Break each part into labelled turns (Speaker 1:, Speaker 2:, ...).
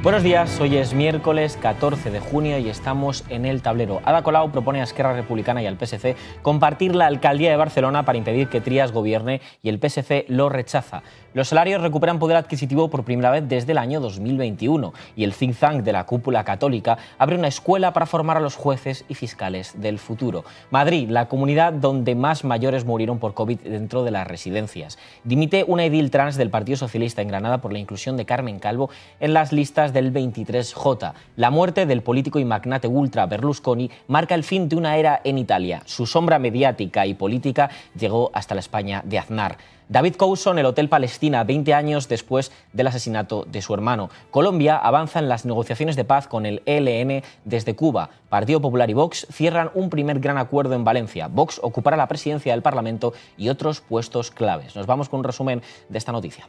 Speaker 1: Buenos días, hoy es miércoles 14 de junio y estamos en el tablero. Ada Colau propone a Esquerra Republicana y al PSC compartir la alcaldía de Barcelona para impedir que Trías gobierne y el PSC lo rechaza. Los salarios recuperan poder adquisitivo por primera vez desde el año 2021 y el think tank de la cúpula católica abre una escuela para formar a los jueces y fiscales del futuro. Madrid, la comunidad donde más mayores murieron por COVID dentro de las residencias. Dimite una edil trans del Partido Socialista en Granada por la inclusión de Carmen Calvo en las listas del 23J. La muerte del político y magnate ultra Berlusconi marca el fin de una era en Italia. Su sombra mediática y política llegó hasta la España de Aznar. David Couso en el Hotel Palestina, 20 años después del asesinato de su hermano. Colombia avanza en las negociaciones de paz con el ELN desde Cuba. Partido Popular y Vox cierran un primer gran acuerdo en Valencia. Vox ocupará la presidencia del Parlamento y otros puestos claves. Nos vamos con un resumen de esta noticia.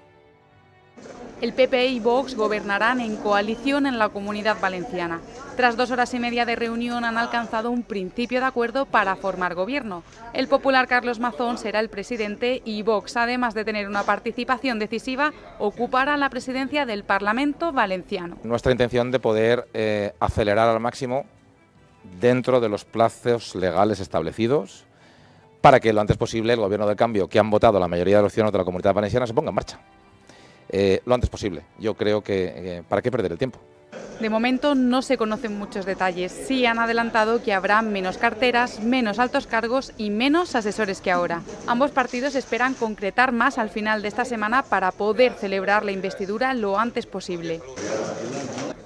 Speaker 2: El PP e y Vox gobernarán en coalición en la comunidad valenciana. Tras dos horas y media de reunión han alcanzado un principio de acuerdo para formar gobierno. El popular Carlos Mazón será el presidente y Vox, además de tener una participación decisiva, ocupará la presidencia del Parlamento valenciano.
Speaker 3: Nuestra intención de poder eh, acelerar al máximo dentro de los plazos legales establecidos para que lo antes posible el Gobierno del Cambio, que han votado la mayoría de los ciudadanos de la comunidad valenciana, se ponga en marcha. Eh, lo antes posible. Yo creo que eh, para qué perder el tiempo.
Speaker 2: De momento no se conocen muchos detalles. Sí han adelantado que habrá menos carteras, menos altos cargos y menos asesores que ahora. Ambos partidos esperan concretar más al final de esta semana para poder celebrar la investidura lo antes posible.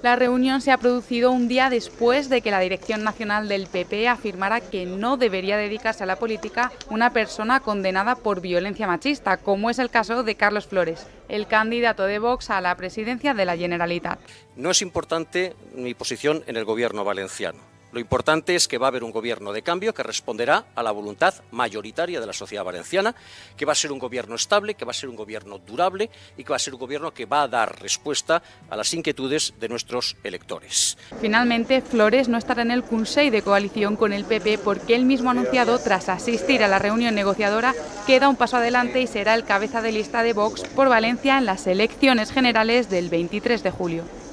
Speaker 2: La reunión se ha producido un día después de que la Dirección Nacional del PP afirmara que no debería dedicarse a la política una persona condenada por violencia machista, como es el caso de Carlos Flores, el candidato de Vox a la presidencia de la Generalitat.
Speaker 4: No es importante mi posición en el gobierno valenciano lo importante es que va a haber un gobierno de cambio que responderá a la voluntad mayoritaria de la sociedad valenciana, que va a ser un gobierno estable, que va a ser un gobierno durable y que va a ser un gobierno que va a dar respuesta a las inquietudes de nuestros electores.
Speaker 2: Finalmente, Flores no estará en el Consejo de coalición con el PP porque él mismo ha anunciado, tras asistir a la reunión negociadora, que da un paso adelante y será el cabeza de lista de Vox por Valencia en las elecciones generales del 23 de julio.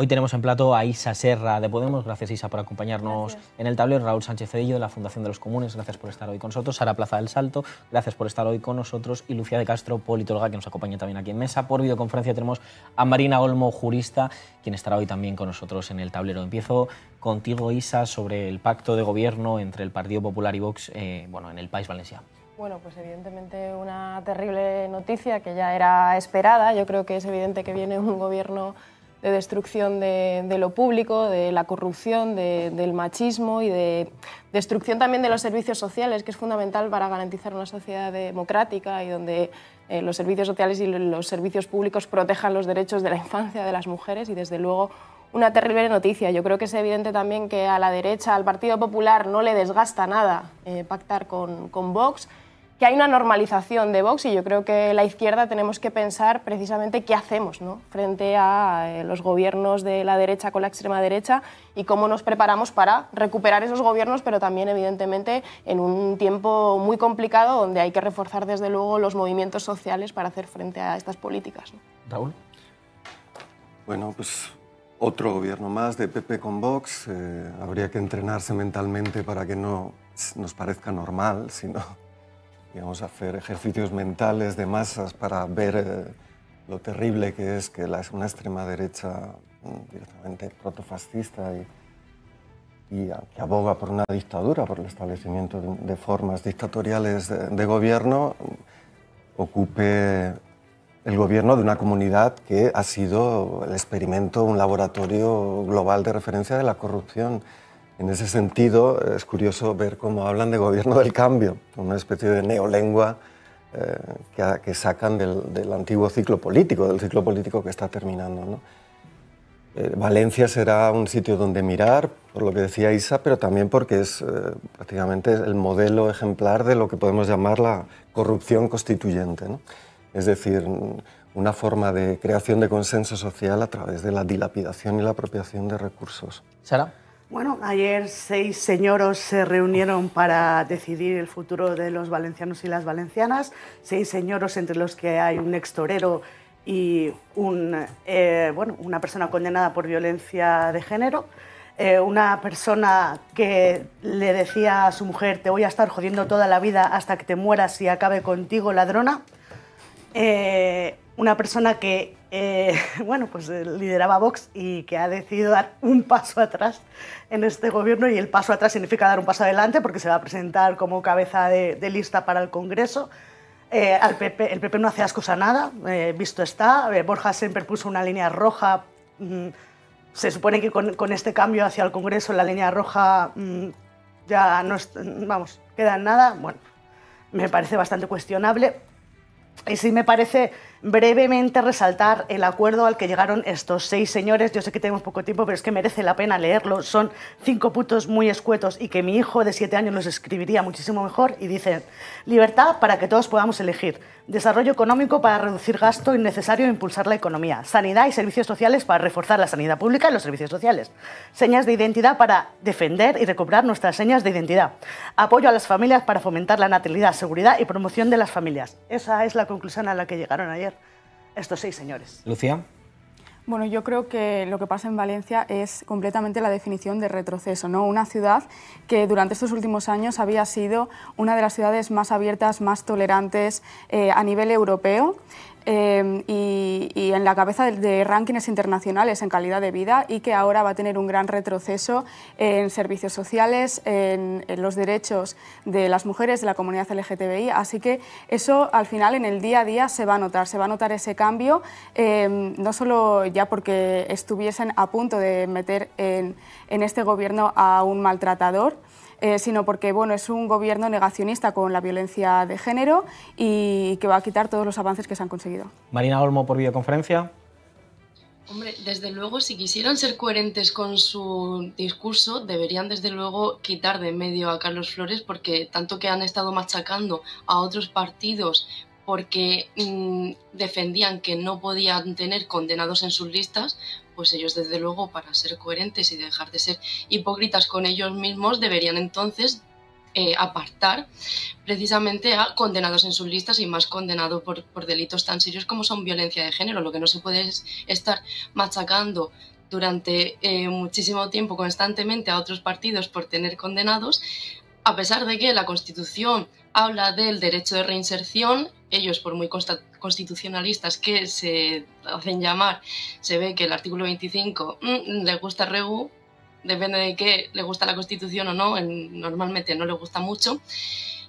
Speaker 1: Hoy tenemos en plato a Isa Serra de Podemos. Gracias, Isa, por acompañarnos en el tablero. Raúl Sánchez Cedillo de la Fundación de los Comunes. Gracias por estar hoy con nosotros. Sara Plaza del Salto. Gracias por estar hoy con nosotros. Y Lucía de Castro, politóloga, que nos acompaña también aquí en mesa. Por videoconferencia tenemos a Marina Olmo, jurista, quien estará hoy también con nosotros en el tablero. Empiezo contigo, Isa, sobre el pacto de gobierno entre el Partido Popular y Vox eh, bueno, en el País Valenciano.
Speaker 5: Bueno, pues evidentemente una terrible noticia que ya era esperada. Yo creo que es evidente que viene un gobierno de destrucción de, lo público, de la corrupción, del machismo y de destrucción también de los servicios sociales, que es fundamental para garantizar una sociedad democrática y donde eh, los servicios sociales y los servicios públicos protejan los derechos de la infancia de las mujeres y desde luego una terrible noticia. Yo creo que es evidente también que a la derecha, al Partido Popular, no le desgasta nada eh, pactar con Vox que hay una normalización de Vox y yo creo que la izquierda tenemos que pensar precisamente qué hacemos frente a eh, los gobiernos de la derecha con la extrema derecha y cómo nos preparamos para recuperar esos gobiernos, pero también evidentemente en un tiempo muy complicado donde hay que reforzar desde luego los movimientos sociales para hacer frente a estas políticas.
Speaker 6: Raúl. Bueno, pues otro gobierno más de PP con Vox. Eh, habría que entrenarse mentalmente para que no nos parezca normal, sino a hacer ejercicios mentales de masas para ver eh, lo terrible que es que la, una extrema derecha mm, directamente protofascista y, y que aboga por una dictadura, por el establecimiento de, formas dictatoriales de gobierno, mm, ocupe el gobierno de una comunidad que ha sido el experimento, un laboratorio global de referencia de la corrupción. En ese sentido, es curioso ver cómo hablan de gobierno del cambio, una especie de neolengua eh, que, sacan del, antiguo ciclo político, del ciclo político que está terminando. Eh, Valencia será un sitio donde mirar, por lo que decía Isa, pero también porque es eh, prácticamente el modelo ejemplar de lo que podemos llamar la corrupción constituyente. Es decir, una forma de creación de consenso social a través de la dilapidación y la apropiación de recursos. Sara.
Speaker 7: Bueno,
Speaker 8: ayer seis señoros se reunieron para decidir el futuro de los valencianos y las valencianas. Seis señoros entre los que hay un extorero y un, eh, bueno, una persona condenada por violencia de género. Eh, una persona que le decía a su mujer, te voy a estar jodiendo toda la vida hasta que te mueras y acabe contigo, ladrona. Eh, una persona que eh, bueno, pues eh, lideraba Vox y que ha decidido dar un paso atrás en este gobierno y el paso atrás significa dar un paso adelante porque se va a presentar como cabeza de, lista para el Congreso. Eh, al el PP no hace ascos a nada, visto está. Borja siempre puso una línea roja. Mm, se supone que con, este cambio hacia el Congreso la línea roja mm, ya no es, vamos, queda en nada. Bueno, me parece bastante cuestionable. Y sí me parece brevemente resaltar el acuerdo al que llegaron estos seis señores. Yo sé que tenemos poco tiempo, pero es que merece la pena leerlo. Son cinco puntos muy escuetos y que mi hijo de siete años los escribiría muchísimo mejor. Y dicen, libertad para que todos podamos elegir, desarrollo económico para reducir gasto innecesario e impulsar la economía, sanidad y servicios sociales para reforzar la sanidad pública y los servicios sociales, señas de identidad para defender y recobrar nuestras señas de identidad, apoyo a las familias para fomentar la natalidad, seguridad y promoción de las familias. Esa es la conclusión a la que llegaron ayer estos seis señores.
Speaker 1: Lucía.
Speaker 9: Bueno, yo creo que lo que pasa en Valencia es completamente la definición de retroceso, ¿no? Una ciudad que durante estos últimos años había sido una de las ciudades más abiertas, más tolerantes eh, a nivel europeo Em, y, en la cabeza de, rankings internacionales en calidad de vida y que ahora va a tener un gran retroceso en servicios sociales, en, los derechos de las mujeres, de la comunidad LGTBI. Así que eso al final en el día a día se va a notar, se va a notar ese cambio, em, no solo ya porque estuviesen a punto de meter en este gobierno a un maltratador, eh, sino porque bueno, es un gobierno negacionista con la violencia de género y que va a quitar todos los avances que se han conseguido.
Speaker 1: Marina Olmo por videoconferencia.
Speaker 10: Hombre, desde luego, si quisieran ser coherentes con su discurso, deberían desde luego quitar de en medio a Carlos Flores porque tanto que han estado machacando a otros partidos porque mm, defendían que no podían tener condenados en sus listas, pues ellos desde luego para ser coherentes y dejar de ser hipócritas con ellos mismos deberían entonces eh, apartar precisamente a condenados en sus listas y más condenados por, delitos tan serios como son violencia de género. Lo que no se puede es estar machacando durante eh, muchísimo tiempo constantemente a otros partidos por tener condenados, a pesar de que la Constitución habla del derecho de reinserción, ellos por muy constantemente constitucionalistas que se hacen llamar, se ve que el artículo 25 mm, le gusta Regu, depende de qué le gusta la Constitución o no, normalmente no le gusta mucho.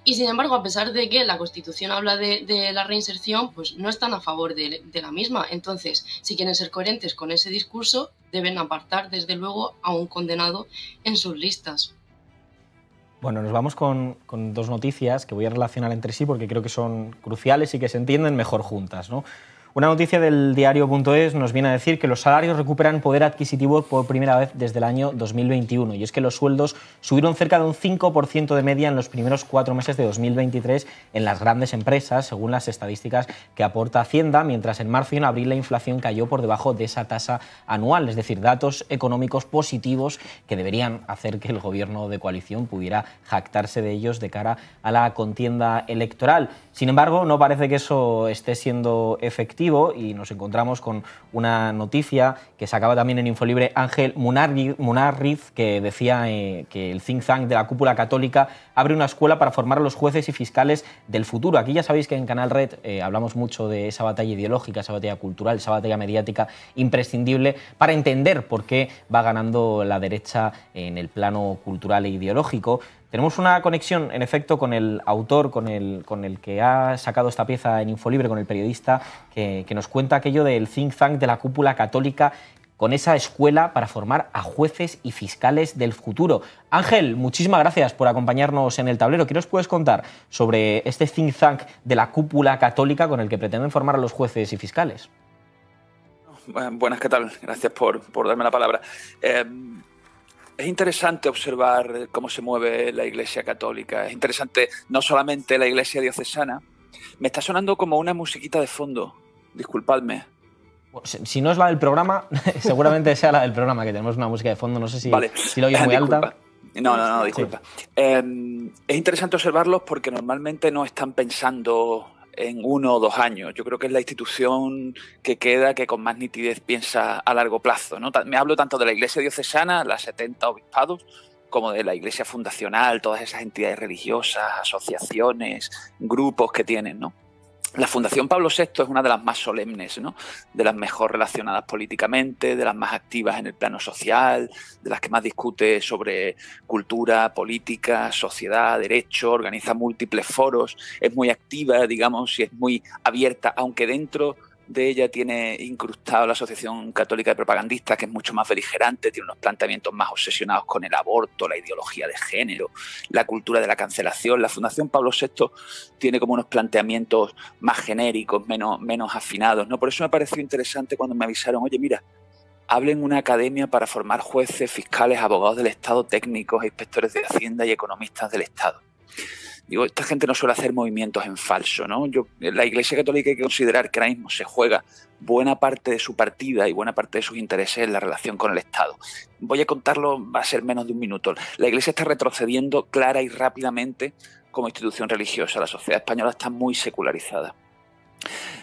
Speaker 10: Y sin embargo, a pesar de que la Constitución habla de, la reinserción, pues no están a favor de, de, la misma. Entonces, si quieren ser coherentes con ese discurso, deben apartar, desde luego, a un condenado en sus listas.
Speaker 1: Bueno, nos vamos con, con, dos noticias que voy a relacionar entre sí porque creo que son cruciales y que se entienden mejor juntas. ¿no? Una noticia del diario.es nos viene a decir que los salarios recuperan poder adquisitivo por primera vez desde el año 2021 y es que los sueldos subieron cerca de un 5% de media en los primeros cuatro meses de 2023 en las grandes empresas, según las estadísticas que aporta Hacienda, mientras en marzo y en abril la inflación cayó por debajo de esa tasa anual, es decir, datos económicos positivos que deberían hacer que el gobierno de coalición pudiera jactarse de ellos de cara a la contienda electoral. Sin embargo, no parece que eso esté siendo efectivo y nos encontramos con una noticia que sacaba también en Infolibre Ángel Munarriz, que decía eh, que el think tank de la cúpula católica abre una escuela para formar a los jueces y fiscales del futuro. Aquí ya sabéis que en Canal Red eh, hablamos mucho de esa batalla ideológica, esa batalla cultural, esa batalla mediática imprescindible para entender por qué va ganando la derecha en el plano cultural e ideológico. Tenemos una conexión, en efecto, con el autor, con el, que ha sacado esta pieza en Infolibre, con el periodista, que, nos cuenta aquello del think tank de la cúpula católica con esa escuela para formar a jueces y fiscales del futuro. Ángel, muchísimas gracias por acompañarnos en el tablero. ¿Qué nos puedes contar sobre este think tank de la cúpula católica con el que pretenden formar a los jueces y fiscales?
Speaker 11: Buenas, ¿qué tal? Gracias por, darme la palabra. Eh, es interesante observar cómo se mueve la Iglesia Católica. Es interesante no solamente la Iglesia Diocesana. Me está sonando como una musiquita de fondo. Disculpadme.
Speaker 1: Si no es la del programa, seguramente sea la del programa, que tenemos una música de fondo. No sé si, si lo oyes muy alta.
Speaker 11: No, no, no, disculpa. Em, es interesante observarlos porque normalmente no están pensando en uno o dos años. Yo creo que es la institución que queda que con más nitidez piensa a largo plazo. ¿no? Me hablo tanto de la Iglesia diocesana, las 70 obispados, como de la Iglesia fundacional, todas esas entidades religiosas, asociaciones, grupos que tienen. ¿no? La Fundación Pablo VI es una de las más solemnes, ¿no? de las mejor relacionadas políticamente, de las más activas en el plano social, de las que más discute sobre cultura, política, sociedad, derecho, organiza múltiples foros, es muy activa, digamos, y es muy abierta, aunque dentro de ella tiene incrustado la Asociación Católica de Propagandistas, que es mucho más beligerante, tiene unos planteamientos más obsesionados con el aborto, la ideología de género, la cultura de la cancelación. La Fundación Pablo VI tiene como unos planteamientos más genéricos, menos, menos afinados. ¿no? Por eso me pareció interesante cuando me avisaron, oye, mira, hablen una academia para formar jueces, fiscales, abogados del Estado, técnicos, inspectores de Hacienda y economistas del Estado digo, esta gente no suele hacer movimientos en falso, ¿no? Yo, la Iglesia Católica hay que considerar que ahora mismo se juega buena parte de su partida y buena parte de sus intereses en la relación con el Estado. Voy a contarlo, va a ser menos de un minuto. La Iglesia está retrocediendo clara y rápidamente como institución religiosa. La sociedad española está muy secularizada.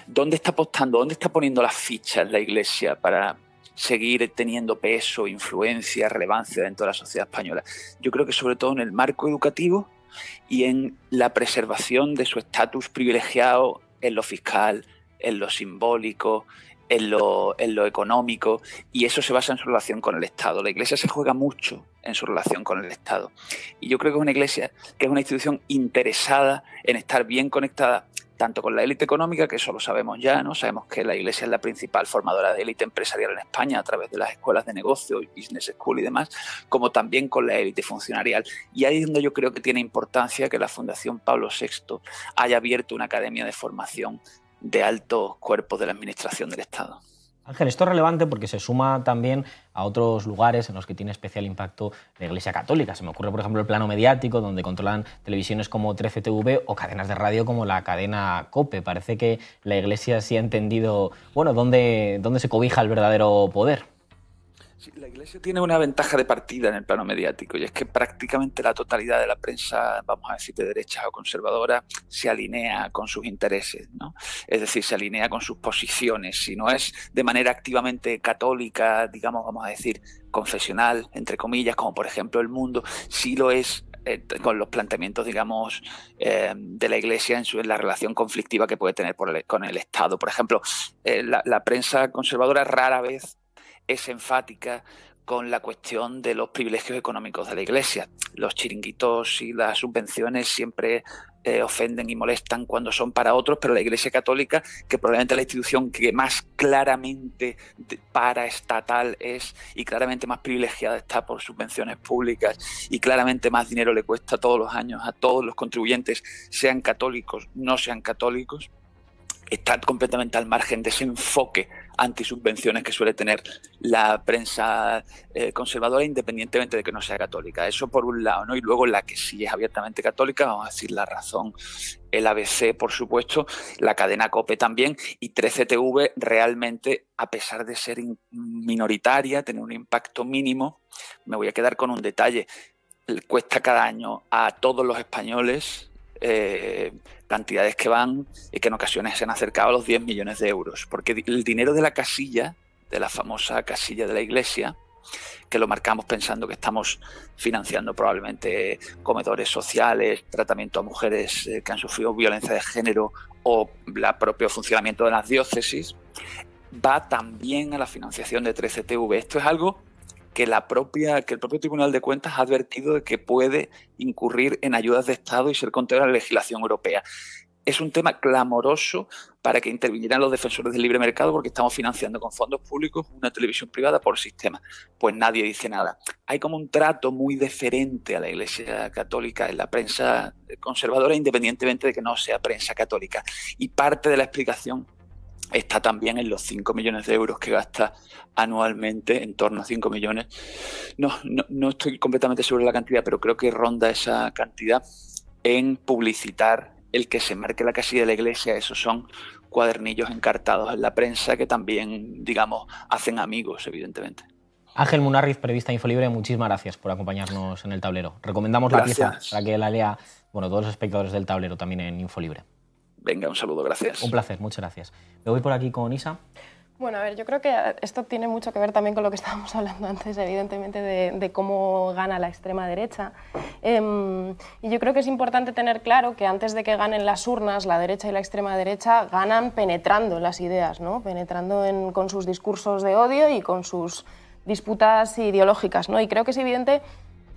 Speaker 11: ¿Dónde está apostando? ¿Dónde está poniendo las fichas la Iglesia para, seguir teniendo peso, influencia, relevancia dentro de la sociedad española. Yo creo que sobre todo en el marco educativo y en la preservación de su estatus privilegiado en lo fiscal, en lo simbólico, en lo, económico, y eso se basa en su relación con el Estado. La Iglesia se juega mucho en su relación con el Estado. Y yo creo que es una Iglesia que es una institución interesada en estar bien conectada tanto con la élite económica, que eso lo sabemos ya, ¿no? Sabemos que la Iglesia es la principal formadora de élite empresarial en España a través de las escuelas de negocio business school y demás, como también con la élite funcionarial. Y ahí es donde yo creo que tiene importancia que la Fundación Pablo VI haya abierto una academia de formación de altos cuerpos de la administración del Estado.
Speaker 1: Ángel, esto es relevante porque se suma también a otros lugares en los que tiene especial impacto la Iglesia Católica. Se me ocurre, por ejemplo, el plano mediático, donde controlan televisiones como 13TV o cadenas de radio como la cadena COPE. Parece que la Iglesia sí ha entendido, bueno, dónde, dónde se cobija el verdadero poder
Speaker 11: la Iglesia tiene una ventaja de partida en el plano mediático y es que prácticamente la totalidad de la prensa, vamos a decir, de derecha o conservadora, se alinea con sus intereses, ¿no? Es decir, se alinea con sus posiciones. Si no es de manera activamente católica, digamos, vamos a decir, confesional, entre comillas, como por ejemplo El Mundo, sí lo es eh, con los planteamientos, digamos, eh, de la Iglesia en, su, la relación conflictiva que puede tener con el Estado. Por ejemplo, eh, la, prensa conservadora rara vez es enfática con la cuestión de los privilegios económicos de la Iglesia. Los chiringuitos y las subvenciones siempre eh, ofenden y molestan cuando son para otros, pero la Iglesia Católica, que probablemente es la institución que más claramente paraestatal es y claramente más privilegiada está por subvenciones públicas y claramente más dinero le cuesta todos los años a todos los contribuyentes, sean católicos, no sean católicos, está completamente al margen de ese enfoque antisubvenciones que suele tener la prensa eh, conservadora, independientemente de que no sea católica. Eso por un lado, ¿no? Y luego la que sí es abiertamente católica, vamos a decir la razón, el ABC, por supuesto, la cadena COPE también, y 13TV realmente, a pesar de ser minoritaria, tener un impacto mínimo, me voy a quedar con un detalle. Cuesta cada año a todos los españoles eh, cantidades que van y que en ocasiones se han acercado a los 10 millones de euros, porque el dinero de la casilla, de la famosa casilla de la iglesia, que lo marcamos pensando que estamos financiando probablemente comedores sociales, tratamiento a mujeres eh, que han sufrido violencia de género o el propio funcionamiento de las diócesis, va también a la financiación de 13TV. Esto es algo que, la propia, que el propio Tribunal de Cuentas ha advertido de que puede incurrir en ayudas de Estado y ser contrario a la legislación europea. Es un tema clamoroso para que intervinieran los defensores del libre mercado porque estamos financiando con fondos públicos una televisión privada por sistema. Pues nadie dice nada. Hay como un trato muy deferente a la Iglesia Católica en la prensa conservadora, independientemente de que no sea prensa católica. Y parte de la explicación está también en los 5 millones de euros que gasta anualmente, en torno a 5 millones. No, no, no estoy completamente seguro de la cantidad, pero creo que ronda esa cantidad en publicitar el que se marque la casilla de la iglesia. Esos son cuadernillos encartados en la prensa que también, digamos, hacen amigos, evidentemente.
Speaker 1: Ángel Munarriz, periodista Infolibre, muchísimas gracias por acompañarnos en el tablero. Recomendamos la pieza para que la lea bueno, todos los espectadores del tablero también en Infolibre.
Speaker 11: Venga, un saludo, gracias. Un
Speaker 1: placer, muchas gracias. Me voy por aquí con Isa.
Speaker 5: Bueno, a ver, yo creo que esto tiene mucho que ver también con lo que estábamos hablando antes, evidentemente, de, cómo gana la extrema derecha. Em, y yo creo que es importante tener claro que antes de que ganen las urnas, la derecha y la extrema derecha ganan penetrando las ideas, ¿no? penetrando en, con sus discursos de odio y con sus disputas ideológicas. ¿no? Y creo que es evidente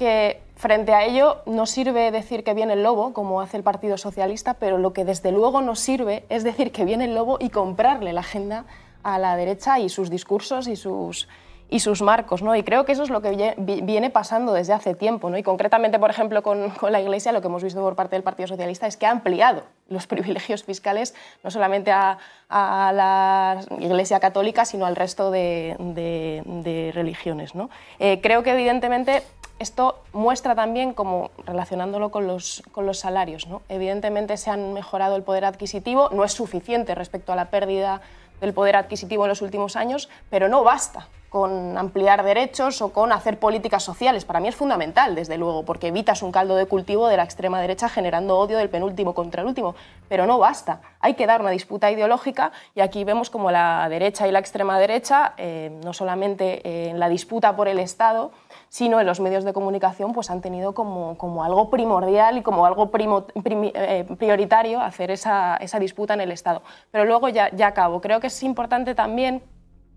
Speaker 5: que frente a ello no sirve decir que viene el lobo, como hace el Partido Socialista, pero lo que desde luego no sirve es decir que viene el lobo y comprarle la agenda a la derecha y sus discursos y sus y sus marcos, ¿no? Y creo que eso es lo que viene pasando desde hace tiempo, ¿no? Y concretamente, por ejemplo, con, la Iglesia, lo que hemos visto por parte del Partido Socialista es que ha ampliado los privilegios fiscales no solamente a, la Iglesia católica, sino al resto de, religiones, ¿no? Eh, creo que evidentemente esto muestra también, como relacionándolo con los, con los salarios, ¿no? evidentemente se han mejorado el poder adquisitivo, no es suficiente respecto a la pérdida del poder adquisitivo en los últimos años, pero no basta con ampliar derechos o con hacer políticas sociales. Para mí es fundamental, desde luego, porque evitas un caldo de cultivo de la extrema derecha generando odio del penúltimo contra el último. Pero no basta, hay que dar una disputa ideológica y aquí vemos como la derecha y la extrema derecha, eh, no solamente eh, en la disputa por el Estado, sino en los medios de comunicación, pues han tenido como, como algo primordial y como algo eh, prioritario hacer esa, esa, disputa en el Estado. Pero luego ya, ya acabo. Creo que es importante también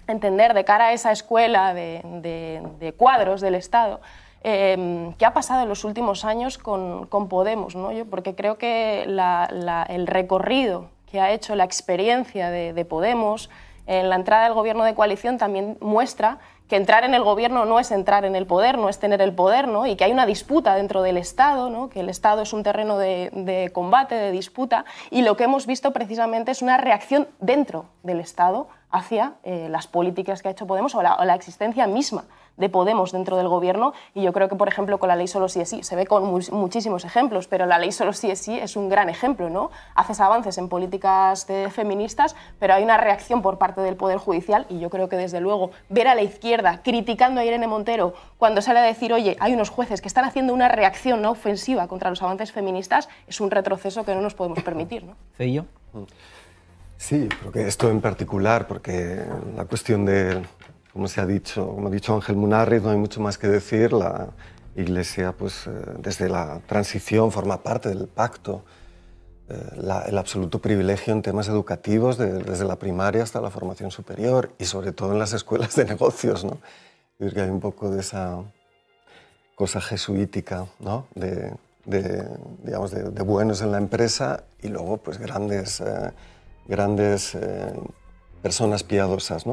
Speaker 5: entender de cara a esa escuela de, cuadros del Estado eh, qué ha pasado en los últimos años con, Podemos, ¿no? Yo porque creo que el recorrido que ha hecho la experiencia de, Podemos en la entrada del gobierno de coalición también muestra que entrar en el gobierno no es entrar en el poder, no es tener el poder, y que hay una disputa dentro del Estado, ¿no? que el Estado es un terreno de, combate, de disputa, y lo que hemos visto precisamente es una reacción dentro del Estado hacia eh, las políticas que ha hecho Podemos o la, existencia misma de Podemos dentro del gobierno. Y yo creo que, por ejemplo, con la ley Solo sí es sí, se ve con muchísimos ejemplos, pero la ley Solo sí es sí es un gran ejemplo, ¿no? Haces avances en políticas eh, feministas, pero hay una reacción por parte del Poder Judicial y yo creo que, desde luego, ver a la izquierda criticando a Irene Montero cuando sale a decir, oye, hay unos jueces que están haciendo una reacción no ofensiva contra los avances feministas, es un retroceso que no nos podemos permitir, ¿no?
Speaker 6: Sí, creo que esto en particular, porque la cuestión de, como se ha dicho, como ha dicho Ángel Munarriz, no hay mucho más que decir. La Iglesia, pues eh, desde la transición, forma parte del pacto. Eh, el absoluto privilegio en temas educativos, desde la primaria hasta la formación superior y sobre todo en las escuelas de negocios. ¿no? que hay un poco de esa cosa jesuítica, ¿no? de, digamos, de, buenos en la empresa y luego pues, grandes eh, grandes eh, personas piadosas.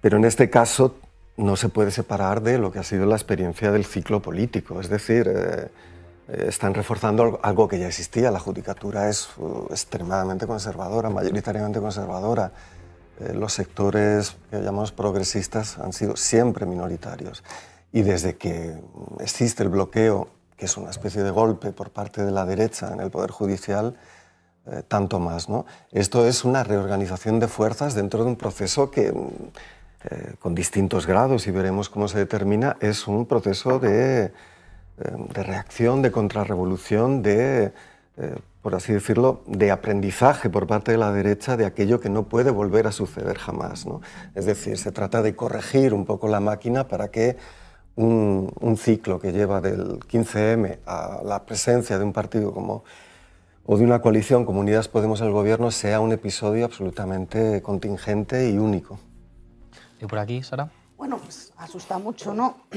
Speaker 6: Pero en este caso no se puede separar de lo que ha sido la experiencia del ciclo político. Es decir, eh, están reforzando algo que ya existía. La judicatura es uh, extremadamente conservadora, mayoritariamente conservadora. Eh, los sectores que llamamos progresistas han sido siempre minoritarios. Y desde que existe el bloqueo, que es una especie de golpe por parte de la derecha en el Poder Judicial, eh, tanto más. ¿no? Esto es una reorganización de fuerzas dentro de un proceso que, eh, con distintos grados, y veremos cómo se determina, es un proceso de, eh, reacción, de contrarrevolución, de, por así decirlo, de aprendizaje por parte de la derecha de aquello que no puede volver a suceder jamás. ¿no? Es decir, se trata de corregir un poco la máquina para que... un, ciclo que lleva del 15M a la presencia de un partido como o de una coalición como Unidas Podemos el Gobierno sea un episodio absolutamente contingente y único.
Speaker 1: ¿Y por aquí, Sara?
Speaker 8: Bueno, pues asusta mucho, ¿no?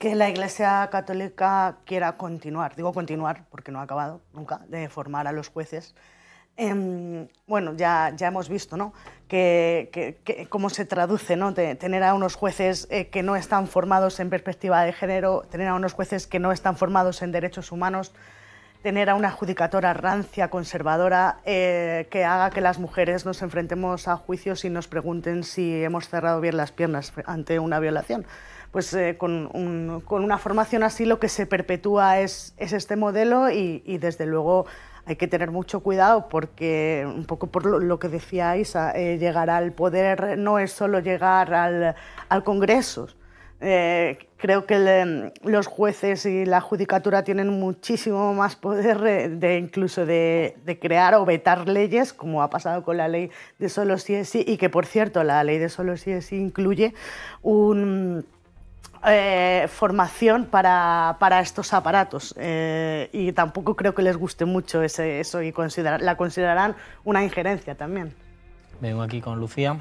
Speaker 8: Que la Iglesia Católica quiera continuar, digo continuar porque no ha acabado nunca de formar a los jueces. Em, bueno, ya, ya hemos visto ¿no? que, cómo se traduce ¿no? tener a unos jueces eh, que no están formados en perspectiva de género, tener a unos jueces que no están formados en derechos humanos, tener a una adjudicadora rancia, conservadora, eh, que haga que las mujeres nos enfrentemos a juicios y nos pregunten si hemos cerrado bien las piernas ante una violación. Pues eh, con, una formación así lo que se perpetúa es, este modelo y, desde luego hay que tener mucho cuidado porque, un poco por lo, que decía Isa, eh, llegar al poder no es solo llegar al Congreso, eh, creo que los jueces y la judicatura tienen muchísimo más poder eh, de incluso de, crear o vetar leyes, como ha pasado con la ley de solo sí es sí, y que por cierto la ley de solo sí es incluye una eh, formación para, estos aparatos y tampoco creo que les guste mucho eso y la considerarán una injerencia también.
Speaker 1: Vengo aquí con Lucía.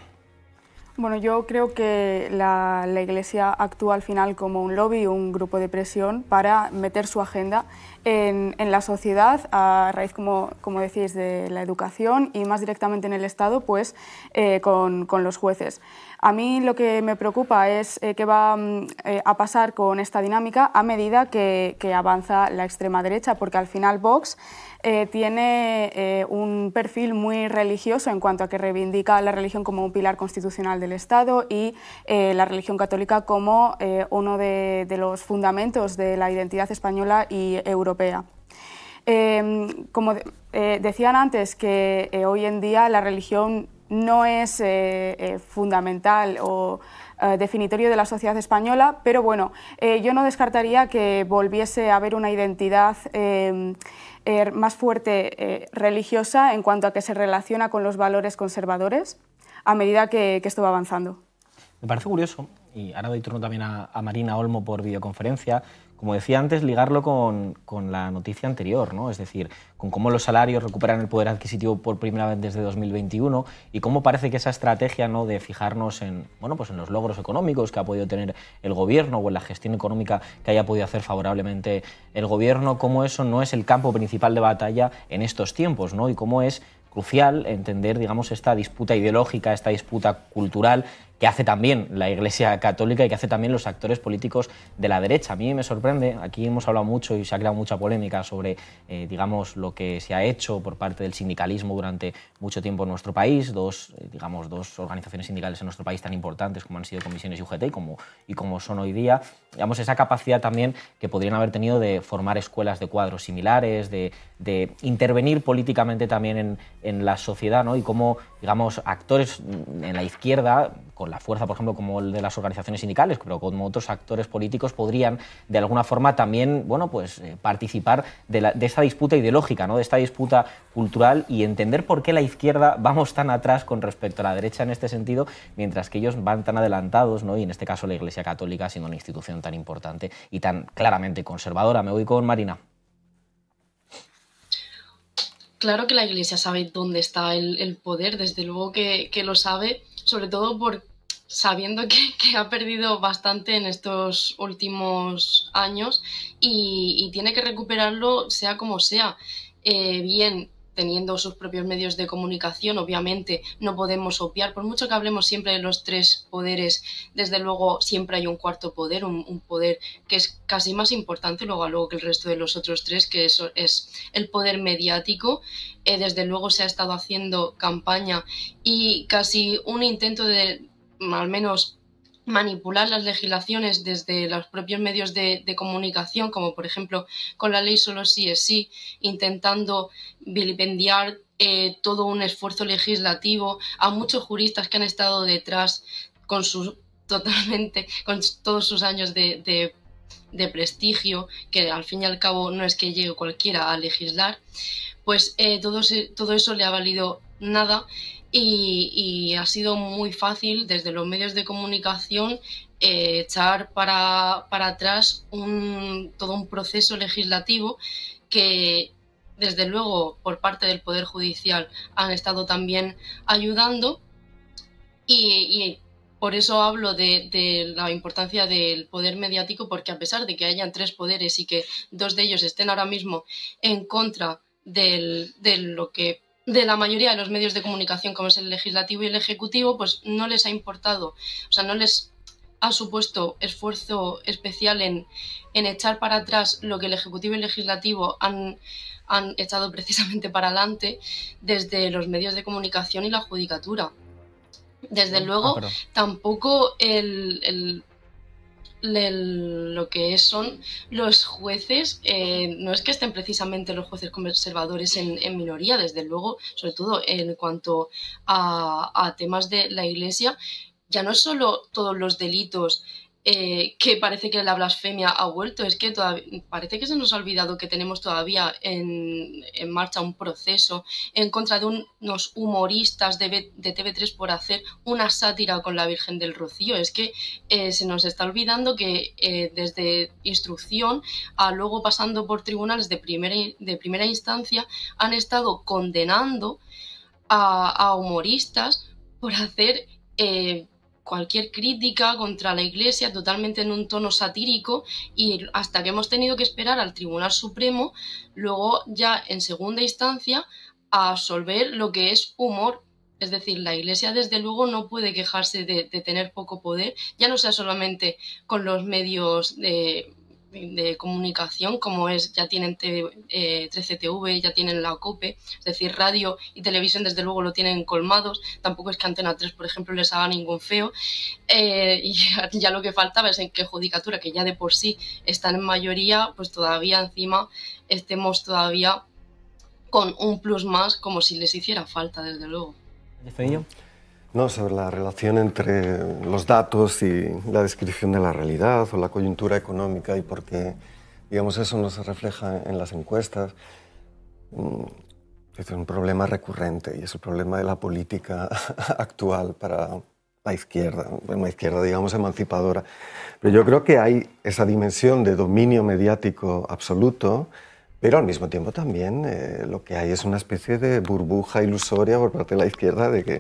Speaker 9: Bueno, yo creo que la, Iglesia actúa al final como un lobby, un grupo de presión para meter su agenda en, en la sociedad a raíz, como, decís, de la educación y más directamente en el Estado, pues eh, con, los jueces. A mí lo que me preocupa es eh, qué va mm, eh, a pasar con esta dinámica a medida que, que avanza la extrema derecha, porque al final Vox eh, tiene eh, un perfil muy religioso en cuanto a que reivindica la religión como un pilar constitucional del Estado y eh, la religión católica como uno de, los fundamentos de la identidad española y europea. Em, como decían antes, que hoy en día la religión no es eh, eh, fundamental o eh, definitorio de la sociedad española, pero bueno, yo no descartaría que volviese a haber una identidad em, er, más fuerte religiosa en cuanto a que se relaciona con los valores conservadores a medida que, esto va avanzando.
Speaker 1: Me parece curioso, y ahora doy turno también a Marina Olmo por videoconferencia, como decía antes, ligarlo con, la noticia anterior, ¿no? es decir, con cómo los salarios recuperan el poder adquisitivo por primera vez desde 2021 y cómo parece que esa estrategia ¿no? de fijarnos en, bueno, pues en los logros económicos que ha podido tener el gobierno o en la gestión económica que haya podido hacer favorablemente el gobierno, cómo eso no es el campo principal de batalla en estos tiempos ¿no? y cómo es crucial entender digamos, esta disputa ideológica, esta disputa cultural que hace también la Iglesia Católica y que hace también los actores políticos de la derecha. A mí me sorprende, aquí hemos hablado mucho y se ha creado mucha polémica sobre, eh, digamos, lo que se ha hecho por parte del sindicalismo durante mucho tiempo en nuestro país, dos, eh, digamos, dos organizaciones sindicales en nuestro país tan importantes como han sido Comisiones y UGT y como, y como son hoy día, digamos, esa capacidad también que podrían haber tenido de formar escuelas de cuadros similares, de de intervenir políticamente también en, la sociedad, ¿no? Y cómo, digamos, actores en la izquierda, con la fuerza, por ejemplo, como el de las organizaciones sindicales, pero como otros actores políticos, podrían de alguna forma también, bueno, pues eh, participar de, esta disputa ideológica, ¿no? De esta disputa cultural y entender por qué la izquierda vamos tan atrás con respecto a la derecha en este sentido, mientras que ellos van tan adelantados, ¿no? Y en este caso la Iglesia Católica siendo una institución tan importante y tan claramente conservadora. Me voy con Marina.
Speaker 10: Claro que la Iglesia sabe dónde está el, poder, desde luego que, lo sabe, sobre todo por sabiendo que, ha perdido bastante en estos últimos años y, tiene que recuperarlo sea como sea. Eh, bien teniendo sus propios medios de comunicación, obviamente no podemos obviar, por mucho que hablemos siempre de los tres poderes, desde luego siempre hay un cuarto poder, un, poder que es casi más importante luego que el resto de los otros tres, que eso es el poder mediático. Eh, desde luego se ha estado haciendo campaña y casi un intento de al menos manipular las legislaciones desde los propios medios de, comunicación, como por ejemplo con la ley solo sí es sí, intentando vilipendiar eh, todo un esfuerzo legislativo a muchos juristas que han estado detrás con sus totalmente con todos sus años de, de, prestigio, que al fin y al cabo no es que llegue cualquiera a legislar, pues eh, todo, todo eso le ha valido nada y, ha sido muy fácil desde los medios de comunicación eh, echar para, atrás un, todo un proceso legislativo que desde luego por parte del Poder Judicial han estado también ayudando y, por eso hablo de, la importancia del poder mediático, porque a pesar de que hayan tres poderes y que dos de ellos estén ahora mismo en contra de lo que de la mayoría de los medios de comunicación, como es el legislativo y el ejecutivo, pues no les ha importado, o sea, no les ha supuesto esfuerzo especial en, echar para atrás lo que el Ejecutivo y el Legislativo han, han echado precisamente para adelante desde los medios de comunicación y la judicatura. Desde ah, luego, ah, tampoco el, lo que son los jueces, eh, no es que estén precisamente los jueces conservadores en, minoría, desde luego, sobre todo en cuanto a, a, temas de la Iglesia, ya no solo todos los delitos eh, que parece que la blasfemia ha vuelto. Es que parece que se nos ha olvidado que tenemos todavía en, marcha un proceso en contra de unos humoristas de, de, TV3 por hacer una sátira con la Virgen del Rocío. Es que eh, se nos está olvidando que eh, desde instrucción a luego pasando por tribunales de primera, de primera instancia han estado condenando a humoristas por hacer cualquier crítica contra la Iglesia totalmente en un tono satírico y hasta que hemos tenido que esperar al Tribunal Supremo, luego ya en segunda instancia, a absolver lo que es humor. Es decir, la Iglesia desde luego no puede quejarse de, de tener poco poder, ya no sea solamente con los medios de de comunicación, como es, ya tienen 13TV, eh, ya tienen la COPE, es decir, radio y televisión desde luego lo tienen colmados, tampoco es que Antena 3, por ejemplo, les haga ningún feo, eh, y ya, lo que faltaba es en qué Judicatura, que ya de por sí están en mayoría, pues todavía encima estemos todavía con un plus más, como si les hiciera falta, desde luego.
Speaker 6: No, sobre la relación entre los datos y la descripción de la realidad o la coyuntura económica y por qué, digamos, eso no se refleja en las encuestas. Mm, es un problema recurrente y es el problema de la política actual para la izquierda, una izquierda, digamos, emancipadora. Pero yo creo que hay esa dimensión de dominio mediático absoluto, pero al mismo tiempo también eh, lo que hay es una especie de burbuja ilusoria por parte de la izquierda de que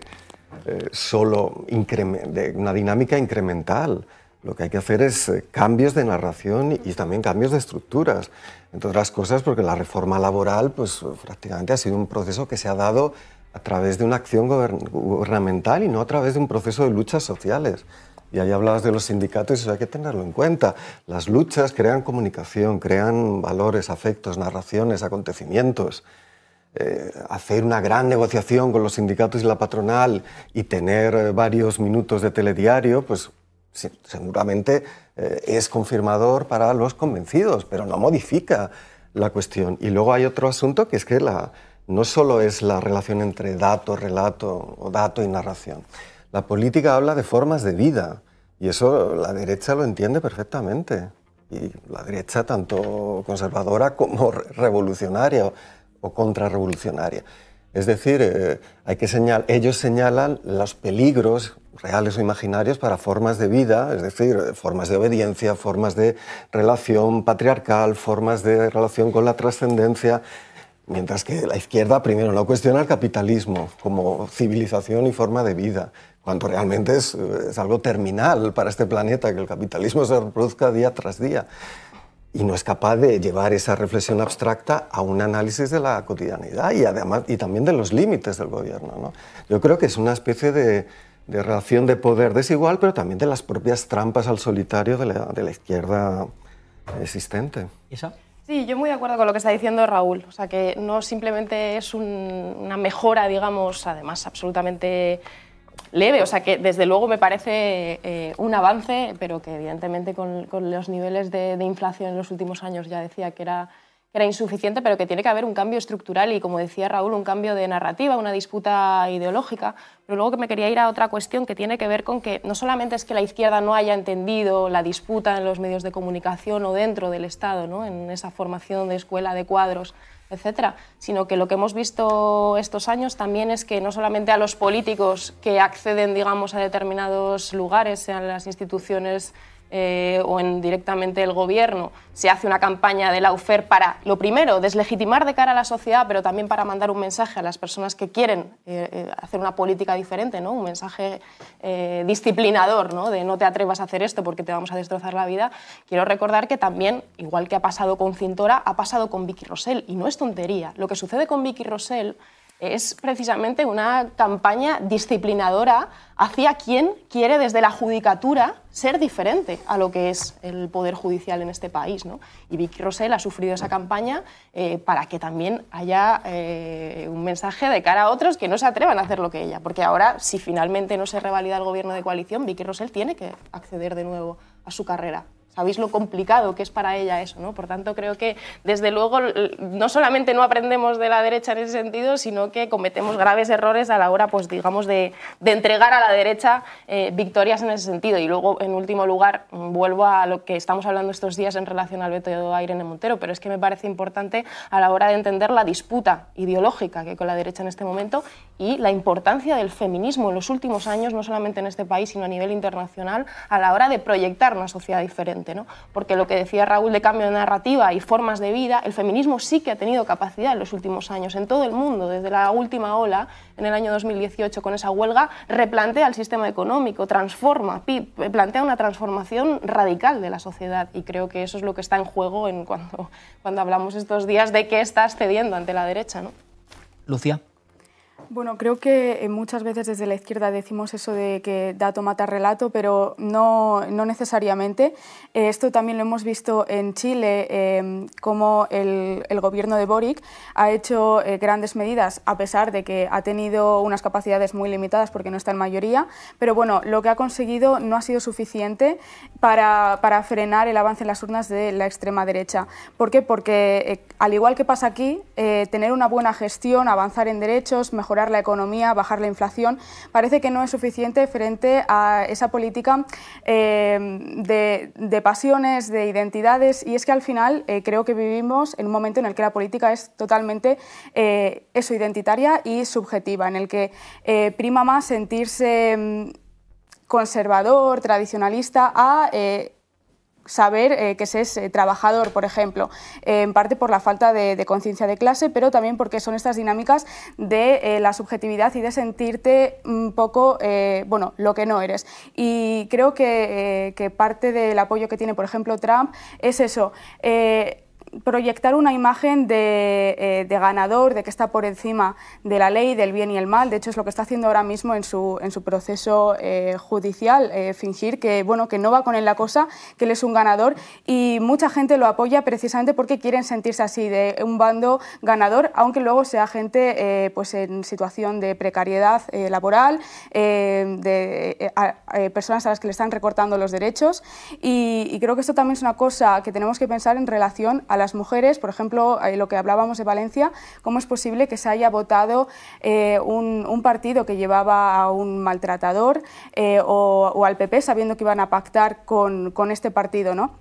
Speaker 6: eh, solo una dinámica incremental. Lo que hay que hacer es eh, cambios de narración y, también cambios de estructuras. Entre otras cosas, porque la reforma laboral pues, prácticamente ha sido un proceso que se ha dado a través de una acción gubernamental y no a través de un proceso de luchas sociales. Y ahí hablabas de los sindicatos y eso hay que tenerlo en cuenta. Las luchas crean comunicación, crean valores, afectos, narraciones, acontecimientos. Eh, hacer una gran negociación con los sindicatos y la patronal y tener eh, varios minutos de telediario, pues seguramente eh, es confirmador para los convencidos, pero no modifica la cuestión. Y luego hay otro asunto que es que la, no solo es la relación entre dato, relato o dato y narración. La política habla de formas de vida y eso la derecha lo entiende perfectamente. Y la derecha, tanto conservadora como revolucionaria contrarrevolucionaria. Es decir, eh, hay que ellos señalan los peligros reales o imaginarios para formas de vida, es decir, formas de obediencia, formas de relación patriarcal, formas de relación con la trascendencia, mientras que la izquierda primero no cuestiona el capitalismo como civilización y forma de vida, cuando realmente es, es algo terminal para este planeta que el capitalismo se reproduzca día tras día y no es capaz de llevar esa reflexión abstracta a un análisis de la cotidianidad y, además, y también de los límites del gobierno. ¿no? Yo creo que es una especie de, de, relación de poder desigual, pero también de las propias trampas al solitario de la, de la izquierda existente. Isa.
Speaker 5: Sí, yo muy de acuerdo con lo que está diciendo Raúl. O sea, que no simplemente es una mejora, digamos, además absolutamente leve. O sea que desde luego me parece eh, un avance, pero que evidentemente con, los niveles de, inflación en los últimos años ya decía que era, que era insuficiente, pero que tiene que haber un cambio estructural y, como decía Raúl, un cambio de narrativa, una disputa ideológica. Pero luego que me quería ir a otra cuestión que tiene que ver con que no solamente es que la izquierda no haya entendido la disputa en los medios de comunicación o dentro del Estado, ¿no? en esa formación de escuela de cuadros etcétera, sino que lo que hemos visto estos años también es que no solamente a los políticos que acceden, digamos, a determinados lugares, sean las instituciones eh, o en directamente el gobierno, se hace una campaña de la UFER para, lo primero, deslegitimar de cara a la sociedad, pero también para mandar un mensaje a las personas que quieren eh, eh, hacer una política diferente, ¿no? un mensaje disciplinador, ¿no? de no te atrevas a hacer esto porque te vamos a destrozar la vida. Quiero recordar que también, igual que ha pasado con Cintora, ha pasado con Vicky Rossell, y no es tontería. Lo que sucede con Vicky Rossell es precisamente una campaña disciplinadora hacia quien quiere desde la judicatura ser diferente a lo que es el poder judicial en este país. Y Vicky Rossell ha sufrido esa campaña eh, para que también haya eh, un mensaje de cara a otros que no se atrevan a hacer lo que ella. Porque ahora, si finalmente no se revalida el gobierno de coalición, Vicky Rossell tiene que acceder de nuevo a su carrera sabéis lo complicado que es para ella eso, ¿no? Por tanto, creo que desde luego no solamente no aprendemos de la derecha en ese sentido, sino que cometemos graves errores a la hora, pues digamos, de, entregar a la derecha eh, victorias en ese sentido. Y luego, en último lugar, vuelvo a lo que estamos hablando estos días en relación al veto de Irene Montero, pero es que me parece importante a la hora de entender la disputa ideológica que hay con la derecha en este momento y la importancia del feminismo en los últimos años, no solamente en este país, sino a nivel internacional, a la hora de proyectar una sociedad diferente. Porque lo que decía Raúl de cambio de narrativa y formas de vida, el feminismo sí que ha tenido capacidad en los últimos años, en todo el mundo, desde la última ola, en el año 2018, con esa huelga, replantea el sistema económico, transforma, plantea una transformación radical de la sociedad y creo que eso es lo que está en juego en cuando, cuando hablamos estos días de qué está cediendo ante la derecha, ¿no? Lucía.
Speaker 9: Bueno, creo que eh, muchas veces desde la izquierda decimos eso de que dato mata relato, pero no, necesariamente. Eh, esto también lo hemos visto en Chile, em, como el, gobierno de Boric ha hecho eh, grandes medidas, a pesar de que ha tenido unas capacidades muy limitadas porque no está en mayoría, pero bueno, lo que ha conseguido no ha sido suficiente para, para frenar el avance en las urnas de la extrema derecha. ¿Por qué? Porque, al igual que pasa aquí, tener una buena gestión, avanzar en derechos, mejorar la economía, bajar la inflación, parece que no es suficiente frente a esa política eh, de, pasiones, de identidades, y es que al final eh, creo que vivimos en un momento en el que la política es totalmente eh, eso, identitaria y subjetiva, en el que prima más sentirse mm, conservador, tradicionalista, a saber eh, que se es eh, trabajador, por ejemplo, eh, en parte por la falta de, conciencia de clase, pero también porque son estas dinámicas de la subjetividad y de sentirte un poco, bueno, lo que no eres. Y creo que, parte del apoyo que tiene, por ejemplo, Trump es eso proyectar una imagen de, eh, de, ganador, de que está por encima de la ley, del bien y el mal. De hecho, es lo que está haciendo ahora mismo en su, en su proceso eh, judicial, eh, fingir que, bueno, que no va con él la cosa, que él es un ganador. Y mucha gente lo apoya precisamente porque quieren sentirse así, de un bando ganador, aunque luego sea gente pues en situación de precariedad laboral, de personas a las que le están recortando los derechos. Y, y creo que esto también es una cosa que tenemos que pensar en relación a las mujeres, por ejemplo, eh, lo que hablábamos de Valencia, cómo es posible que se haya votado eh, un, partido que llevaba a un maltratador eh, o, al PP sabiendo que iban a pactar con, con este partido, ¿no?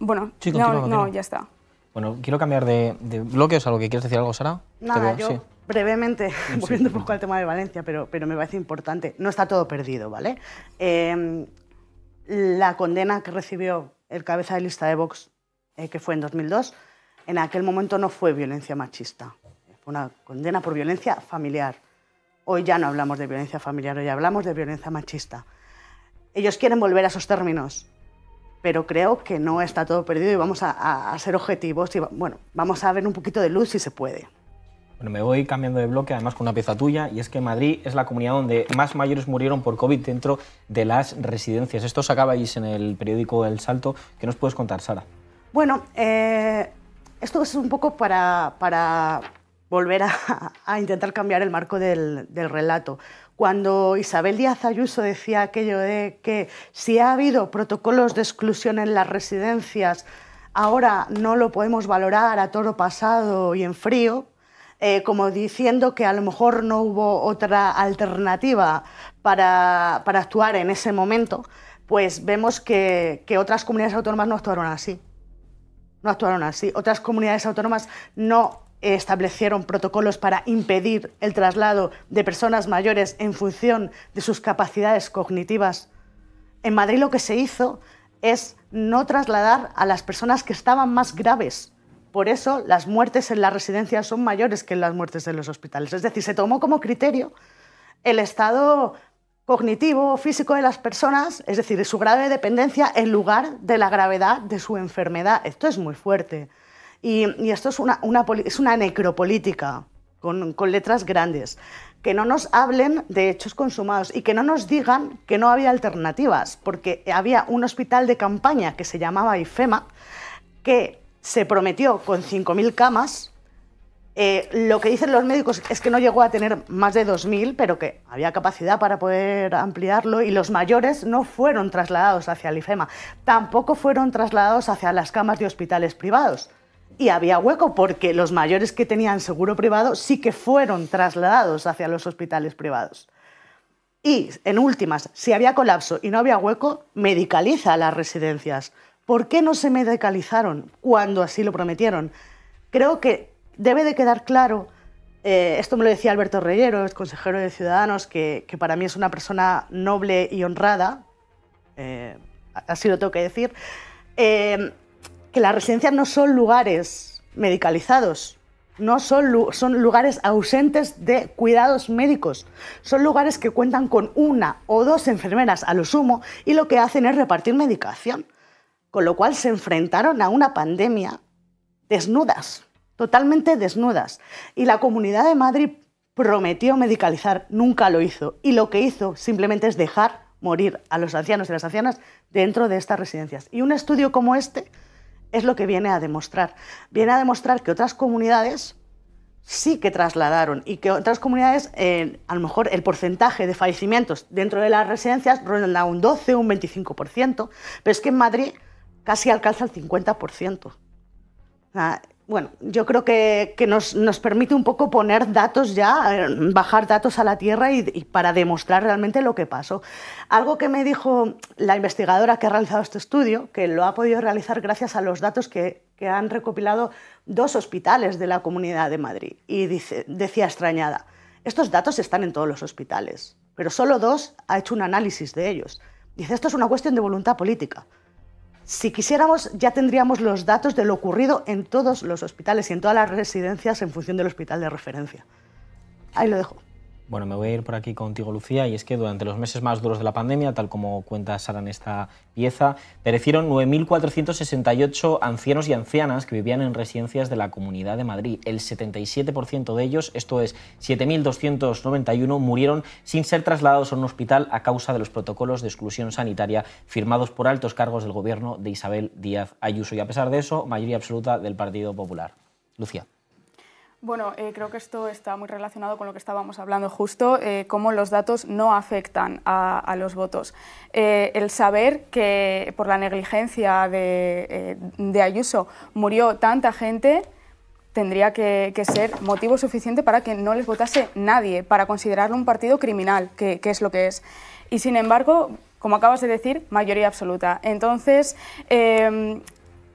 Speaker 9: bueno,
Speaker 1: no, ya está. Bueno, quiero cambiar de, de bloque, o ¿lo que quieres decir algo, Sara? Nada, yo
Speaker 8: brevemente, volviendo un poco al tema de Valencia, pero, pero me parece importante, no está todo perdido, ¿vale? la condena que recibió el cabeza de lista de Vox eh, que fue en 2002, en aquel momento no fue violencia machista, fue una condena por violencia familiar. Hoy ya no hablamos de violencia familiar, hoy hablamos de violencia machista. Ellos quieren volver a esos términos, pero creo que no está todo perdido y vamos a, ser objetivos y bueno, vamos a ver un poquito de luz si se puede.
Speaker 1: Bueno, me voy cambiando de bloque, además con una pieza tuya, y es que Madrid es la comunidad donde más mayores murieron por COVID dentro de las residencias. Esto sacabais en el periódico El Salto. que nos puedes contar, Sara?
Speaker 8: Bueno, eh, esto es un poco para, volver a, intentar cambiar el marco del, relato. Cuando Isabel Díaz Ayuso decía aquello de que si ha habido protocolos de exclusión en las residencias, ahora no lo podemos valorar a toro pasado y en frío, eh, como diciendo que a lo mejor no hubo otra alternativa para, actuar en ese momento, pues vemos que otras comunidades autónomas no actuaron así actuaron así. Otras comunidades autónomas no establecieron protocolos para impedir el traslado de personas mayores en función de sus capacidades cognitivas. En Madrid lo que se hizo es no trasladar a las personas que estaban más graves. Por eso las muertes en las residencias son mayores que las muertes en los hospitales. Es decir, se tomó como criterio el estado cognitivo o físico de las personas, es decir, de su grado de dependencia en lugar de la gravedad de su enfermedad. Esto es muy fuerte. Y, esto es una, es una necropolítica con, con letras grandes que no nos hablen de hechos consumados y que no nos digan que no había alternativas, porque había un hospital de campaña que se llamaba IFEMA, que se prometió con 5.000 camas eh, lo que dicen los médicos es que no llegó a tener más de 2.000, pero que había capacidad para poder ampliarlo y los mayores no fueron trasladados hacia el IFEMA, tampoco fueron trasladados hacia las camas de hospitales privados. Y había hueco porque los mayores que tenían seguro privado sí que fueron trasladados hacia los hospitales privados. Y, en últimas, si había colapso y no había hueco, medicaliza las residencias. ¿Por qué no se medicalizaron cuando así lo prometieron? Creo que debe de quedar claro, eh, esto me lo decía Alberto Reyero, el consejero de Ciudadanos, que, para mí es una persona noble y honrada, eh, así lo tengo que decir, eh, que las residencias no son lugares medicalizados, no son, son lugares ausentes de cuidados médicos, son lugares que cuentan con una o dos enfermeras a lo sumo y lo que hacen es repartir medicación, con lo cual se enfrentaron a una pandemia desnudas totalmente desnudas. Y la Comunidad de Madrid prometió medicalizar, nunca lo hizo. Y lo que hizo simplemente es dejar morir a los ancianos y las ancianas dentro de estas residencias. Y un estudio como este es lo que viene a demostrar. Viene a demostrar que otras comunidades sí que trasladaron y que otras comunidades, eh, a lo mejor el porcentaje de fallecimientos dentro de las residencias ronda un 12, un 25%, pero es que en Madrid casi alcanza el 50% bueno, yo creo que, nos, permite un poco poner datos ya, eh, bajar datos a la tierra y, para demostrar realmente lo que pasó. Algo que me dijo la investigadora que ha realizado este estudio, que lo ha podido realizar gracias a los datos que, han recopilado dos hospitales de la Comunidad de Madrid, y decía extrañada, estos datos están en todos los hospitales, pero solo dos ha hecho un análisis de ellos. Dice, esto es una cuestión de voluntad política. Si quisiéramos, ya tendríamos los datos de lo ocurrido en todos los hospitales y en todas las residencias en función del hospital de referencia. Ahí lo dejo.
Speaker 1: Bueno, me voy a ir por aquí contigo, Lucía, y es que durante los meses más duros de la pandemia, tal como cuenta Sara en esta pieza, perecieron 9.468 ancianos y ancianas que vivían en residencias de la Comunidad de Madrid. El 77% de ellos, esto es 7.291, murieron sin ser trasladados a un hospital a causa de los protocolos de exclusión sanitaria firmados por altos cargos del gobierno de Isabel Díaz Ayuso. Y a pesar de eso, mayoría absoluta del Partido Popular. Lucía.
Speaker 9: Bueno, eh, creo que esto está muy relacionado con lo que estábamos hablando justo, eh, cómo los datos no afectan a, los votos. Eh, el saber que por la negligencia de, Ayuso murió tanta gente tendría que, ser motivo suficiente para que no les votase nadie, para considerarlo un partido criminal, que, es lo que es. Y sin embargo, como acabas de decir, mayoría absoluta. Entonces,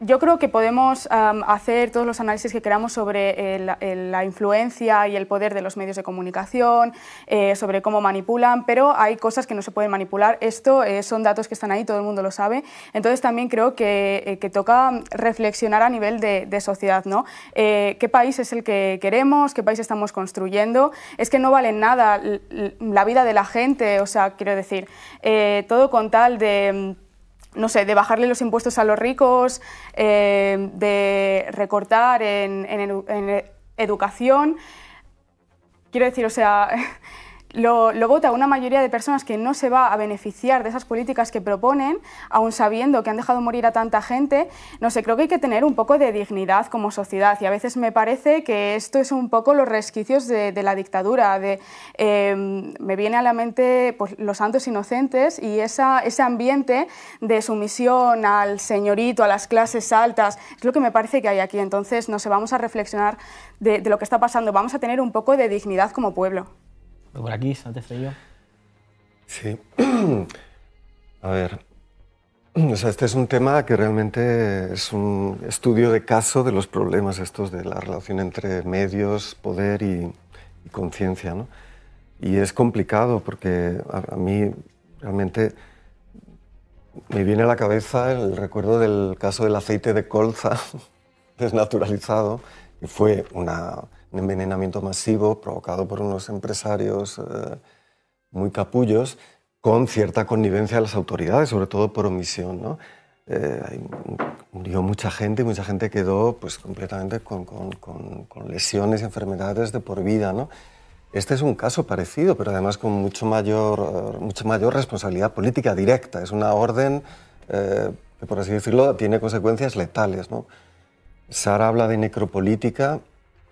Speaker 9: yo creo que podemos hacer todos los análisis que queramos sobre la influencia y el poder de los medios de comunicación, eh, sobre cómo manipulan, pero hay cosas que no se pueden manipular. Esto eh, son datos que están ahí, todo el mundo lo sabe. Entonces también creo que, eh, toca reflexionar a nivel de, sociedad, ¿no? ¿Qué país es el que queremos? ¿Qué país estamos construyendo? Es que no vale nada la vida de la gente, o sea, quiero decir, todo con tal de mm, no sé, de bajarle los impuestos a los ricos, eh, de recortar en, en educación. Quiero decir, o sea, lo, vota una mayoría de personas que no se va a beneficiar de esas políticas que proponen, aun sabiendo que han dejado morir a tanta gente, no sé, creo que hay que tener un poco de dignidad como sociedad y a veces me parece que esto es un poco los resquicios de, la dictadura, em, me viene a la mente pues, los santos inocentes y ese ambiente de sumisión al señorito, a las clases altas, es lo que me parece que hay aquí, entonces no sé, vamos a reflexionar de lo que está pasando, vamos a tener un poco de dignidad como pueblo
Speaker 1: por aquí, antes de yo.
Speaker 6: Sí. A ver. O sea, este es un tema que realmente es un estudio de caso de los problemas estos de la relación entre medios, poder y, conciencia. ¿no? Y es complicado porque a, mí realmente me viene a la cabeza el recuerdo del caso del aceite de colza desnaturalizado, Y fue una, envenenamiento masivo provocado por unos empresarios eh, muy capullos con cierta connivencia de las autoridades, sobre todo por omisión. ¿no? Eh, murió mucha gente y mucha gente quedó pues, completamente con, lesiones y enfermedades de por vida. ¿no? Este es un caso parecido, pero además con mucho mayor, eh, mucho mayor responsabilidad política directa. Es una orden que, por así decirlo, tiene consecuencias letales. ¿no? Sara habla de necropolítica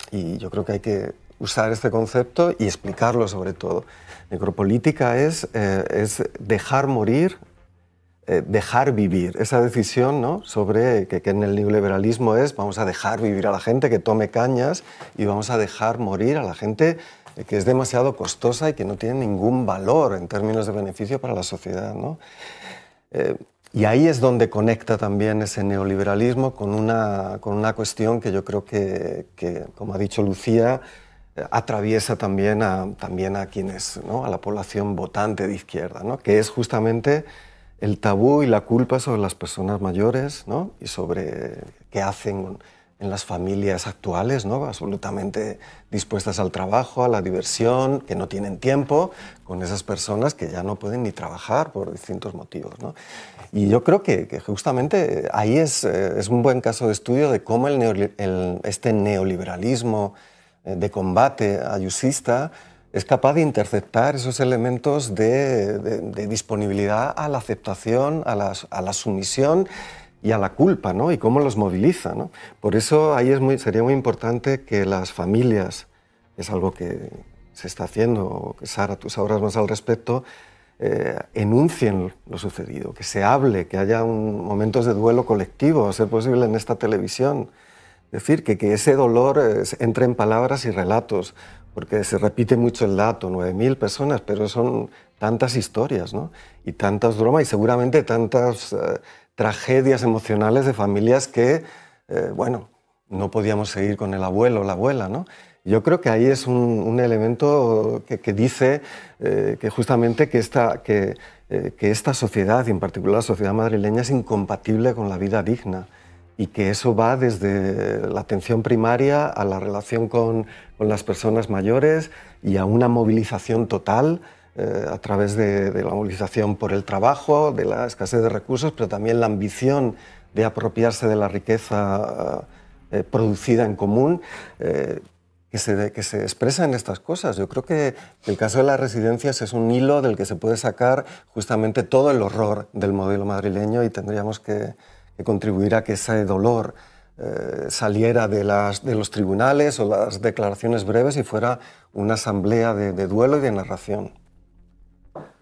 Speaker 6: y yo creo que hay que usar este concepto y explicarlo sobre todo. Necropolítica es, eh, es dejar morir, eh, dejar vivir. Esa decisión ¿no? sobre que, en el neoliberalismo es vamos a dejar vivir a la gente que tome cañas y vamos a dejar morir a la gente que es demasiado costosa y que no tiene ningún valor en términos de beneficio para la sociedad. ¿no? Eh, y ahí es donde conecta también ese neoliberalismo con una, con una cuestión que yo creo que, como ha dicho Lucía, atraviesa también a, también a quienes, a la población votante de izquierda, ¿no? que es justamente el tabú y la culpa sobre las personas mayores y sobre qué hacen en las familias actuales, ¿no? absolutamente dispuestas al trabajo, a la diversión, que no tienen tiempo, con esas personas que ya no pueden ni trabajar por distintos motivos. ¿no? Y yo creo que, justamente ahí es, eh, es, un buen caso de estudio de cómo el este neoliberalismo eh, de combate ayusista es capaz de interceptar esos elementos de, disponibilidad a la aceptación, a la, a la sumisión y a la culpa, ¿no? Y cómo los moviliza, ¿no? Por eso ahí es muy, sería muy importante que las familias, es algo que se está haciendo, que Sara, tú sabrás más al respecto, eh, enuncien lo sucedido, que se hable, que haya un, momentos de duelo colectivo, a ser posible en esta televisión. Es decir, que, que ese dolor eh, entre en palabras y relatos, porque se repite mucho el dato, 9.000 personas, pero son tantas historias, ¿no? Y tantas bromas y seguramente tantas... Eh, tragedias emocionales de familias que, eh, bueno, no podíamos seguir con el abuelo o la abuela, ¿no? Yo creo que ahí es un, elemento que, dice eh, que justamente que esta, eh, esta sociedad, y en particular la sociedad madrileña, es incompatible con la vida digna y que eso va desde la atención primaria a la relación con, con las personas mayores y a una movilización total eh, a través de, la movilización por el trabajo, de la escasez de recursos, pero también la ambición de apropiarse de la riqueza eh, producida en común, eh, que, se, que, se, expresa en estas cosas. Yo creo que el caso de las residencias es un hilo del que se puede sacar justamente todo el horror del modelo madrileño y tendríamos que, que contribuir a que ese dolor saliera de, las, de, los tribunales o las declaraciones breves y fuera una asamblea de duelo y de narración.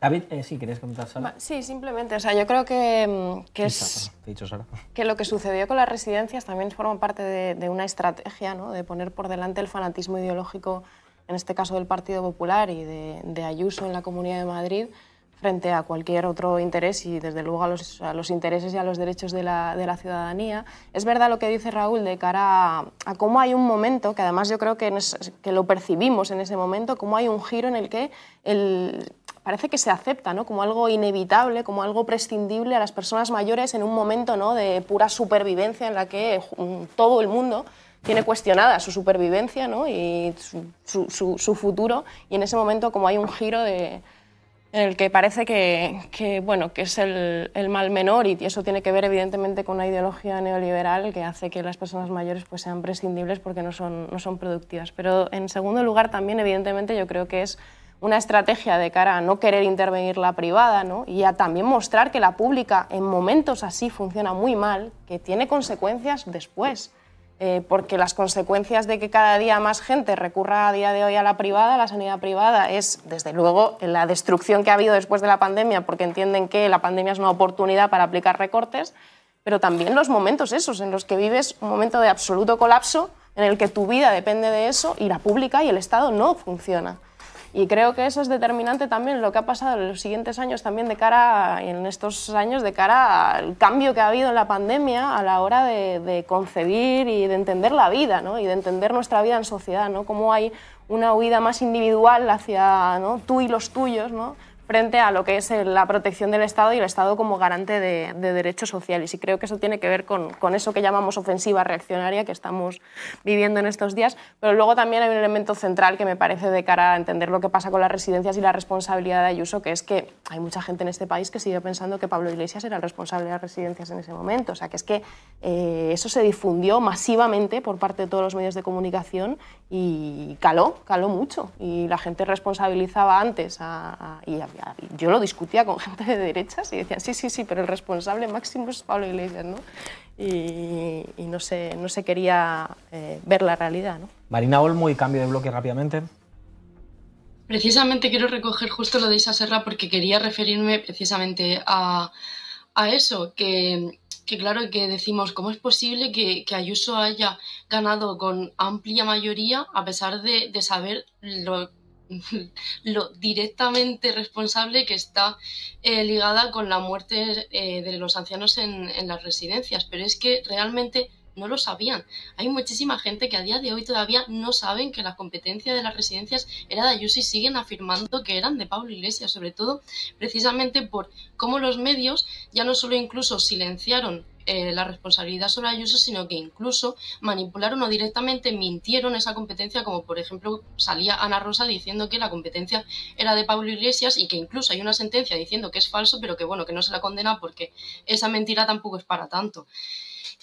Speaker 1: David, eh, sí, ¿querías comentar,
Speaker 5: Sara? Sí, simplemente, o sea, yo creo que, mm, que es... Que lo que sucedió con las residencias también forma parte de, una estrategia, ¿no? De poner por delante el fanatismo ideológico, en este caso del Partido Popular y de, Ayuso en la Comunidad de Madrid, frente a cualquier otro interés y, desde luego, a los, intereses y a los derechos de la, ciudadanía. Es verdad lo que dice Raúl de cara a, cómo hay un momento, que además yo creo que, que lo percibimos en ese momento, cómo hay un giro en el que el parece que se acepta ¿no? como algo inevitable, como algo prescindible a las personas mayores en un momento ¿no? de pura supervivencia en la que mm, todo el mundo tiene cuestionada su supervivencia ¿no? y su, futuro. Y en ese momento como hay un giro de, en el que parece que, bueno, que es el, el, mal menor y eso tiene que ver evidentemente con una ideología neoliberal que hace que las personas mayores pues, sean prescindibles porque no son, no son productivas. Pero en segundo lugar también evidentemente yo creo que es una estrategia de cara a no querer intervenir la privada ¿no? y a también mostrar que la pública en momentos así funciona muy mal, que tiene consecuencias después. Eh, porque las consecuencias de que cada día más gente recurra a día de hoy a la privada, a la sanidad privada, es desde luego la destrucción que ha habido después de la pandemia, porque entienden que la pandemia es una oportunidad para aplicar recortes, pero también los momentos esos en los que vives un momento de absoluto colapso en el que tu vida depende de eso y la pública y el Estado no funciona. Y creo que eso es determinante también lo que ha pasado en los siguientes años, también de cara, y en estos años, de cara al cambio que ha habido en la pandemia a la hora de, concebir y de entender la vida, ¿no? Y de entender nuestra vida en sociedad, ¿no? Cómo hay una huida más individual hacia ¿no? tú y los tuyos, ¿no? frente a lo que es eh, la protección del Estado y el Estado como garante de, derechos sociales. Y creo que eso tiene que ver con, eso que llamamos ofensiva reaccionaria que estamos viviendo en estos días. Pero luego también hay un elemento central que me parece de cara a entender lo que pasa con las residencias y la responsabilidad de Ayuso, que es que hay mucha gente en este país que sigue pensando que Pablo Iglesias era el responsable de las residencias en ese momento. O sea, que es que eh, eso se difundió masivamente por parte de todos los medios de comunicación y caló, caló mucho. Y la gente responsabilizaba antes a, y a, yo lo discutía con gente de derechas y decían, sí, sí, sí, pero el responsable máximo es Pablo Iglesias, ¿no? Y, no, se,
Speaker 10: no se quería eh, ver la realidad, ¿no?
Speaker 1: Marina Olmo y cambio de bloque rápidamente.
Speaker 10: Precisamente quiero recoger justo lo de Isa porque quería referirme precisamente a, eso, que, claro que decimos, ¿cómo es posible que, Ayuso haya ganado con amplia mayoría a pesar de, saber lo lo directamente responsable que está eh, ligada con la muerte eh, de los ancianos en, las residencias, pero es que realmente no lo sabían. Hay muchísima gente que a día de hoy todavía no saben que la competencia de las residencias era de Ayuso y siguen afirmando que eran de Pablo Iglesias, sobre todo precisamente por cómo los medios ya no solo incluso silenciaron eh, la responsabilidad sobre Ayuso, sino que incluso manipularon o directamente mintieron esa competencia, como por ejemplo salía Ana Rosa diciendo que la competencia era de Pablo Iglesias y que incluso hay una sentencia diciendo que es falso, pero que bueno, que no se la condena porque esa mentira tampoco es para tanto.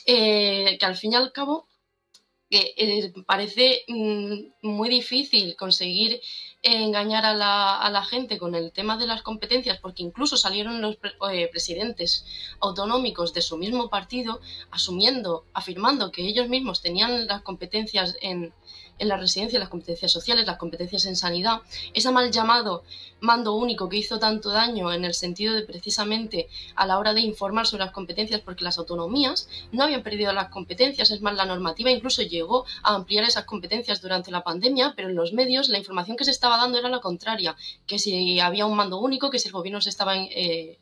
Speaker 10: Eh, que al fin y al cabo eh, parece mm, muy difícil conseguir engañar a la, gente con el tema de las competencias, porque incluso salieron los eh, presidentes autonómicos de su mismo partido asumiendo, afirmando que ellos mismos tenían las competencias en, en la residencia, las competencias sociales, las competencias en sanidad, ese mal llamado mando único que hizo tanto daño en el sentido de precisamente a la hora de informar sobre las competencias, porque las autonomías no habían perdido las competencias, es más, la normativa incluso llegó a ampliar esas competencias durante la pandemia, pero en los medios la información que se estaba dando era la contraria, que si había un mando único, que si el gobierno se estaba... Eh,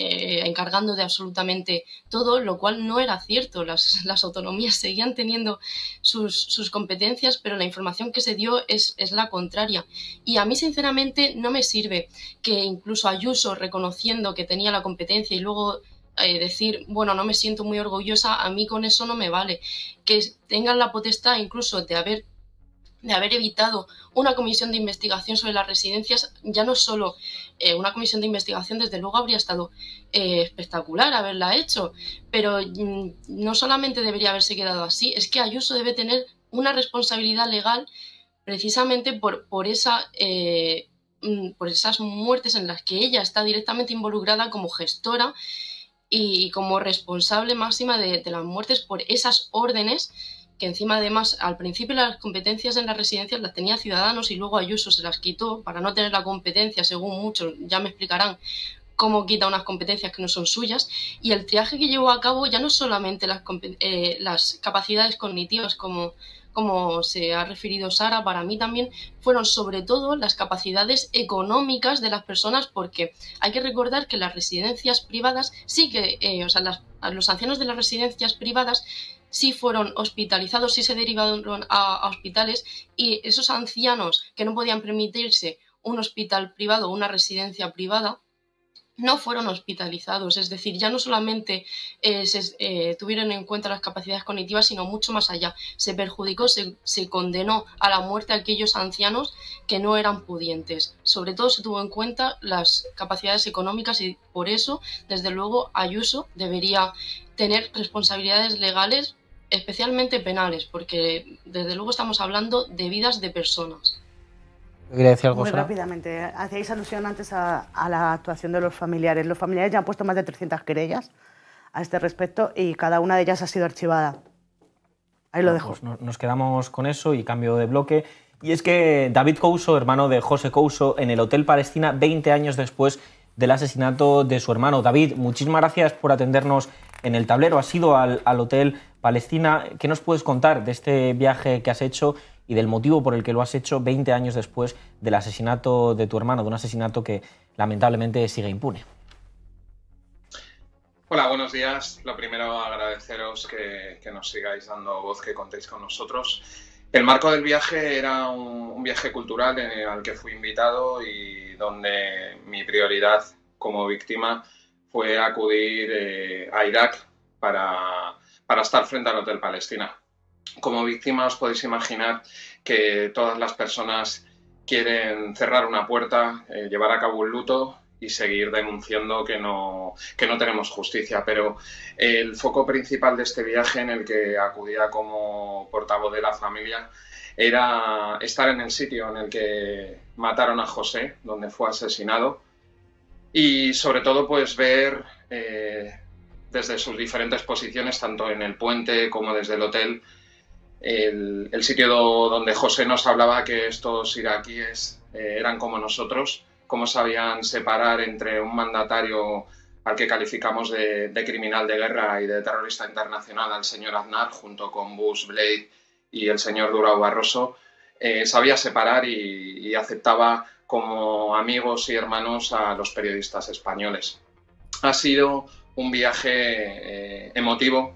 Speaker 10: eh, encargando de absolutamente todo, lo cual no era cierto. Las, autonomías seguían teniendo sus, competencias, pero la información que se dio es, la contraria. Y a mí, sinceramente, no me sirve que incluso Ayuso, reconociendo que tenía la competencia y luego eh, decir, bueno, no me siento muy orgullosa, a mí con eso no me vale. Que tengan la potestad incluso de haber de haber evitado una comisión de investigación sobre las residencias, ya no solo eh, una comisión de investigación, desde luego habría estado eh, espectacular haberla hecho, pero mm, no solamente debería haberse quedado así, es que Ayuso debe tener una responsabilidad legal precisamente por, por, esa, eh, mm, por esas muertes en las que ella está directamente involucrada como gestora y, como responsable máxima de las muertes por esas órdenes que encima además al principio las competencias en las residencias las tenía Ciudadanos y luego Ayuso se las quitó para no tener la competencia, según muchos, ya me explicarán cómo quita unas competencias que no son suyas y el triaje que llevó a cabo ya no solamente eh, las, capacidades cognitivas como, como se ha referido Sara, para mí también fueron sobre todo las capacidades económicas de las personas, porque hay que recordar que las residencias privadas sí que, eh, o sea, los ancianos de las residencias privadas sí fueron hospitalizados, sí se derivaron a, hospitales y esos ancianos que no podían permitirse un hospital privado o una residencia privada, no fueron hospitalizados. Es decir, ya no solamente eh, se eh, tuvieron en cuenta las capacidades cognitivas, sino mucho más allá. Se perjudicó, se, se, condenó a la muerte a aquellos ancianos que no eran pudientes. Sobre todo se tuvo en cuenta las capacidades económicas y por eso, desde luego, Ayuso debería tener responsabilidades legales especialmente penales, porque desde luego estamos hablando de vidas de personas.
Speaker 1: Quería decir algo, Muy
Speaker 8: rápidamente, hacíais alusión antes a, la actuación de los familiares. Los familiares ya han puesto más de 300 querellas a este respecto y cada una de ellas ha sido archivada.
Speaker 1: Ahí lo dejo. Pues nos quedamos con eso y cambio de bloque. Y es que David Couso, hermano de José Couso, en el Hotel Palestina, 20 años después, del asesinato de su hermano. David, muchísimas gracias por atendernos en el tablero. Has ido al, Hotel Palestina. ¿Qué nos puedes contar de este viaje que has hecho y del motivo por el que lo has hecho 20 años después del asesinato de tu hermano, de un asesinato que lamentablemente sigue impune.
Speaker 3: Hola, buenos días. Lo primero, agradeceros que nos sigáis dando voz, que contéis con nosotros. El marco del viaje era un, viaje cultural en el, al que fui invitado y donde mi prioridad como víctima fue acudir eh, a Irak para, para estar frente al Hotel Palestina. Como víctima os podéis imaginar que todas las personas quieren cerrar una puerta, eh, llevar a cabo un luto y seguir denunciando que no, no tenemos justicia. Pero el foco principal de este viaje en el que acudía como portavoz de la familia era estar en el sitio en el que mataron a José, donde fue asesinado, y sobre todo pues ver eh, desde sus diferentes posiciones, tanto en el puente como desde el hotel, el, sitio donde José nos hablaba que estos iraquíes eh, eran como nosotros cómo sabían separar entre un mandatario al que calificamos de, criminal de guerra y de terrorista internacional, al señor Aznar, junto con Bush, Blade y el señor Durao Barroso, eh, sabía separar y, aceptaba como amigos y hermanos a los periodistas españoles. Ha sido un viaje eh, emotivo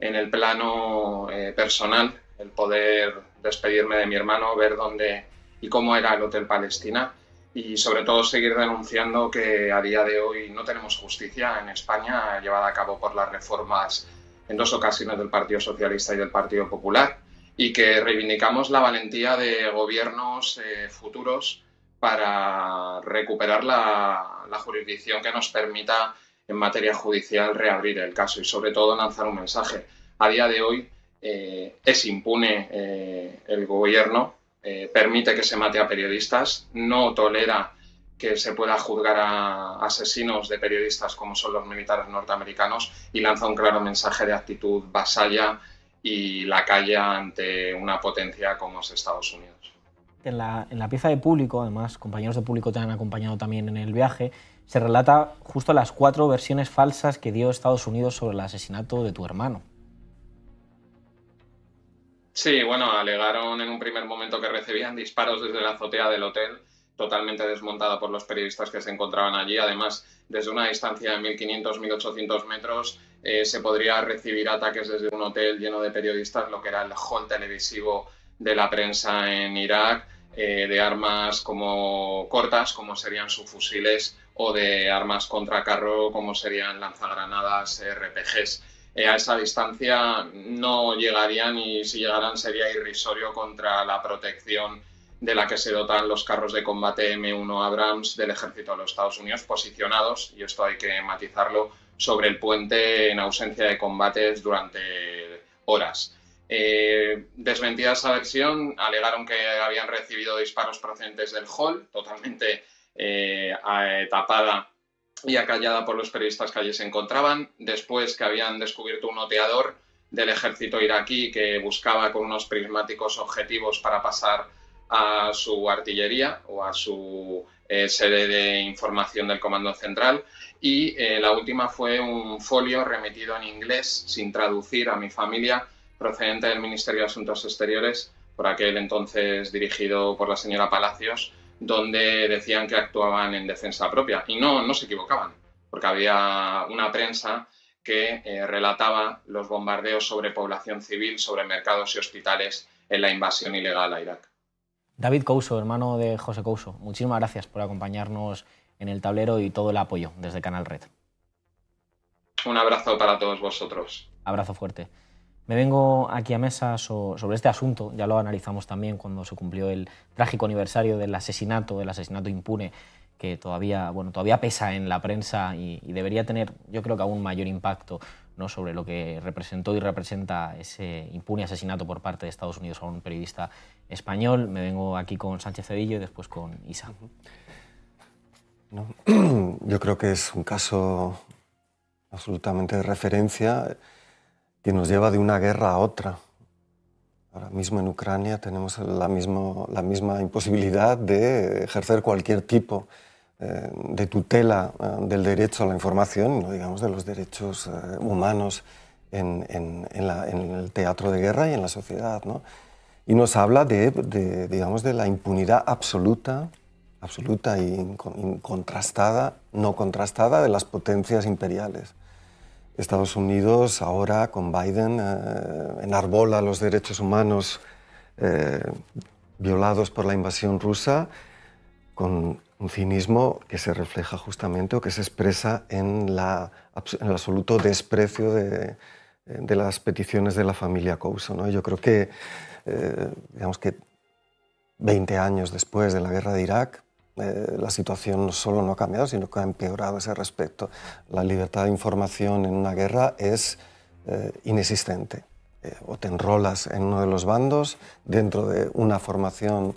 Speaker 3: en el plano eh, personal, el poder despedirme de mi hermano, ver dónde y cómo era el Hotel Palestina y sobre todo seguir denunciando que a día de hoy no tenemos justicia en España llevada a cabo por las reformas en dos ocasiones del Partido Socialista y del Partido Popular y que reivindicamos la valentía de gobiernos eh, futuros para recuperar la, jurisdicción que nos permita en materia judicial reabrir el caso y sobre todo lanzar un mensaje. A día de hoy eh, es impune eh, el gobierno eh, permite que se mate a periodistas, no tolera que se pueda juzgar a asesinos de periodistas como son los militares norteamericanos y lanza un claro mensaje de actitud vasalla y la calle ante una potencia como es Estados Unidos.
Speaker 1: la, en la pieza de público, además, compañeros de público te han acompañado también en el viaje, se relata justo las cuatro versiones falsas que dio Estados Unidos sobre el asesinato de tu hermano.
Speaker 3: Sí, bueno, alegaron en un primer momento que recibían disparos desde la azotea del hotel, totalmente desmontada por los periodistas que se encontraban allí. Además, desde una distancia de 1.500-1.800 metros eh, se podría recibir ataques desde un hotel lleno de periodistas, lo que era el hall televisivo de la prensa en Irak, eh, de armas como cortas, como serían subfusiles, o de armas contra carro, como serían lanzagranadas, eh, RPGs. Eh, a esa distancia no llegarían y si llegaran sería irrisorio contra la protección de la que se dotan los carros de combate M1 Abrams del ejército de los Estados Unidos posicionados, y esto hay que matizarlo, sobre el puente en ausencia de combates durante horas. Eh, desmentida esa versión, alegaron que habían recibido disparos procedentes del Hall, totalmente eh, tapada y acallada por los periodistas que allí se encontraban, después que habían descubierto un noteador del ejército iraquí que buscaba con unos prismáticos objetivos para pasar a su artillería o a su eh, sede de información del Comando Central. Y eh, la última fue un folio remitido en inglés, sin traducir, a mi familia, procedente del Ministerio de Asuntos Exteriores, por aquel entonces dirigido por la señora Palacios, donde decían que actuaban en defensa propia. Y no, no se equivocaban, porque había una prensa que eh, relataba los bombardeos sobre población civil, sobre mercados y hospitales en la invasión ilegal a Irak.
Speaker 1: David Couso, hermano de José Couso, muchísimas gracias por acompañarnos en el tablero y todo el apoyo desde Canal Red.
Speaker 3: Un abrazo para todos vosotros. Abrazo
Speaker 1: fuerte. Me vengo aquí a mesa sobre este asunto, ya lo analizamos también cuando se cumplió el trágico aniversario del asesinato, del asesinato impune, que todavía, bueno, todavía pesa en la prensa y, debería tener, yo creo que aún mayor impacto ¿no? sobre lo que representó y representa ese impune asesinato por parte de Estados Unidos a un periodista español. Me vengo aquí con Sánchez Cedillo y después con Isa.
Speaker 6: yo creo que es un caso absolutamente de referencia y nos lleva de una guerra a otra. Ahora mismo en Ucrania tenemos la, misma imposibilidad de ejercer cualquier tipo eh, de tutela eh, del derecho a la información, digamos de los derechos eh, humanos en, el teatro de guerra y en la sociedad. ¿no? Y nos habla de, digamos, de la impunidad absoluta, absoluta y contrastada, no contrastada de las potencias imperiales. Estados Unidos ahora con Biden eh, enarbola los derechos humanos eh, violados por la invasión rusa con un cinismo que se refleja justamente o que se expresa en, el absoluto desprecio de, las peticiones de la familia Couso. ¿no? Yo creo que, eh, digamos que 20 años después de la guerra de Irak, eh, la situación no solo no ha cambiado, sino que ha empeorado a ese respecto. La libertad de información en una guerra es eh, inexistente. Eh, o te enrolas en uno de los bandos dentro de una formación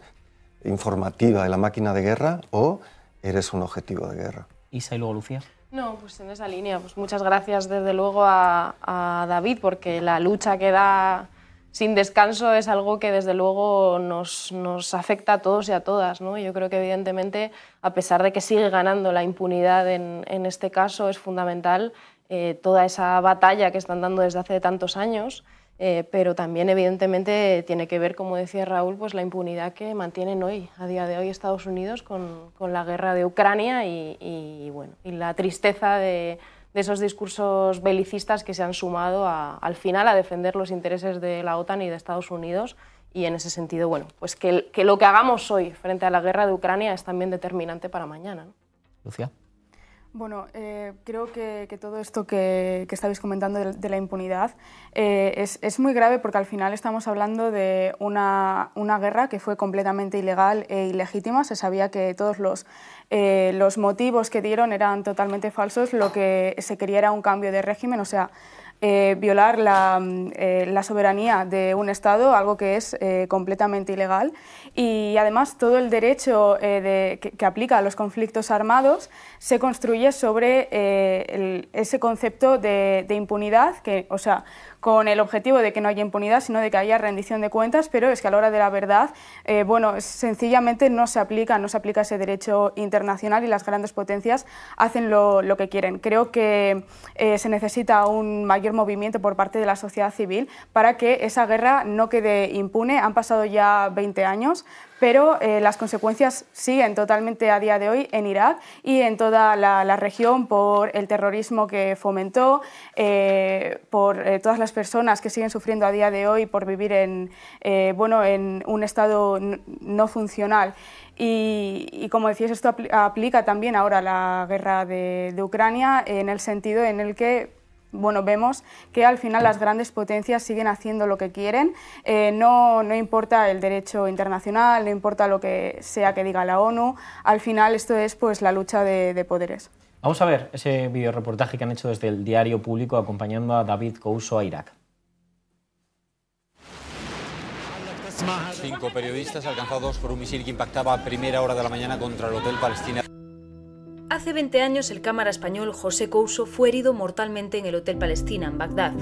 Speaker 6: informativa de la máquina de guerra o eres un objetivo de guerra.
Speaker 1: Isa y luego Lucía.
Speaker 5: No, pues en esa línea, pues muchas gracias desde luego a, a David porque la lucha que da sin descanso es algo que desde luego nos, nos afecta a todos y a todas. ¿no? Yo creo que evidentemente, a pesar de que sigue ganando la impunidad en, en este caso, es fundamental eh, toda esa batalla que están dando desde hace tantos años. Eh, pero también evidentemente tiene que ver, como decía Raúl, pues la impunidad que mantienen hoy, a día de hoy Estados Unidos con, con la guerra de Ucrania y, bueno, y la tristeza de, de esos discursos belicistas que se han sumado al final a defender los intereses de la OTAN y de Estados Unidos. Y en ese sentido, bueno, pues que, lo que hagamos hoy frente a la guerra de Ucrania es también determinante para mañana.
Speaker 9: Bueno, eh, creo que, todo esto que, estabais comentando de, la impunidad eh, es, muy grave porque al final estamos hablando de una, guerra que fue completamente ilegal e ilegítima. Se sabía que todos los, eh, los motivos que dieron eran totalmente falsos. Lo que se quería era un cambio de régimen, o sea, violar mm, la, soberanía de un Estado, algo que es completamente ilegal y además todo el derecho eh, que, aplica a los conflictos armados se construye sobre eh, ese concepto de, impunidad, que, o sea, con el objetivo de que no haya impunidad, sino de que haya rendición de cuentas, pero es que a la hora de la verdad, eh, bueno, sencillamente no se aplica, no se aplica ese derecho internacional y las grandes potencias hacen lo, lo que quieren. Creo que se necesita un mayor movimiento por parte de la sociedad civil para que esa guerra no quede impune. Han pasado ya 20 años pero eh, las consecuencias siguen totalmente a día de hoy en Irak y en toda la, región por el terrorismo que fomentó, eh, por eh, todas las personas que siguen sufriendo a día de hoy por vivir en, bueno, en un estado no funcional. Y, como decías, esto aplica también ahora a la guerra de Ucrania en el sentido en el que bueno, vemos que al final las grandes potencias siguen haciendo lo que quieren. Eh, no, importa el derecho internacional, no importa lo que sea que diga la ONU. Al final esto es pues la lucha de, poderes.
Speaker 1: Vamos a ver ese videoreportaje que han hecho desde el diario público acompañando a David Couso a Irak.
Speaker 3: Cinco periodistas alcanzados por un misil que impactaba a primera
Speaker 1: hora de la mañana contra el Hotel Palestina.
Speaker 12: Hace 20 años el cámara español José Couso fue herido mortalmente en el Hotel Palestina, en Bagdad.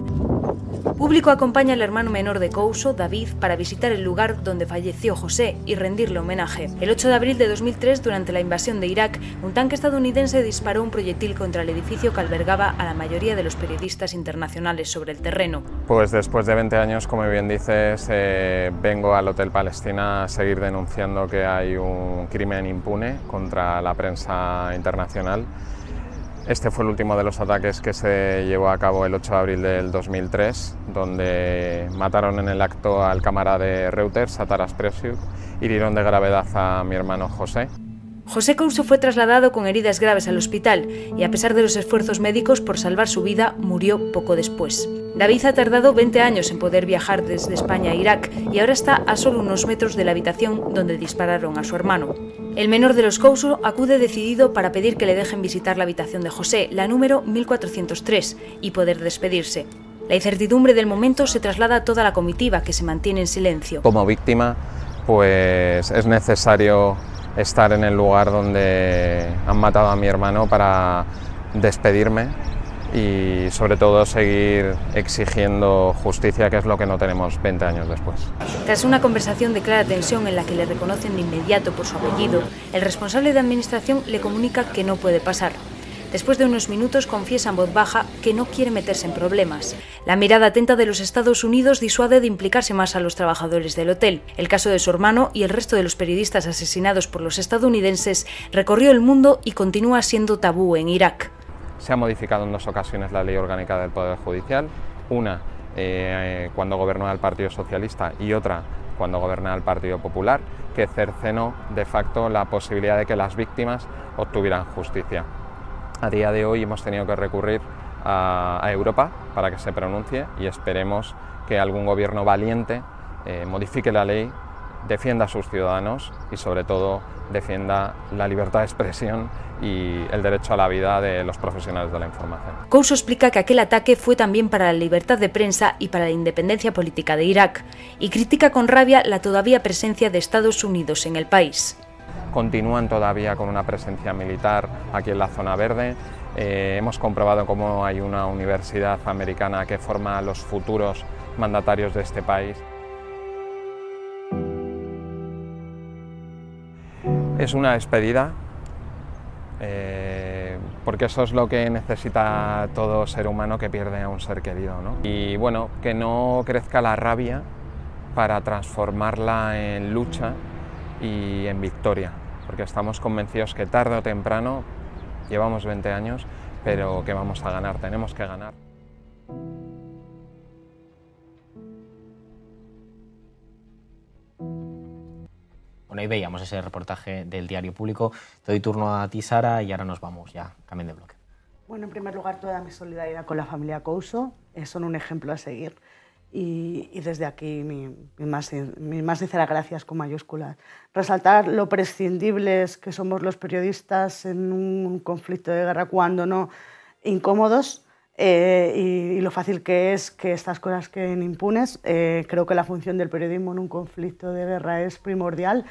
Speaker 12: Público acompaña al hermano menor de Couso, David, para visitar el lugar donde falleció José y rendirle homenaje. El 8 de abril de 2003, durante la invasión de Irak, un tanque estadounidense disparó un proyectil contra el edificio que albergaba a la mayoría de los periodistas internacionales sobre el terreno.
Speaker 3: Pues después de 20 años, como bien dices, eh, vengo al Hotel Palestina a seguir denunciando que hay un crimen impune contra la prensa internacional este fue el último de los ataques que se llevó a cabo el 8 de abril del 2003, donde mataron en el acto al cámara de Reuters, a Taras y hirieron de gravedad a mi hermano José.
Speaker 12: José Couso fue trasladado con heridas graves al hospital y a pesar de los esfuerzos médicos por salvar su vida, murió poco después. David ha tardado 20 años en poder viajar desde España a Irak y ahora está a solo unos metros de la habitación donde dispararon a su hermano. El menor de los Couso acude decidido para pedir que le dejen visitar la habitación de José, la número 1403, y poder despedirse. La incertidumbre del momento se traslada a toda la comitiva que se mantiene en silencio.
Speaker 3: Como víctima, pues es necesario estar en el lugar donde han matado a mi hermano para despedirme y sobre todo seguir exigiendo justicia, que es lo que no tenemos 20 años después.
Speaker 12: Tras una conversación de clara tensión en la que le reconocen de inmediato por su apellido, el responsable de administración le comunica que no puede pasar, Después de unos minutos confiesa en voz baja que no quiere meterse en problemas. La mirada atenta de los Estados Unidos disuade de implicarse más a los trabajadores del hotel. El caso de su hermano y el resto de los periodistas asesinados por los estadounidenses recorrió el mundo y continúa siendo tabú en Irak.
Speaker 3: Se ha modificado en dos ocasiones la ley orgánica del Poder Judicial, una eh, cuando gobernó el Partido Socialista y otra cuando gobernó el Partido Popular, que cercenó de facto la posibilidad de que las víctimas obtuvieran justicia a día de hoy hemos tenido que recurrir a, Europa para que se pronuncie y esperemos que algún gobierno valiente eh, modifique la ley, defienda a sus ciudadanos y sobre todo defienda la libertad de expresión y el derecho a la vida de los profesionales de la información.
Speaker 12: Couso explica que aquel ataque fue también para la libertad de prensa y para la independencia política de Irak, y critica con rabia la todavía presencia de Estados Unidos en el país
Speaker 3: continúan todavía con una presencia militar aquí en la zona verde. Eh, hemos comprobado cómo hay una universidad americana que forma a los futuros mandatarios de este país. Es una despedida, eh, porque eso es lo que necesita todo ser humano que pierde a un ser querido. Y bueno, que no crezca la rabia para transformarla en lucha y en victoria, porque estamos convencidos que tarde o temprano, llevamos 20 años, pero que vamos a ganar, tenemos que ganar.
Speaker 1: Bueno, ahí veíamos ese reportaje del diario público. Te doy turno a ti, Sara, y ahora nos vamos ya, también de bloque.
Speaker 8: Bueno, en primer lugar, toda mi solidaridad con la familia Couso. Eh, son un ejemplo a seguir. Y, desde aquí mi, más, mi más sincera gracias con mayúsculas. Resaltar lo prescindibles que somos los periodistas en un conflicto de guerra cuando no incómodos, eh, y, lo fácil que es que estas cosas queden impunes. Eh, creo que la función del periodismo en un conflicto de guerra es primordial,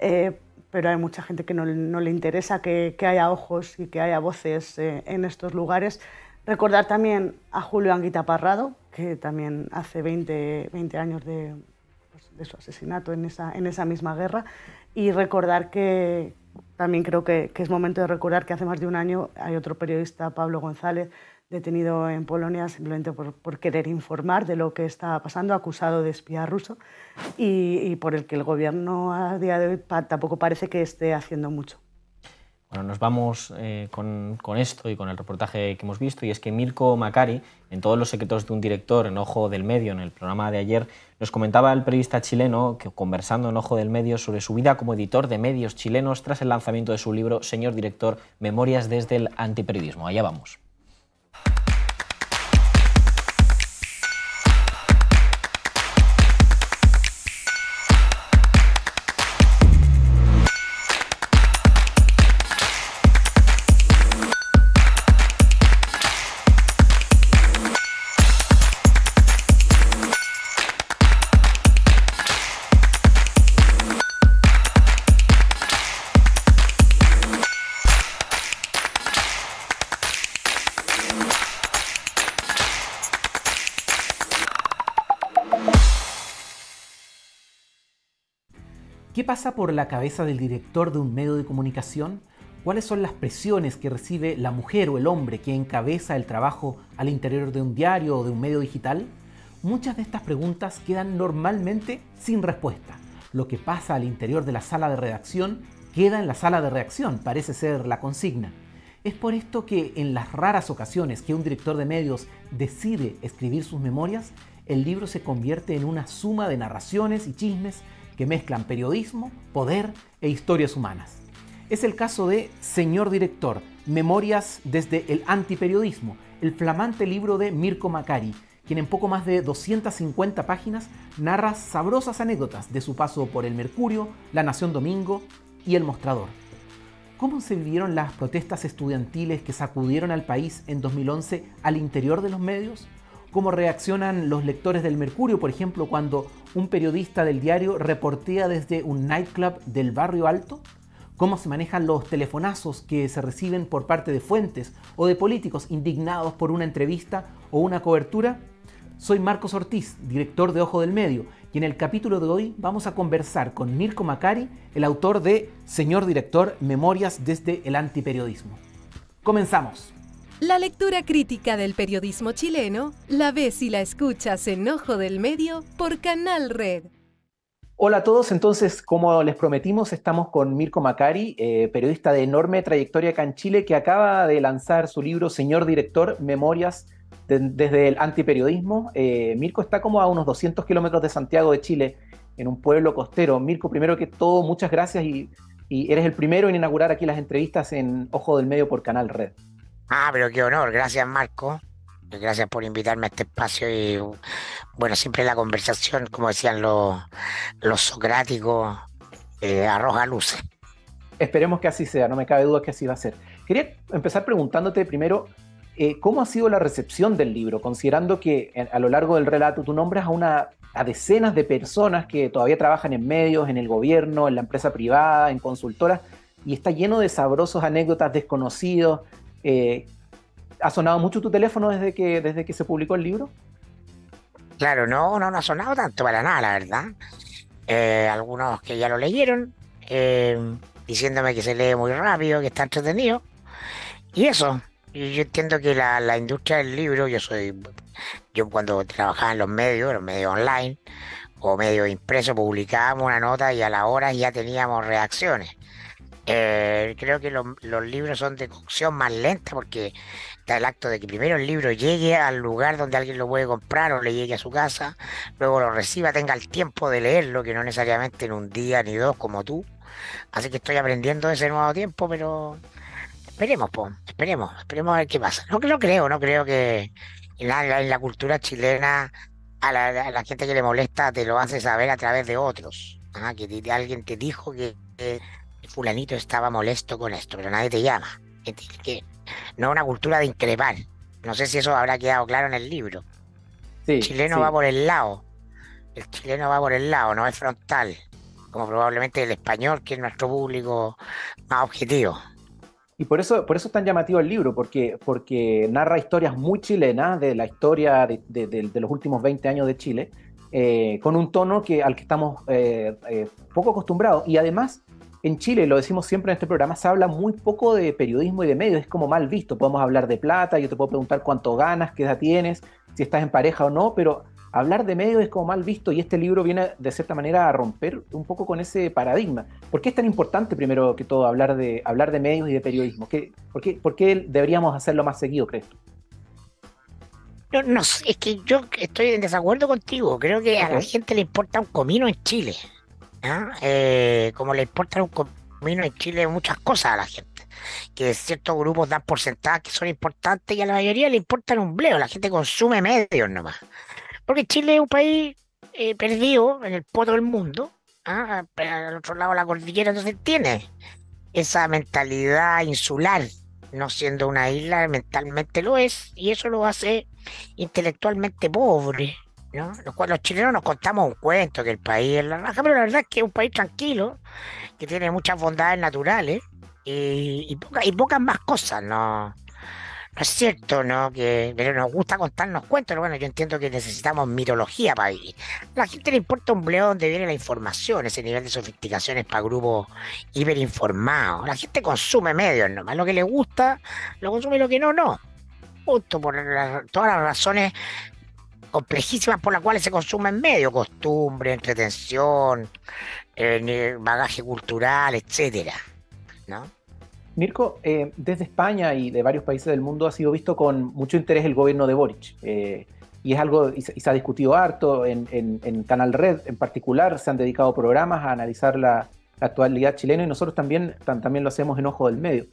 Speaker 8: eh, pero hay mucha gente que no, le interesa que, haya ojos y que haya voces en estos lugares Recordar también a Julio Anguita Parrado, que también hace 20, 20 años pues, de, su asesinato en esa, en esa misma guerra, y recordar que también creo que, es momento de recordar que hace más de un año hay otro periodista, Pablo González, detenido en Polonia simplemente por, querer informar de lo que está pasando, acusado de espía ruso, y, y por el que el gobierno a día de hoy tampoco parece que esté haciendo mucho.
Speaker 1: Bueno, nos vamos eh, con, con, esto y con el reportaje que hemos visto, y es que Mirko Macari, en Todos los secretos de un director, en Ojo del Medio, en el programa de ayer, nos comentaba el periodista chileno, que conversando en Ojo del Medio, sobre su vida como editor de medios chilenos tras el lanzamiento de su libro Señor Director, Memorias desde el Antiperiodismo. Allá vamos.
Speaker 4: pasa por la cabeza del director de un medio de comunicación? ¿Cuáles son las presiones que recibe la mujer o el hombre que encabeza el trabajo al interior de un diario o de un medio digital? Muchas de estas preguntas quedan normalmente sin respuesta. Lo que pasa al interior de la sala de redacción queda en la sala de reacción, parece ser la consigna. Es por esto que en las raras ocasiones que un director de medios decide escribir sus memorias, el libro se convierte en una suma de narraciones y chismes que mezclan periodismo, poder e historias humanas. Es el caso de Señor Director, Memorias desde el antiperiodismo, el flamante libro de Mirko Macari, quien en poco más de 250 páginas narra sabrosas anécdotas de su paso por El Mercurio, La Nación Domingo y El Mostrador. ¿Cómo se vivieron las protestas estudiantiles que sacudieron al país en 2011 al interior de los medios? cómo reaccionan los lectores del Mercurio, por ejemplo, cuando un periodista del diario reportea desde un nightclub del barrio alto, cómo se manejan los telefonazos que se reciben por parte de fuentes o de políticos indignados por una entrevista o una cobertura. Soy Marcos Ortiz, director de Ojo del Medio, y en el capítulo de hoy vamos a conversar con Mirko Macari, el autor de Señor Director, Memorias desde el Antiperiodismo. Comenzamos. La lectura
Speaker 13: crítica del periodismo chileno la ves y la escuchas en Ojo del Medio por Canal Red.
Speaker 4: Hola a todos, entonces como les prometimos estamos con Mirko Macari, eh, periodista de enorme trayectoria acá en Chile que acaba de lanzar su libro Señor Director, Memorias desde el antiperiodismo. Eh, Mirko está como a unos 200 kilómetros de Santiago de Chile, en un pueblo costero. Mirko, primero que todo, muchas gracias y eres el primero en inaugurar aquí las entrevistas en Ojo del Medio por Canal Red.
Speaker 14: Ah, pero qué honor. Gracias, Marco. Gracias por invitarme a este espacio y bueno, siempre la conversación, como decían los, los socráticos, eh, arroja luces.
Speaker 4: Esperemos que así sea, no me cabe duda que así va a ser. Quería empezar preguntándote primero, eh, ¿cómo ha sido la recepción del libro? Considerando que a lo largo del relato tú nombras a, una, a decenas de personas que todavía trabajan en medios, en el gobierno, en la empresa privada, en consultoras, y está lleno de sabrosos anécdotas desconocidos, eh, ¿Ha sonado mucho tu teléfono desde que, desde que se publicó el libro?
Speaker 14: Claro, no, no, ha sonado tanto para nada, la verdad. Eh, algunos que ya lo leyeron, eh, diciéndome que se lee muy rápido, que está entretenido. Y eso, yo entiendo que la, industria del libro, yo soy, yo cuando trabajaba en los medios, los medios online o medios impresos, publicábamos una nota y a la hora ya teníamos reacciones. Eh, creo que los libros son de cocción más lenta porque está el acto de que primero el libro llegue al lugar donde alguien lo puede comprar o le llegue a su casa, luego lo reciba, tenga el tiempo de leerlo, que no necesariamente en un día ni dos como tú. Así que estoy aprendiendo ese nuevo tiempo, pero esperemos, pues esperemos, esperemos a ver qué pasa. No, creo, no creo que en la, cultura chilena a la, gente que le molesta te lo hace saber a través de otros. ¿ah? que alguien te dijo que fulanito estaba molesto con esto, pero nadie te llama. no es una cultura de increpar. No sé si eso habrá quedado claro en el libro. el chileno va por el lado. El chileno va por el lado, no es frontal, como probablemente el español, que es nuestro público más objetivo.
Speaker 4: Y por eso, por eso es tan llamativo el libro, porque, porque narra historias muy chilenas de la historia de, los últimos 20 años de Chile, eh, con un tono que, al que estamos eh, eh, poco acostumbrados. Y además en Chile, lo decimos siempre en este programa, se habla muy poco de periodismo y de medios, es como mal visto. Podemos hablar de plata, yo te puedo preguntar cuánto ganas, qué edad tienes, si estás en pareja o no, pero hablar de medios es como mal visto y este libro viene de cierta manera a romper un poco con ese paradigma. ¿Por qué es tan importante, primero que todo, hablar de, hablar de medios y de periodismo? por, qué, deberíamos hacerlo más seguido, crees tú?
Speaker 14: No, no, es que yo estoy en desacuerdo contigo. Creo que a la gente le importa un comino en Chile. ¿eh? ¿eh? como le importan un comino en Chile muchas cosas a la gente, que ciertos grupos dan por que son importantes y a la mayoría le importan un bleo, la gente consume medios nomás. Porque Chile es un país eh, perdido en el poto del mundo, ¿ah? pero al otro lado de la cordillera, no se tiene esa mentalidad insular, no siendo una isla, mentalmente lo es, y eso lo hace intelectualmente pobre, los, chilenos nos contamos un cuento que el país es la raja, pero la verdad es que es un país tranquilo, que tiene muchas bondades naturales y, y, y pocas más cosas, ¿no? No es cierto, ¿no? Que pero nos gusta contarnos cuentos. Bueno, yo entiendo que necesitamos mitología para A la gente le importa un bleo donde viene la información. Ese nivel de sofisticación es para grupos hiperinformados. La gente consume medios nomás. Lo que le gusta, lo consume lo que no, no. Justo por todas las razones complejísimas por las cuales se consumen medio costumbre, entretención, eh, bagaje cultural, etcétera,
Speaker 4: Mirko, eh, desde España y de varios países del mundo ha sido visto con mucho interés el gobierno de Boric. Eh, y es algo, y se, ha discutido harto en, en, Canal Red en particular, se han dedicado programas a analizar la, actualidad chilena y nosotros también, también lo hacemos en Ojo del Medio.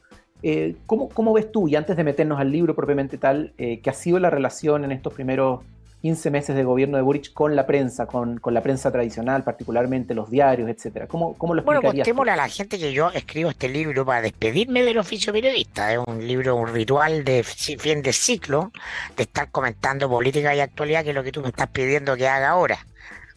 Speaker 4: ¿cómo, ves tú, y antes de meternos al libro propiamente tal, qué ha sido la relación en estos primeros 15 meses de gobierno de Boric con la prensa, con, con la prensa tradicional, particularmente los diarios, etcétera? ¿Cómo, cómo lo Bueno, contémosle a la
Speaker 14: gente que yo escribo este libro para despedirme del oficio periodista. Es un libro, un ritual de fin de ciclo, de estar comentando política y actualidad, que es lo que tú me estás pidiendo que haga ahora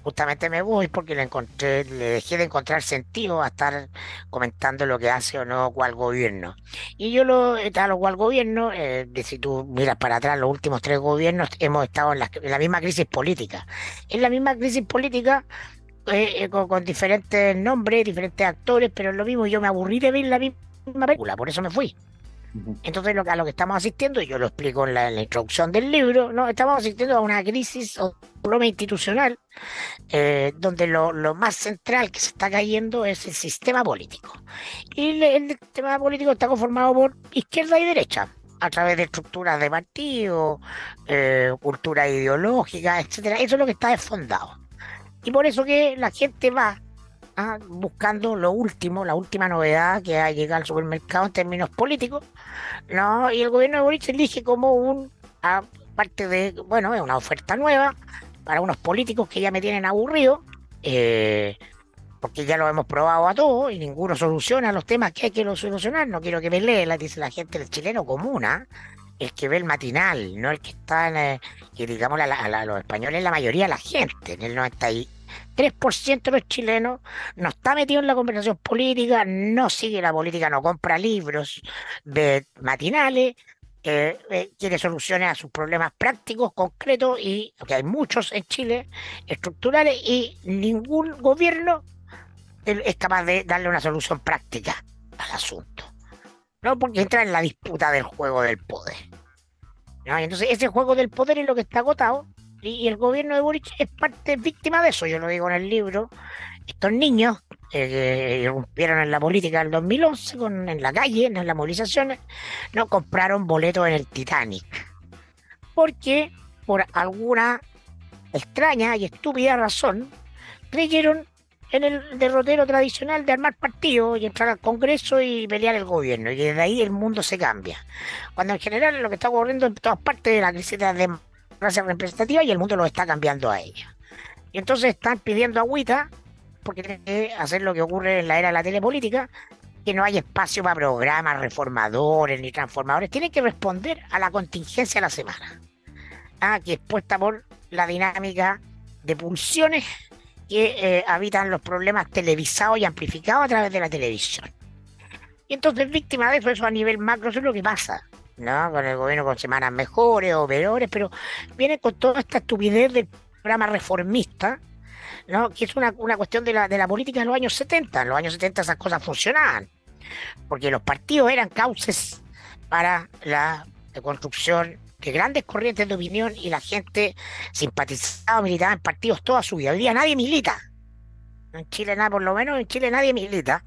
Speaker 14: justamente me voy porque le encontré, le dejé de encontrar sentido a estar comentando lo que hace o no cual gobierno. Y yo lo, he lo cual gobierno, eh, si tú miras para atrás, los últimos tres gobiernos hemos estado en la, misma crisis política. En la misma crisis política eh, eh, con, diferentes nombres, diferentes actores, pero es lo mismo, yo me aburrí de ver la misma película, por eso me fui. Entonces, lo, a lo que estamos asistiendo, y yo lo explico en la, introducción del libro, ¿no? estamos asistiendo a una crisis o problema institucional eh, donde lo, más central que se está cayendo es el sistema político. Y el, sistema político está conformado por izquierda y derecha a través de estructuras de partido, eh, cultura ideológica, etcétera. Eso es lo que está desfondado. Y por eso que la gente va Ah, buscando lo último, la última novedad que ha llegado al supermercado en términos políticos, ¿no? Y el gobierno de Boric elige como un, aparte de, bueno, es una oferta nueva para unos políticos que ya me tienen aburrido, eh, porque ya lo hemos probado a todos y ninguno soluciona los temas que hay que solucionar. No quiero que me lea, dice la gente del chileno comuna, ¿ah? el que ve el matinal, no el que está en, eh, que digamos a, los españoles, la mayoría de la gente, él no está ahí 3% de los chilenos no está metido en la conversación política, no sigue la política, no compra libros de matinales, eh, eh, quiere soluciones a sus problemas prácticos, concretos, y que hay muchos en Chile, estructurales, y ningún gobierno es capaz de darle una solución práctica al asunto. No porque entra en la disputa del juego del poder. entonces ese juego del poder es lo que está agotado y, el gobierno de Boric es parte víctima de eso, yo lo digo en el libro. Estos niños eh, que irrumpieron en la política del 2011, con, en la calle, en las movilizaciones, no compraron boletos en el Titanic. Porque por alguna extraña y estúpida razón, creyeron en el derrotero tradicional de armar partido y entrar al Congreso y pelear el gobierno. Y desde ahí el mundo se cambia. Cuando en general lo que está ocurriendo en todas partes de la crisis de clase representativa y el mundo lo está cambiando a ella. Y entonces están pidiendo agüita, porque tienen que hacer lo que ocurre en la era de la telepolítica, que no hay espacio para programas reformadores ni transformadores. Tienen que responder a la contingencia de la semana, ah, que puesta por la dinámica de pulsiones que eh, habitan los problemas televisados y amplificados a través de la televisión. Y entonces, víctima de eso, eso a nivel macro, eso es lo que pasa. Con el gobierno con semanas mejores o peores, pero viene con toda esta estupidez del programa reformista, ¿no? Que es una, cuestión de la, de la política de los años 70. En los años 70 esas cosas funcionaban, porque los partidos eran cauces para la construcción de grandes corrientes de opinión y la gente simpatizaba, militaba en partidos toda su vida. Hoy día nadie milita. En Chile nada, por lo menos en Chile nadie milita.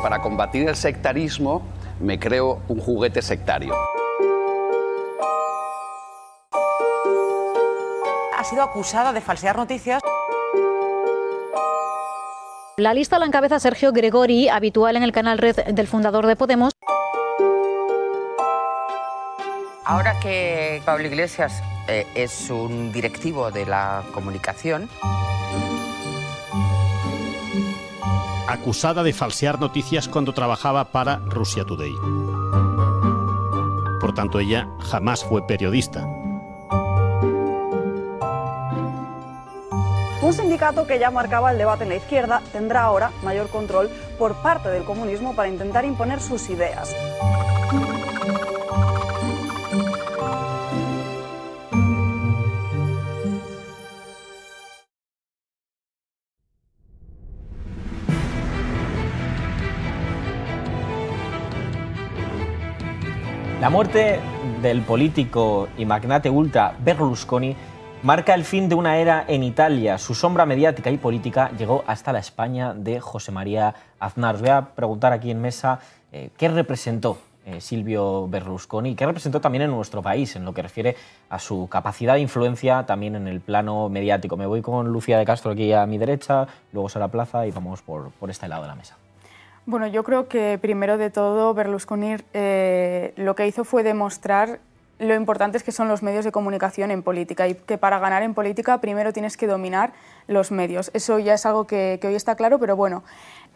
Speaker 3: Para combatir el sectarismo me creo un juguete sectario.
Speaker 12: Ha sido acusada de falsear noticias. La lista la encabeza Sergio Gregori, habitual en el canal Red del fundador de Podemos.
Speaker 14: Ahora que Pablo Iglesias eh, es un directivo de la
Speaker 15: comunicación, acusada de falsear noticias cuando trabajaba para Russia Today. Por tanto, ella jamás fue periodista.
Speaker 16: Un sindicato que ya marcaba el debate en la izquierda tendrá ahora mayor control por parte del comunismo para intentar imponer sus ideas.
Speaker 1: muerte del político y magnate ultra Berlusconi marca el fin de una era en Italia. Su sombra mediática y política llegó hasta la España de José María Aznar. Os voy a preguntar aquí en mesa eh, qué representó eh, Silvio Berlusconi, qué representó también en nuestro país, en lo que refiere a su capacidad de influencia también en el plano mediático. Me voy con Lucía de Castro aquí a mi derecha, luego la Plaza y vamos por, por este lado de la mesa.
Speaker 9: Bueno, yo creo que primero de todo Berlusconi eh, lo que hizo fue demostrar lo importante que son los medios de comunicación en política y que para ganar en política primero tienes que dominar los medios. Eso ya es algo que, hoy está claro, pero bueno,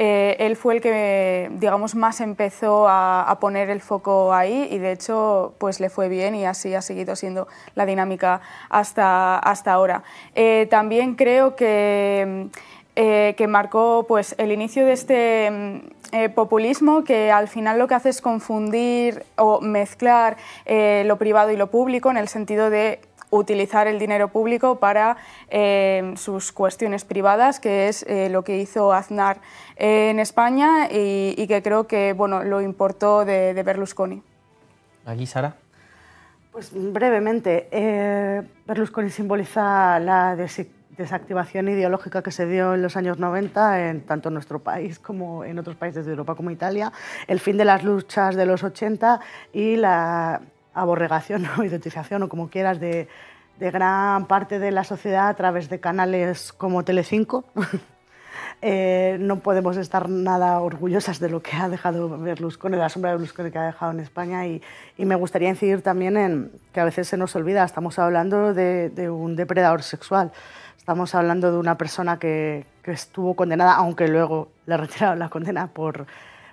Speaker 9: eh, él fue el que, digamos, más empezó a, poner el foco ahí y de hecho, pues le fue bien y así ha seguido siendo la dinámica hasta, hasta ahora. Eh, también creo que eh, que marcó pues, el inicio de este mm, eh, populismo que al final lo que hace es confundir o mezclar eh, lo privado y lo público en el sentido de utilizar el dinero público para sus cuestiones privadas, que es lo que hizo Aznar en España y, que creo que bueno, lo importó de, Berlusconi. Aquí, Sara. Pues brevemente, Berlusconi simboliza la
Speaker 8: desactivación ideológica que se dio en los años 90, en tanto nuestro país como en otros países de Europa como Italia, el fin de las luchas de los 80 y la aborregación o identificación o como quieras de, gran parte de la sociedad a través de canales como Telecinco. Eh, no podemos estar nada orgullosas de lo que ha dejado Berlusconi, de la sombra de Berlusconi que ha dejado en España y, me gustaría incidir también en que a veces se nos olvida, estamos hablando de, de un depredador sexual. Estamos hablando de una persona que, estuvo condenada, aunque luego le retiraron la condena por,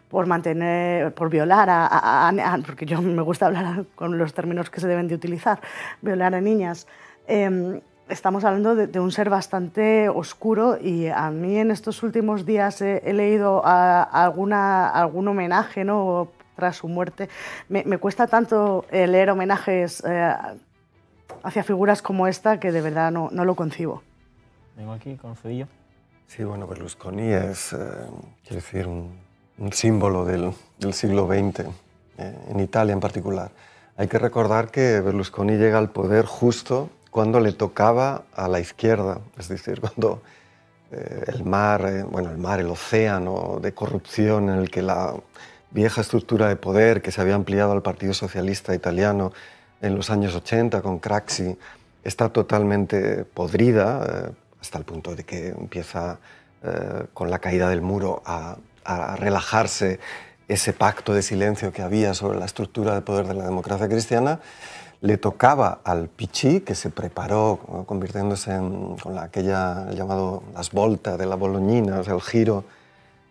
Speaker 8: por mantener, por violar a, porque yo me gusta hablar con los términos que se deben de utilizar, violar a niñas. Em, estamos hablando de, un ser bastante oscuro y a mí en estos últimos días he, leído alguna, algún homenaje ¿no? tras su muerte. Me, cuesta tanto eh, leer homenajes eh, hacia figuras como esta que de verdad no, no lo concibo.
Speaker 6: Vengo aquí con Cedillo. Sí, bueno, Berlusconi es, eh, quiero decir, un, símbolo del, del, siglo XX, eh, en Italia en particular. Hay que recordar que Berlusconi llega al poder justo cuando le tocaba a la izquierda, es decir, cuando eh, el mar, bueno, el mar, el océano de corrupción en el que la vieja estructura de poder que se había ampliado al Partido Socialista Italiano en los años 80 con Craxi está totalmente podrida, hasta el punto de que empieza eh, con la caída del muro a, relajarse ese pacto de silencio que había sobre la estructura de poder de la democracia cristiana, le tocaba al Pichí, que se preparó convirtiéndose en, aquella llamado las voltas de la Boloñina, o sea, el giro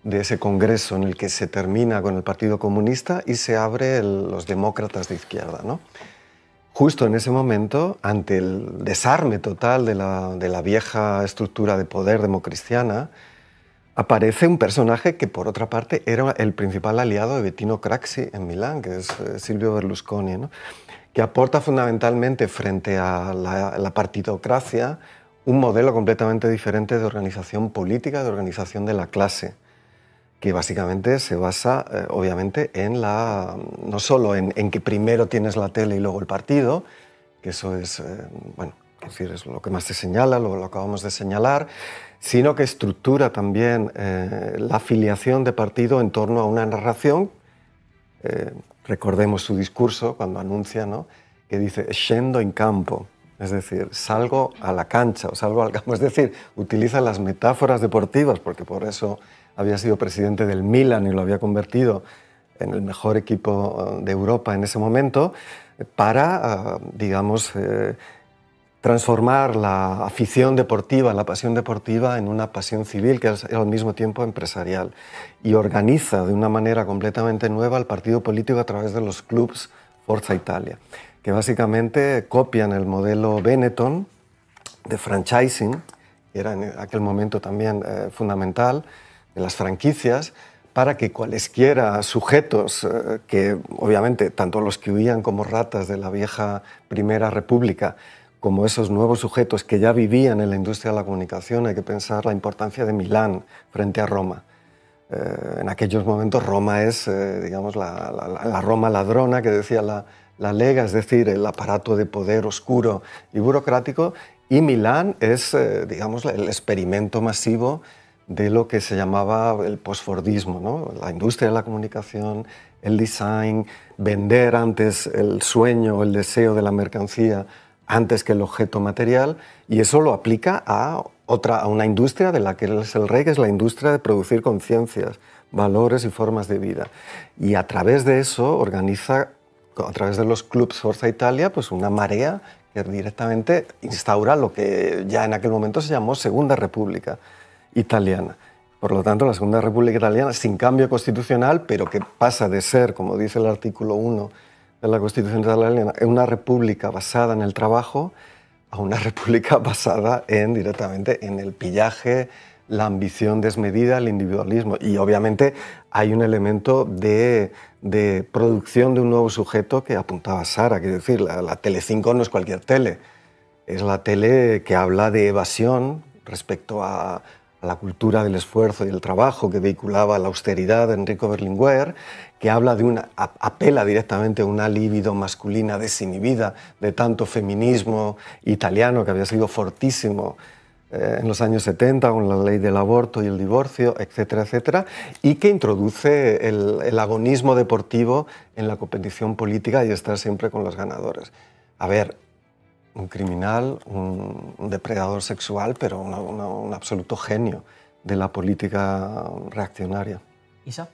Speaker 6: de ese congreso en el que se termina con el Partido Comunista y se abre los demócratas de izquierda. ¿no? justo en ese momento, ante el desarme total de la, vieja estructura de poder democristiana, aparece un personaje que, por otra parte, era el principal aliado de Bettino Craxi en Milán, que es eh, Silvio Berlusconi, que aporta fundamentalmente frente a la, la partidocracia un modelo completamente diferente de organización política, de organización de la clase que básicamente se basa, eh, obviamente, en la, no solo en, que primero tienes la tele y luego el partido, que eso es, eh, bueno, decir, es lo que más se señala, lo, lo acabamos de señalar, sino que estructura también eh, la afiliación de partido en torno a una narración. recordemos su discurso cuando anuncia, ¿no? que dice, yendo en campo, es decir, salgo a la cancha o salgo al campo. Es decir, utiliza las metáforas deportivas, porque por eso había sido presidente del Milan y lo había convertido en el mejor equipo eh, de Europa en ese momento, eh, para, eh, digamos, transformar la afición deportiva, la pasión deportiva, en una pasión civil que es al mismo tiempo empresarial. Y organiza de una manera completamente nueva el partido político a través de los clubs Forza Italia, que básicamente copian el modelo Benetton de franchising, que era en aquel momento también fundamental, en las franquicias para que cualesquiera sujetos, eh, que obviamente tanto los que huían como ratas de la vieja Primera República, como esos nuevos sujetos que ya vivían en la industria de la comunicación, hay que pensar la importancia de Milán frente a Roma. Eh, en aquellos momentos Roma es, eh, digamos, la, Roma ladrona que decía la, Lega, es decir, el aparato de poder oscuro y burocrático, y Milán es, digamos, el experimento masivo de lo que se llamaba el posfordismo, la industria de la comunicación, el design, vender antes el sueño, el deseo de la mercancía antes que el objeto material, y eso lo aplica a otra, a una industria de la que él es el rey, que es la industria de producir conciencias, valores y formas de vida. Y a través de eso organiza, a través de los clubs Forza Italia, pues una marea que directamente instaura lo que ya en aquel momento se llamó Segunda República italiana. Por lo tanto, la Segunda República Italiana, sin cambio constitucional, pero que pasa de ser, como dice el artículo 1 de la Constitución italiana, una república basada en el trabajo, a una república basada directamente en el pillaje, la ambición desmedida, el individualismo. Y obviamente hay un elemento de, producción de un nuevo sujeto que apuntaba Sara. Quiero decir, la, la 5 no es cualquier tele. Es la tele que habla de evasión respecto a a la cultura del esfuerzo y el trabajo que vehiculaba la austeridad de Enrico Berlinguer, que habla de una, apela directamente a una libido masculina desinhibida de tanto feminismo italiano que había sido fortísimo eh, en los años 70 con la ley del aborto y el divorcio, etcétera, etcétera, y que introduce el agonismo deportivo en la competición política y estar siempre con los ganadores. A ver, un criminal, un, depredador sexual, pero un absoluto genio de la política reaccionaria. ¿Isa?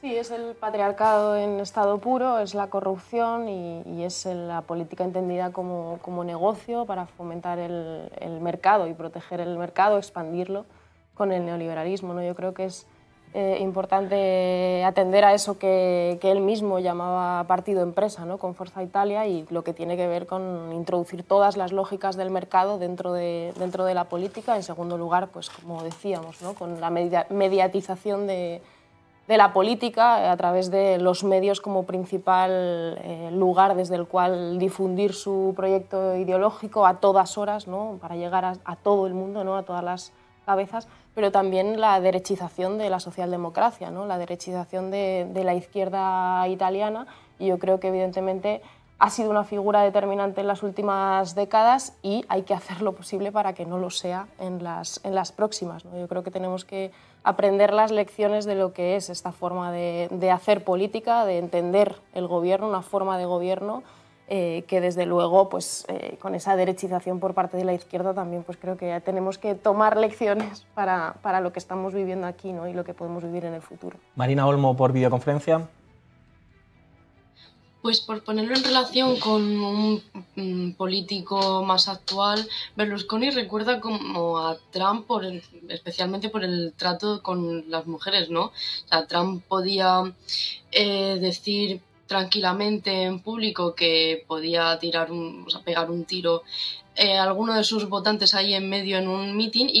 Speaker 5: Sí, es el patriarcado en estado puro, es la corrupción y, es la política entendida como, como negocio para fomentar el, el, mercado y proteger el mercado, expandirlo con el neoliberalismo. ¿no? Yo creo que es eh, importante atender a eso que, él mismo llamaba partido empresa, con Forza Italia y lo que tiene que ver con introducir todas las lógicas del mercado dentro de, dentro de la política. En segundo lugar, pues como decíamos, con la mediatización de, la política a través de los medios como principal eh, lugar desde el cual difundir su proyecto ideológico a todas horas, para llegar a, todo el mundo, a todas las cabezas pero también la derechización de la socialdemocracia, ¿no? la derechización de, la izquierda italiana. Y yo creo que evidentemente ha sido una figura determinante en las últimas décadas y hay que hacer lo posible para que no lo sea en las, próximas. Yo creo que tenemos que aprender las lecciones de lo que es esta forma de hacer política, de entender el gobierno, una forma de gobierno eh, que desde luego, pues eh, con esa derechización por parte de la izquierda también, pues creo que ya tenemos que tomar lecciones para, lo que estamos viviendo aquí ¿no? y lo que podemos vivir en el futuro.
Speaker 1: Marina Olmo por videoconferencia.
Speaker 10: Pues por ponerlo en relación con un mm, político más actual, Berlusconi recuerda como a Trump, especialmente por el trato con las mujeres, ¿no? O Trump podía eh, decir tranquilamente en público que podía tirar un, o pegar un tiro a eh, alguno de sus votantes ahí en medio en un meeting y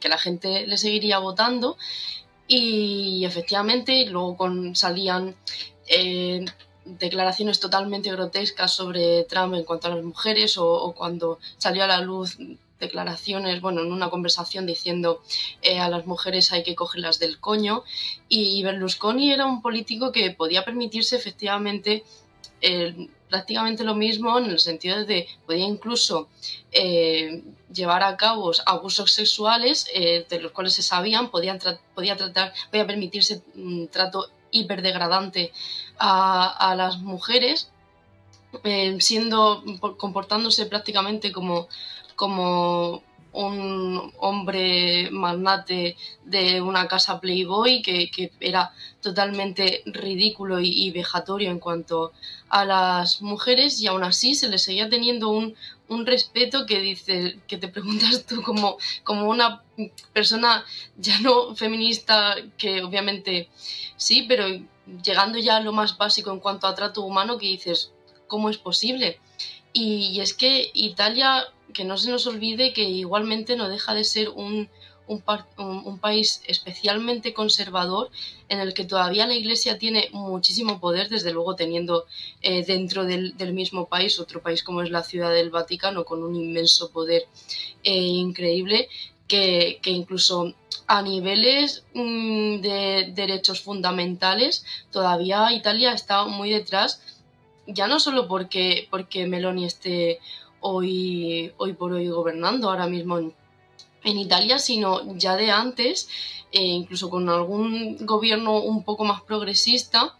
Speaker 10: que la gente le seguiría votando y efectivamente luego salían eh, declaraciones totalmente grotescas sobre Trump en cuanto a las mujeres o, o, cuando salió a la luz declaraciones, bueno, en una conversación diciendo eh, a las mujeres hay que cogerlas del coño. Y Berlusconi era un político que podía permitirse efectivamente eh, prácticamente lo mismo en el sentido de que podía incluso eh, llevar a cabo abusos sexuales de los cuales se sabían, podía, podía tratar, podía permitirse un mm, trato hiperdegradante a, a las mujeres, siendo comportándose prácticamente como como un hombre magnate de una casa Playboy que, era totalmente ridículo y, vejatorio en cuanto a las mujeres y aún así se le seguía teniendo un, respeto que dice que te preguntas tú como, como una persona ya no feminista que obviamente sí, pero llegando ya a lo más básico en cuanto a trato humano que dices, ¿cómo es posible? y es que Italia que no se nos olvide que igualmente no deja de ser un, un, país especialmente conservador en el que todavía la Iglesia tiene muchísimo poder, desde luego teniendo eh, dentro del, mismo país otro país como es la Ciudad del Vaticano, con un inmenso poder eh, increíble, que, incluso a niveles mm, de derechos fundamentales todavía Italia está muy detrás, ya no solo porque, porque Meloni esté hoy, hoy por hoy gobernando ahora mismo en, Italia, sino ya de antes, eh, incluso con algún gobierno un poco más progresista,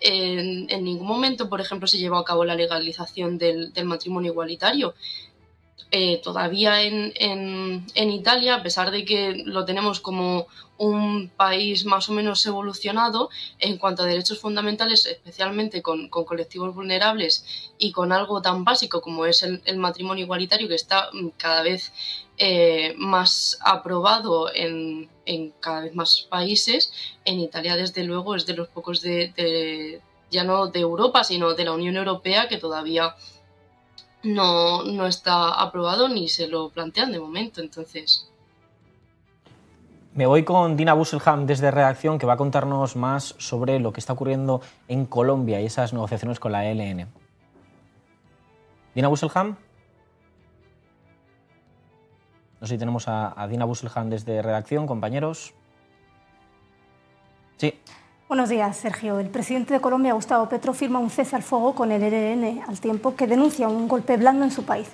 Speaker 10: en, ningún momento, por ejemplo, se llevó a cabo la legalización del, del matrimonio igualitario. Eh, todavía en, Italia, a pesar de que lo tenemos como un país más o menos evolucionado en cuanto a derechos fundamentales, especialmente con, colectivos vulnerables y con algo tan básico como es el, matrimonio igualitario, que está mm, cada vez eh, más aprobado en, cada vez más países, en Italia desde luego es de los pocos de ya no de Europa, sino de la Unión Europea que todavía no, no está aprobado ni se lo plantean de momento, entonces.
Speaker 1: Me voy con Dina Busselham desde redacción que va a contarnos más sobre lo que está ocurriendo en Colombia y esas negociaciones con la ELN. Dina Busselham. No sé si tenemos a, a Dina Busselham desde redacción, compañeros. Sí.
Speaker 17: Buenos días, Sergio. El presidente de Colombia, Gustavo Petro, firma un cese al fuego con el ELN al tiempo que denuncia un golpe blando en su país.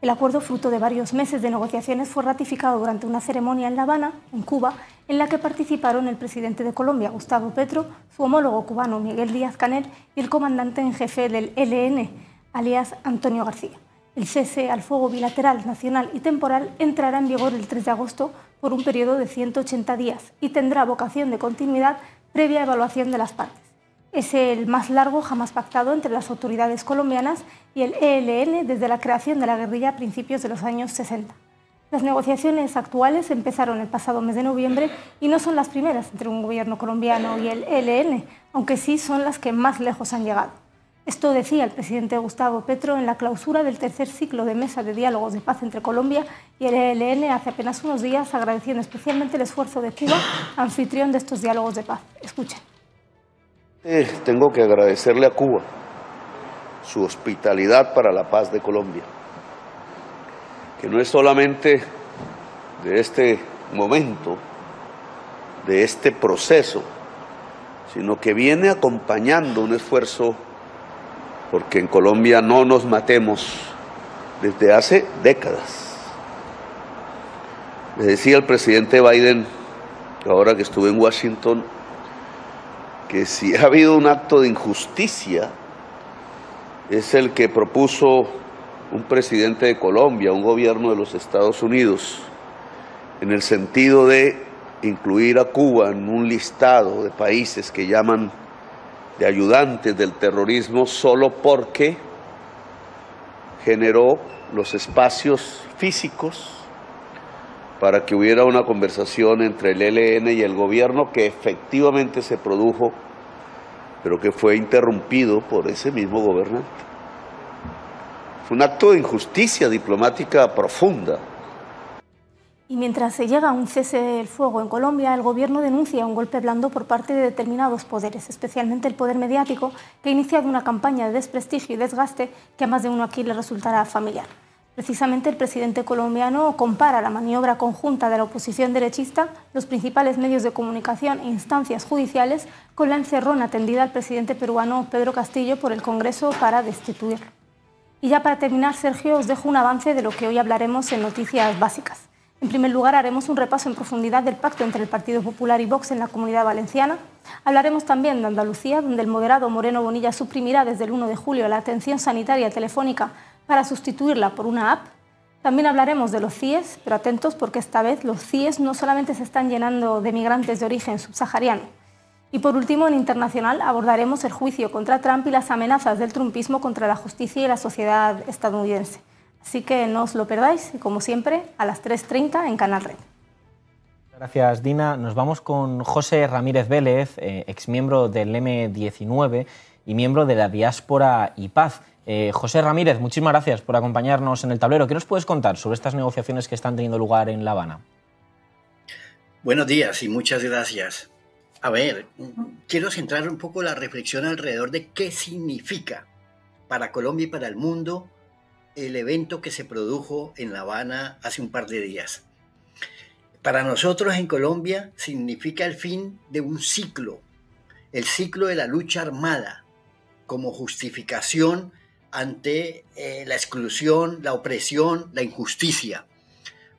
Speaker 17: El acuerdo, fruto de varios meses de negociaciones, fue ratificado durante una ceremonia en La Habana, en Cuba, en la que participaron el presidente de Colombia, Gustavo Petro, su homólogo cubano, Miguel Díaz Canel, y el comandante en jefe del ELN, alias Antonio García. El cese al fuego bilateral, nacional y temporal entrará en vigor el 3 de agosto por un periodo de 180 días y tendrá vocación de continuidad previa evaluación de las partes. Es el más largo jamás pactado entre las autoridades colombianas y el ELN desde la creación de la guerrilla a principios de los años 60. Las negociaciones actuales empezaron el pasado mes de noviembre y no son las primeras entre un gobierno colombiano y el ELN, aunque sí son las que más lejos han llegado. Esto decía el presidente Gustavo Petro en la clausura del tercer ciclo de Mesa de Diálogos de Paz entre Colombia y el ELN hace apenas unos días, agradeciendo especialmente el esfuerzo de Cuba, anfitrión de estos diálogos de paz. Escuchen.
Speaker 7: Eh, tengo que agradecerle a Cuba su hospitalidad para la paz de Colombia, que no es solamente de este momento, de este proceso, sino que viene acompañando un esfuerzo porque en Colombia no nos matemos desde hace décadas. Le decía el presidente Biden, ahora que estuve en Washington, que si ha habido un acto de injusticia, es el que propuso un presidente de Colombia, un gobierno de los Estados Unidos, en el sentido de incluir a Cuba en un listado de países que llaman de ayudantes del terrorismo solo porque generó los espacios físicos para que hubiera una conversación entre el ELN y el gobierno que efectivamente se produjo, pero que fue interrumpido por ese mismo gobernante. Fue un acto de injusticia diplomática profunda.
Speaker 17: Y mientras se llega a un cese del fuego en Colombia, el gobierno denuncia un golpe blando por parte de determinados poderes, especialmente el poder mediático, que ha iniciado una campaña de desprestigio y desgaste que a más de uno aquí le resultará familiar. Precisamente el presidente colombiano compara la maniobra conjunta de la oposición derechista, los principales medios de comunicación e instancias judiciales con la encerrona tendida al presidente peruano Pedro Castillo por el Congreso para destituirlo. Y ya para terminar, Sergio, os dejo un avance de lo que hoy hablaremos en Noticias Básicas. En primer lugar, haremos un repaso en profundidad del pacto entre el Partido Popular y Vox en la Comunidad Valenciana. Hablaremos también de Andalucía, donde el moderado Moreno Bonilla suprimirá desde el 1 de julio la atención sanitaria telefónica para sustituirla por una app. También hablaremos de los CIES, pero atentos porque esta vez los CIES no solamente se están llenando de migrantes de origen subsahariano. Y por último, en internacional abordaremos el juicio contra Trump y las amenazas del trumpismo contra la justicia y la sociedad estadounidense. Así que no os lo perdáis, como siempre, a las 3.30 en Canal Red.
Speaker 1: Gracias, Dina. Nos vamos con José Ramírez Vélez, eh, ex miembro del M19 y miembro de la diáspora y paz. Eh, José Ramírez, muchísimas gracias por acompañarnos en el tablero. ¿Qué nos puedes contar sobre estas negociaciones que están teniendo lugar en La Habana?
Speaker 15: Buenos días y muchas gracias. A ver, quiero centrar un poco la reflexión alrededor de qué significa para Colombia y para el mundo el evento que se produjo en La Habana hace un par de días. Para nosotros en Colombia significa el fin de un ciclo, el ciclo de la lucha armada, como justificación ante eh, la exclusión, la opresión, la injusticia,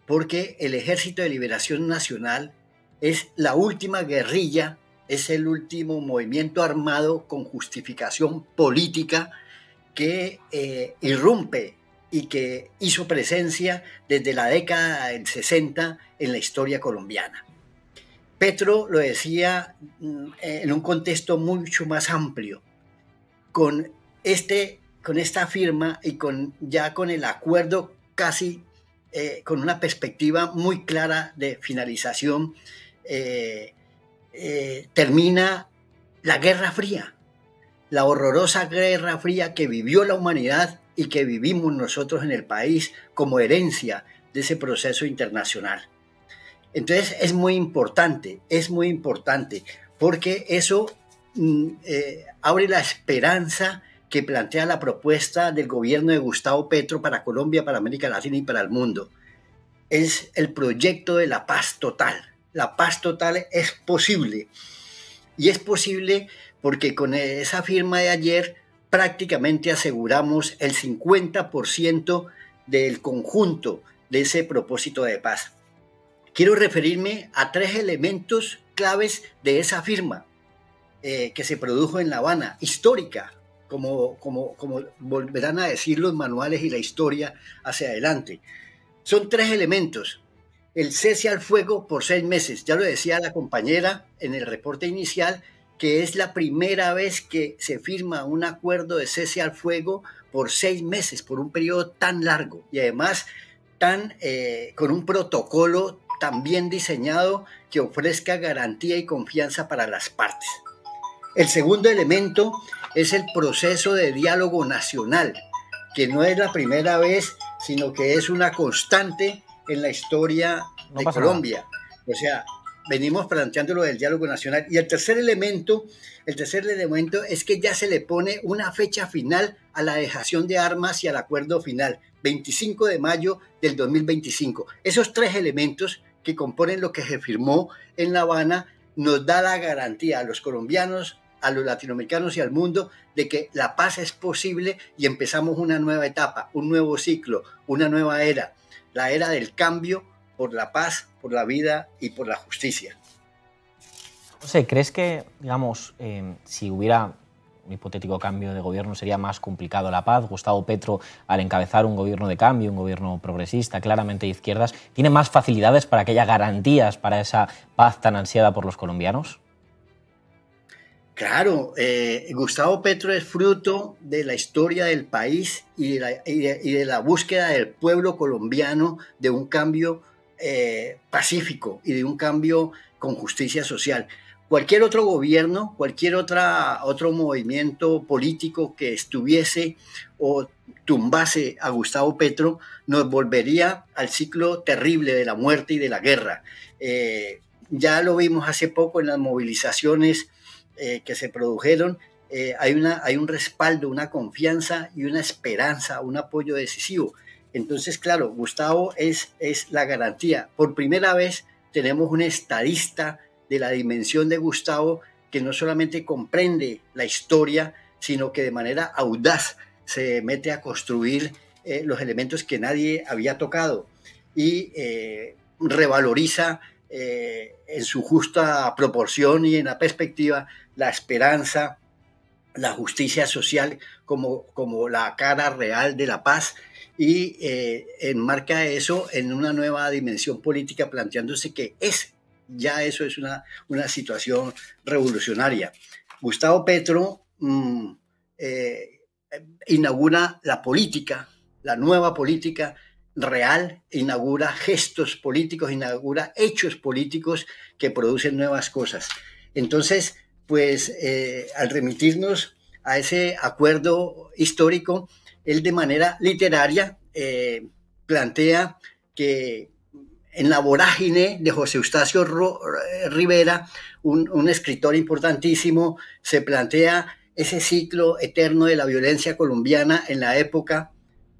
Speaker 15: porque el Ejército de Liberación Nacional es la última guerrilla, es el último movimiento armado con justificación política que eh, irrumpe y que hizo presencia desde la década del 60 en la historia colombiana. Petro lo decía mm, en un contexto mucho más amplio. Con, este, con esta firma y con, ya con el acuerdo casi eh, con una perspectiva muy clara de finalización, eh, eh, termina la Guerra Fría, la horrorosa Guerra Fría que vivió la humanidad y que vivimos nosotros en el país como herencia de ese proceso internacional. Entonces es muy importante, es muy importante, porque eso mm, eh, abre la esperanza que plantea la propuesta del gobierno de Gustavo Petro para Colombia, para América Latina y para el mundo. Es el proyecto de la paz total. La paz total es posible. Y es posible porque con esa firma de ayer prácticamente aseguramos el 50% del conjunto de ese propósito de paz. Quiero referirme a tres elementos claves de esa firma eh, que se produjo en La Habana, histórica, como, como volverán a decir los manuales y la historia hacia adelante. Son tres elementos. El cese al fuego por seis meses, ya lo decía la compañera en el reporte inicial, que es la primera vez que se firma un acuerdo de cese al fuego por seis meses, por un periodo tan largo y además tan eh, con un protocolo tan bien diseñado que ofrezca garantía y confianza para las partes. El segundo elemento es el proceso de diálogo nacional, que no es la primera vez, sino que es una constante en la historia de Colombia. O sea, venimos planteando lo del diálogo nacional. Y el tercer elemento, el tercer elemento es que ya se le pone una fecha final a la dejación de armas y al acuerdo final, 25 de mayo del 2025. Esos tres elementos que componen lo que se firmó en La Habana nos da la garantía a los colombianos, a los latinoamericanos y al mundo de que la paz es posible y empezamos una nueva etapa, un nuevo ciclo, una nueva era, la era del cambio por la paz por la vida y por la justicia.
Speaker 1: No ¿crees que, digamos, em, si hubiera un hipotético cambio de gobierno sería más complicado la paz? Gustavo Petro, al encabezar un gobierno de cambio, un gobierno progresista, claramente de izquierdas, ¿tiene más facilidades para que haya garantías para esa paz tan ansiada por los colombianos?
Speaker 15: Claro, eh, Gustavo Petro es fruto de la historia del país y y de la búsqueda del pueblo colombiano de un cambio eh, pacífico y de un cambio con justicia social. Cualquier otro gobierno, cualquier otro movimiento político que estuviese o tumbase a Gustavo Petro, nos volvería al ciclo terrible de la muerte y de la guerra. Eh, ya lo vimos hace poco en las movilizaciones eh, que se produjeron, hay, una, hay un respaldo, una confianza y una esperanza, un apoyo decisivo. Entonces, claro, Gustavo es, la garantía. Por primera vez tenemos un estadista de la dimensión de Gustavo que no solamente comprende la historia, sino que de manera audaz se mete a construir eh, los elementos que nadie había tocado y eh, revaloriza eh, en su justa proporción y en la perspectiva la esperanza, la justicia social como la cara real de la paz y eh, enmarca eso en una nueva dimensión política, planteándose que es, ya eso es una, una situación revolucionaria. Gustavo Petro mm, eh, inaugura la política, la nueva política real, inaugura gestos políticos, inaugura hechos políticos que producen nuevas cosas. Entonces, pues eh, al remitirnos a ese acuerdo histórico, él de manera literaria eh, plantea que en la vorágine de José Eustacio eh, Rivera, un, escritor importantísimo, se plantea ese ciclo eterno de la violencia colombiana en la época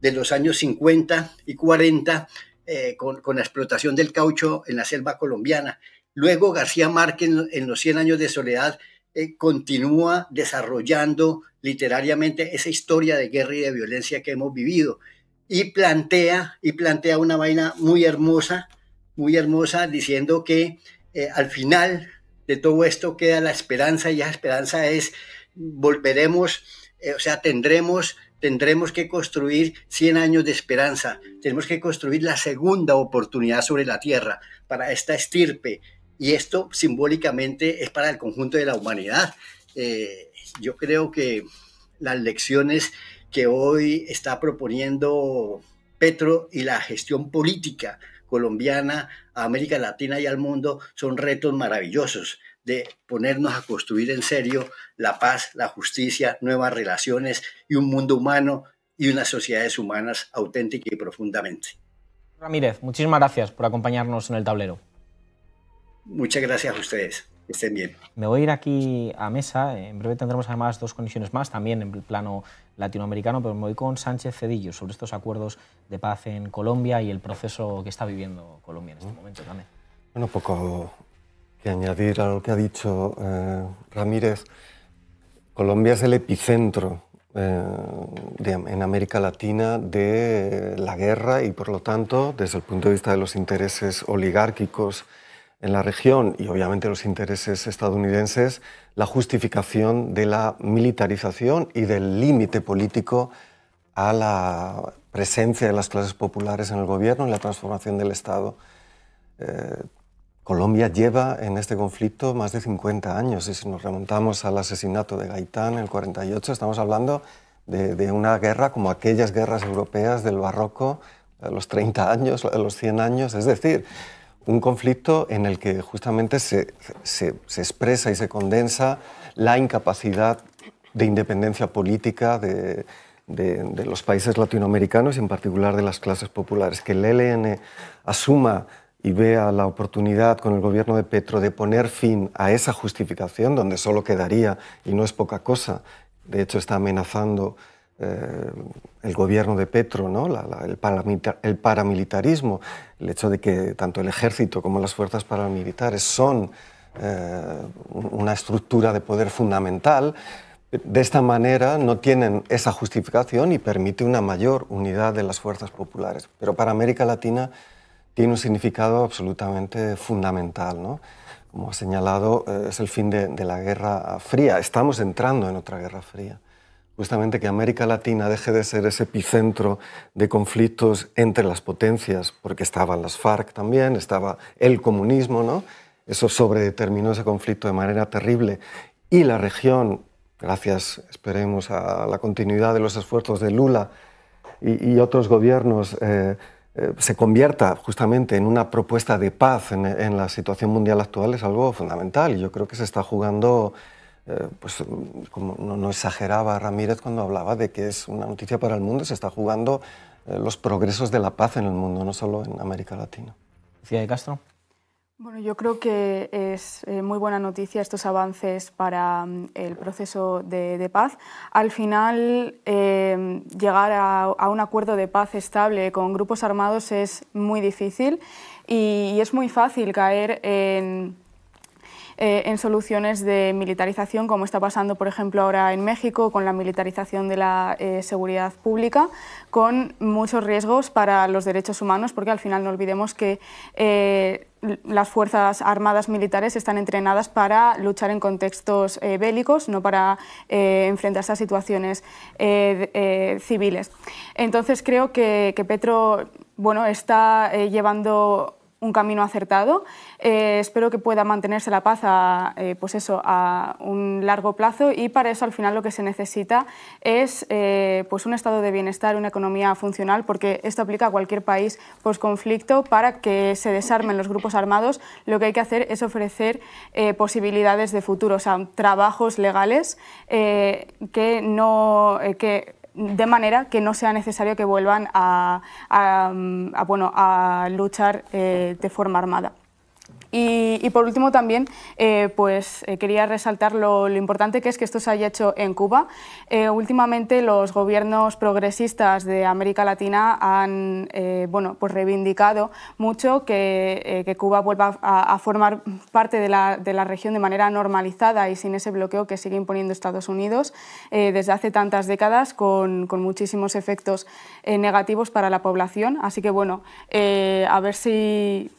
Speaker 15: de los años 50 y 40 eh, con, la explotación del caucho en la selva colombiana. Luego García Márquez en, en, los 100 años de soledad eh, continúa desarrollando literariamente esa historia de guerra y de violencia que hemos vivido y plantea y plantea una vaina muy hermosa, muy hermosa diciendo que eh, al final de todo esto queda la esperanza y esa esperanza es volveremos, eh, o sea, tendremos tendremos que construir 100 años de esperanza, tenemos que construir la segunda oportunidad sobre la tierra para esta estirpe, y esto simbólicamente es para el conjunto de la humanidad. Eh, yo creo que las lecciones que hoy está proponiendo Petro y la gestión política colombiana a América Latina y al mundo son retos maravillosos de ponernos a construir en serio la paz, la justicia, nuevas relaciones y un mundo humano y unas sociedades humanas auténticas y profundamente.
Speaker 1: Ramírez, muchísimas gracias por acompañarnos en el tablero.
Speaker 15: Muchas gracias a ustedes. Que estén bien.
Speaker 1: Me voy a ir aquí a mesa. En breve tendremos además dos condiciones más, también en el plano latinoamericano, pero me voy con Sánchez Cedillo sobre estos acuerdos de paz en Colombia y el proceso que está viviendo Colombia en este momento también.
Speaker 6: Bueno, poco que añadir a lo que ha dicho eh, Ramírez. Colombia es el epicentro eh, en América Latina de la guerra y, por lo tanto, desde el punto de vista de los intereses oligárquicos en la región y obviamente los intereses estadounidenses la justificación de la militarización y del límite político a la presencia de las clases populares en el gobierno y la transformación del Estado. Eh, Colombia lleva en este conflicto más de 50 años y si nos remontamos al asesinato de Gaitán en el 48 estamos hablando de, de una guerra como aquellas guerras europeas del barroco, eh, los 30 años, los 100 años, es decir, un conflicto en el que justamente se, expresa y se condensa la incapacidad de independencia política de, los países latinoamericanos y en particular de las clases populares. Que el ELN asuma y vea la oportunidad con el gobierno de Petro de poner fin a esa justificación, donde solo quedaría, y no es poca cosa, de hecho está amenazando eh, el gobierno de Petro, el, paramilitarismo, el hecho de que tanto el ejército como las fuerzas paramilitares son eh, una estructura de poder fundamental, de esta manera no tienen esa justificación y permite una mayor unidad de las fuerzas populares. Pero para América Latina tiene un significado absolutamente fundamental. Como ha señalado, eh, es el fin de la Guerra Fría. Estamos entrando en otra Guerra Fría justamente que América Latina deje de ser ese epicentro de conflictos entre las potencias, porque estaban las FARC también, estaba el comunismo, ¿no? Eso sobredeterminó ese conflicto de manera terrible. Y la región, gracias, esperemos, a la continuidad de los esfuerzos de Lula y, otros gobiernos, eh, eh, se convierta justamente en una propuesta de paz en, en la situación mundial actual es algo fundamental. yo creo que se está jugando eh, pues como no, exageraba Ramírez cuando hablaba de que es una noticia para el mundo, se está jugando eh, los progresos de la paz en el mundo, no solo en América Latina. Lucía de Castro.
Speaker 9: Bueno, yo creo que es eh, muy buena noticia estos avances para mm, el proceso de, paz. Al final, llegar a, un acuerdo de paz estable con grupos armados es muy difícil y es muy fácil caer en eh, en soluciones de militarización, como está pasando, por ejemplo, ahora en México con la militarización de la eh, seguridad pública, con muchos riesgos para los derechos humanos, porque al final no olvidemos que eh, las Fuerzas Armadas Militares están entrenadas para luchar en contextos bélicos, no para enfrentarse a situaciones civiles. Entonces creo que, que Petro bueno, está llevando un camino acertado eh, espero que pueda mantenerse la paz a, eh, pues eso, a un largo plazo y para eso al final lo que se necesita es eh, pues un estado de bienestar, una economía funcional, porque esto aplica a cualquier país post-conflicto. Para que se desarmen los grupos armados, lo que hay que hacer es ofrecer posibilidades de futuro, o sea, trabajos legales que no... que de manera que no sea necesario que vuelvan a, mm, bueno, a luchar de forma armada. Y, por último también, eh, pues eh, quería resaltar lo, importante que es que esto se haya hecho en Cuba. Eh, últimamente los gobiernos progresistas de América Latina han bueno, pues reivindicado mucho que, Cuba vuelva a, formar parte de la, región de manera normalizada y sin ese bloqueo que sigue imponiendo Estados Unidos desde hace tantas décadas con, con muchísimos efectos negativos para la población. Así que bueno, a ver si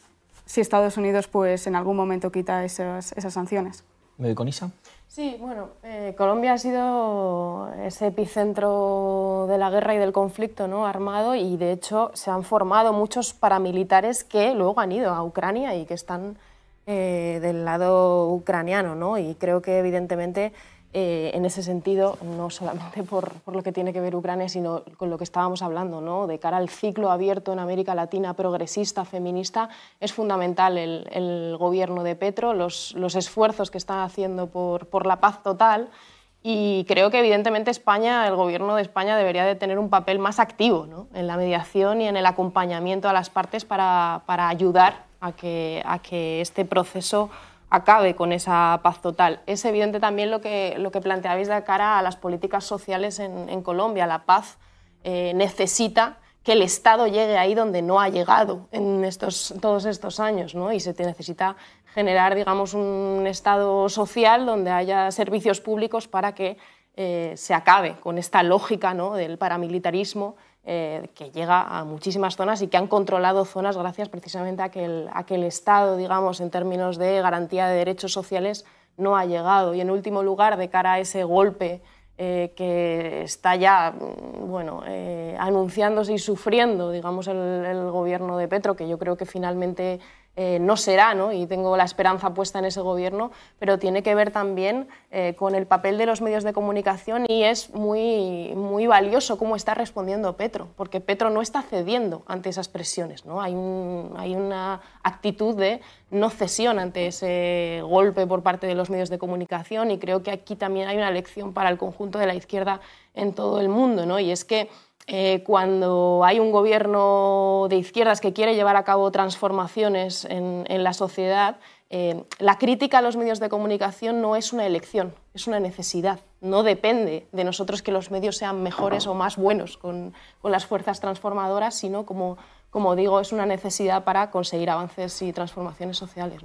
Speaker 9: si Estados Unidos pues, en algún momento quita esas, sanciones.
Speaker 1: ¿Me doy con Isa?
Speaker 5: Sí,
Speaker 9: bueno, eh, Colombia ha sido ese epicentro de la guerra y del conflicto ¿no?
Speaker 5: armado y de hecho se han formado muchos paramilitares que luego han ido a Ucrania y que están eh, del lado ucraniano, ¿no? Y creo que evidentemente eh, en ese sentido, no solamente por, lo que tiene que ver Ucrania, sino con lo que estábamos hablando, ¿no? de cara al ciclo abierto en América Latina, progresista, feminista, es fundamental el, gobierno de Petro, los, esfuerzos que están haciendo por, la paz total. Y creo que evidentemente España, el gobierno de España debería de tener un papel más activo en la mediación y en el acompañamiento a las partes para, ayudar a que este proceso acabe con esa paz total. Es evidente también lo que, lo que planteabais de cara a las políticas sociales en, Colombia. La paz eh, necesita que el Estado llegue ahí donde no ha llegado en estos, todos estos años, Y se necesita generar, digamos, un Estado social donde haya servicios públicos para que eh, se acabe con esta lógica ¿no? del paramilitarismo eh, que llega a muchísimas zonas y que han controlado zonas gracias precisamente a que, el, Estado, digamos, en términos de garantía de derechos sociales, no ha llegado. Y en último lugar, de cara a ese golpe eh, que está ya mm, bueno, eh, anunciándose y sufriendo digamos, el, gobierno de Petro, que yo creo que finalmente eh, no será, y tengo la esperanza puesta en ese gobierno, pero tiene que ver también eh, con el papel de los medios de comunicación y es muy, muy valioso cómo está respondiendo Petro, porque Petro no está cediendo ante esas presiones, ¿no? hay, hay una actitud de no cesión ante ese golpe por parte de los medios de comunicación y creo que aquí también hay una lección para el conjunto de la izquierda en todo el mundo, ¿no? y es que eh, cuando hay un gobierno de izquierdas que quiere llevar a cabo transformaciones en, la sociedad, eh, la crítica a los medios de comunicación no es una elección, es una necesidad. No depende de nosotros que los medios sean mejores o más buenos con, las fuerzas transformadoras, sino, como, digo, es una necesidad para conseguir avances y transformaciones
Speaker 11: sociales.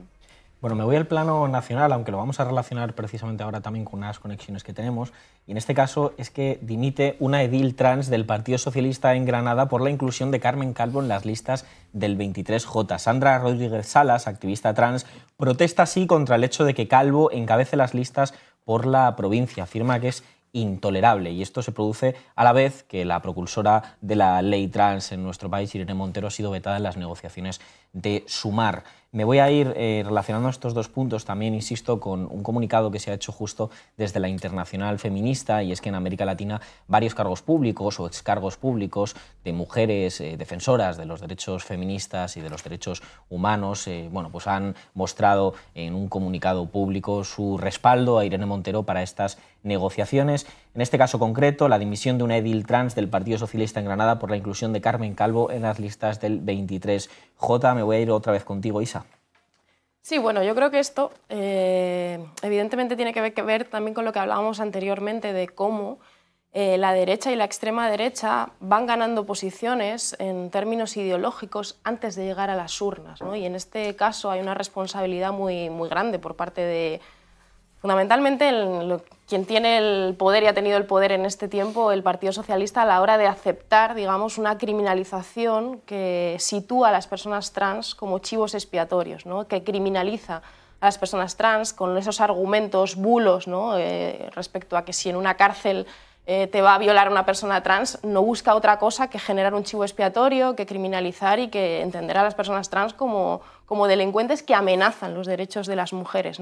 Speaker 1: Bueno, me voy al plano nacional, aunque lo vamos a relacionar precisamente ahora también con unas conexiones que tenemos. Y en este caso es que dimite una edil trans del Partido Socialista en Granada por la inclusión de Carmen Calvo en las listas del 23J. Sandra Rodríguez Salas, activista trans, protesta así contra el hecho de que Calvo encabece las listas por la provincia. Afirma que es intolerable. Y esto se produce a la vez que la procursora de la ley trans en nuestro país, Irene Montero, ha sido vetada en las negociaciones de Sumar. Me voy a ir eh, relacionando estos dos puntos también, insisto, con un comunicado que se ha hecho justo desde la Internacional Feminista, y es que en América Latina varios cargos públicos o excargos públicos de mujeres eh, defensoras de los derechos feministas y de los derechos humanos, eh, bueno, pues han mostrado en un comunicado público su respaldo a Irene Montero para estas negociaciones. En este caso concreto, la dimisión de una edil trans del Partido Socialista en Granada por la inclusión de Carmen Calvo en las listas del 23J. Me voy a ir otra vez contigo, Isa.
Speaker 5: Sí, bueno, yo creo que esto eh, evidentemente tiene que ver, también con lo que hablábamos anteriormente de cómo eh, la derecha y la extrema derecha van ganando posiciones en términos ideológicos antes de llegar a las urnas. Y en este caso hay una responsabilidad muy, muy grande por parte de, Fundamentalmente, quien tiene el poder y ha tenido el poder en este tiempo, el Partido Socialista, a la hora de aceptar, digamos, una criminalización que sitúa a las personas trans como chivos expiatorios, ¿no? que criminaliza a las personas trans con esos argumentos bulos ¿no? Eh, respecto a que si en una cárcel eh, te va a violar una persona trans, no busca otra cosa que generar un chivo expiatorio, que criminalizar y que entender a las personas trans como, como delincuentes que amenazan los derechos de las mujeres.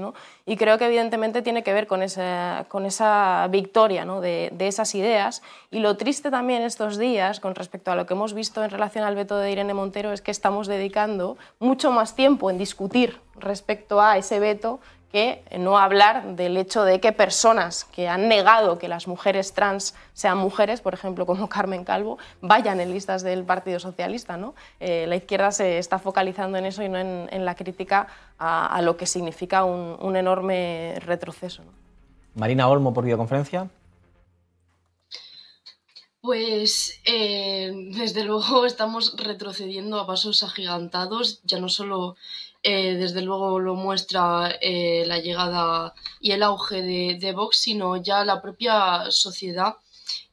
Speaker 5: Y creo que evidentemente tiene que ver con esa, con esa victoria de, de, esas ideas. Y lo triste también estos días, con respecto a lo que hemos visto en relación al veto de Irene Montero, es que estamos dedicando mucho más tiempo en discutir respecto a ese veto no hablar del hecho de que personas que han negado que las mujeres trans sean mujeres, por ejemplo, como Carmen Calvo, vayan en listas del Partido Socialista. ¿no? Eh, la izquierda se está focalizando en eso y no en, la crítica a, lo que significa un, enorme retroceso.
Speaker 1: Marina Olmo por videoconferencia.
Speaker 10: Pues eh, desde luego estamos retrocediendo a pasos agigantados, ya no solo eh, desde luego lo muestra eh, la llegada y el auge de, de, Vox, sino ya la propia sociedad.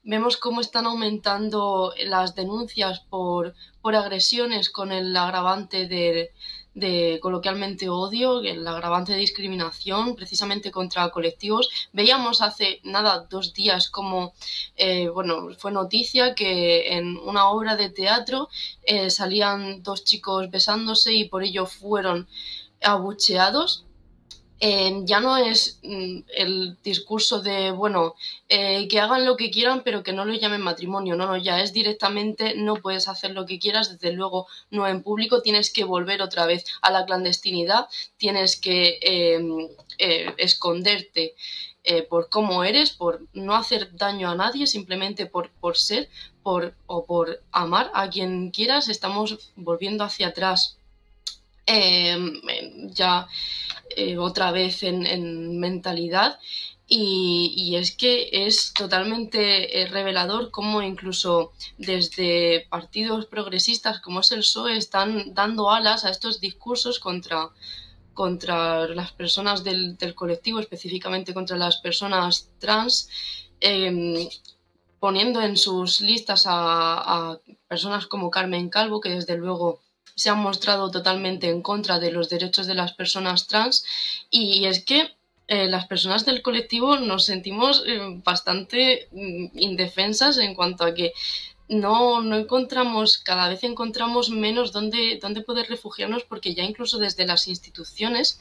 Speaker 10: Vemos cómo están aumentando las denuncias por, por agresiones con el agravante de, de coloquialmente odio, el agravante de discriminación precisamente contra colectivos. Veíamos hace nada dos días como, eh, bueno, fue noticia que en una obra de teatro eh, salían dos chicos besándose y por ello fueron abucheados ya no es mm, el discurso de, bueno, eh, que hagan lo que quieran, pero que no lo llamen matrimonio. No, no, ya es directamente, no puedes hacer lo que quieras, desde luego no en público, tienes que volver otra vez a la clandestinidad, tienes que em, eh, esconderte. Eh, por cómo eres, por no hacer daño a nadie, simplemente por, por ser por, o por amar a quien quieras, estamos volviendo hacia atrás. Em, em, ya eh, otra vez en, mentalidad y, es que es totalmente eh, revelador cómo incluso desde partidos progresistas como es el PSOE están dando alas a estos discursos contra, contra las personas del, colectivo, específicamente contra las personas trans, em, poniendo en sus listas a personas como Carmen Calvo, que desde luego se han mostrado totalmente en contra de los derechos de las personas trans y es que eh, las personas del colectivo nos sentimos eh, bastante mm, indefensas en cuanto a que no, no encontramos, cada vez encontramos menos dónde, poder refugiarnos porque ya incluso desde las instituciones,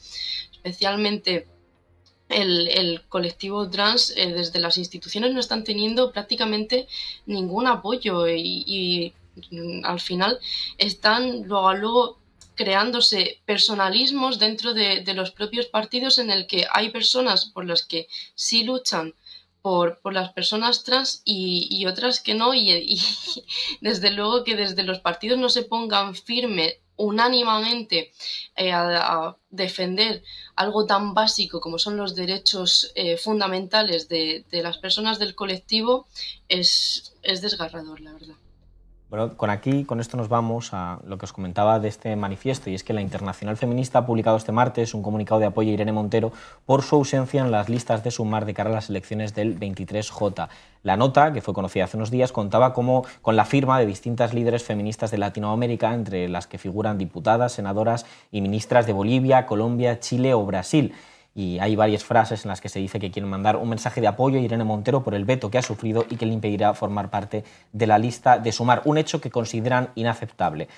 Speaker 10: especialmente el, colectivo trans eh, desde las instituciones no están teniendo prácticamente ningún apoyo y, Mm, al final están luego a luego creándose personalismos dentro de, los propios partidos en el que hay personas por las que sí luchan por, las personas trans y, otras que no y, desde luego que desde los partidos no se pongan firme unánimamente eh, a, defender algo tan básico como son los derechos eh, fundamentales de, de, las personas del colectivo es, es desgarrador, la verdad.
Speaker 1: Bueno, con aquí, con esto nos vamos a lo que os comentaba de este manifiesto, y es que la Internacional Feminista ha publicado este martes un comunicado de apoyo a Irene Montero por su ausencia en las listas de Sumar de cara a las elecciones del 23J. La nota, que fue conocida hace unos días, contaba como, con la firma de distintas líderes feministas de Latinoamérica, entre las que figuran diputadas, senadoras y ministras de Bolivia, Colombia, Chile o Brasil y hay varias frases en las que se dice que quieren mandar un mensaje de apoyo a Irene Montero por el veto que ha sufrido y que le impedirá formar parte de la lista de Sumar, un hecho que consideran inaceptable.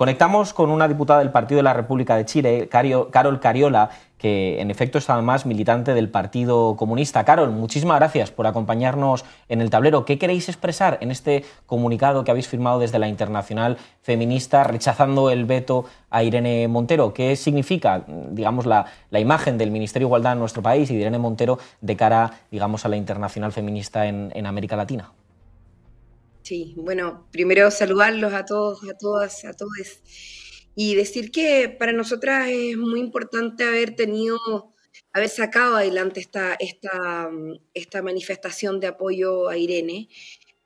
Speaker 1: Conectamos con una diputada del Partido de la República de Chile, Carol Cariola, que en efecto es además militante del Partido Comunista. Carol, muchísimas gracias por acompañarnos en el tablero. ¿Qué queréis expresar en este comunicado que habéis firmado desde la Internacional Feminista rechazando el veto a Irene Montero? ¿Qué significa, digamos, la, imagen del Ministerio de Igualdad en nuestro país y de Irene Montero de cara, digamos, a la Internacional Feminista en América Latina?
Speaker 13: Sí, bueno, primero saludarlos a todos, a todas, a todos. Y decir que para nosotras es muy importante haber tenido, haber sacado adelante esta, esta, mm, esta manifestación de apoyo a Irene,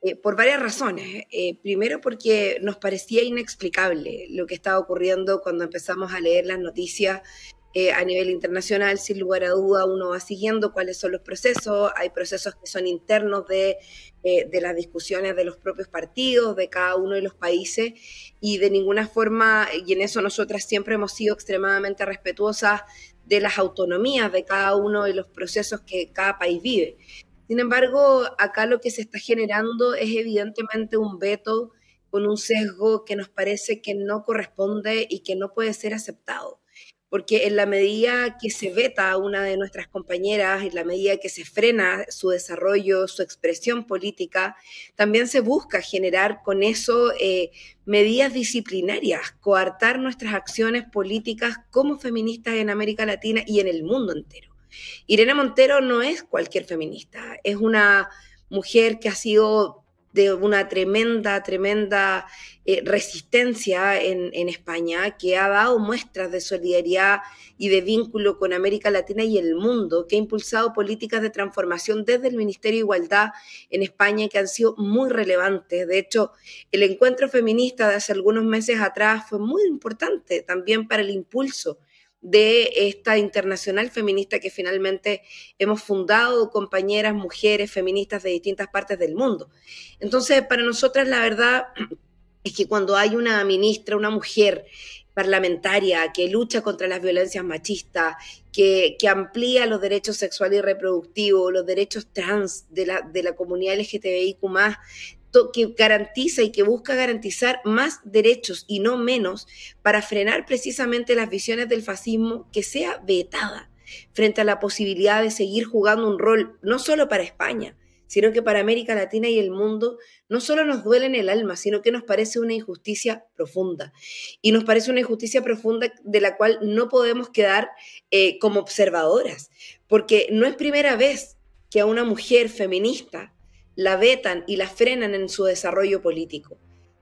Speaker 13: eh, por varias razones. Eh, primero porque nos parecía inexplicable lo que estaba ocurriendo cuando empezamos a leer las noticias eh, a nivel internacional, sin lugar a duda, uno va siguiendo cuáles son los procesos, hay procesos que son internos eh, de las discusiones de los propios partidos, de cada uno de los países, y de ninguna forma, y en eso nosotras siempre hemos sido extremadamente respetuosas de las autonomías de cada uno de los procesos que cada país vive. Sin embargo, acá lo que se está generando es evidentemente un veto con un sesgo que nos parece que no corresponde y que no puede ser aceptado porque en la medida que se veta a una de nuestras compañeras, en la medida que se frena su desarrollo, su expresión política, también se busca generar con eso eh, medidas disciplinarias, coartar nuestras acciones políticas como feministas en América Latina y en el mundo entero. Irena Montero no es cualquier feminista, es una mujer que ha sido de una tremenda, tremenda eh, resistencia en, en, España, que ha dado muestras de solidaridad y de vínculo con América Latina y el mundo, que ha impulsado políticas de transformación desde el Ministerio de Igualdad en España que han sido muy relevantes. De hecho, el encuentro feminista de hace algunos meses atrás fue muy importante también para el impulso de esta internacional feminista que finalmente hemos fundado compañeras, mujeres feministas de distintas partes del mundo. Entonces, para nosotras la verdad es que cuando hay una ministra, una mujer parlamentaria que lucha contra las violencias machistas, que, amplía los derechos sexuales y reproductivos, los derechos trans de la, de la comunidad LGTBIQ, que garantiza y que busca garantizar más derechos y no menos para frenar precisamente las visiones del fascismo que sea vetada frente a la posibilidad de seguir jugando un rol no solo para España, sino que para América Latina y el mundo no solo nos duele en el alma, sino que nos parece una injusticia profunda. Y nos parece una injusticia profunda de la cual no podemos quedar eh, como observadoras, porque no es primera vez que a una mujer feminista la vetan y la frenan en su desarrollo político.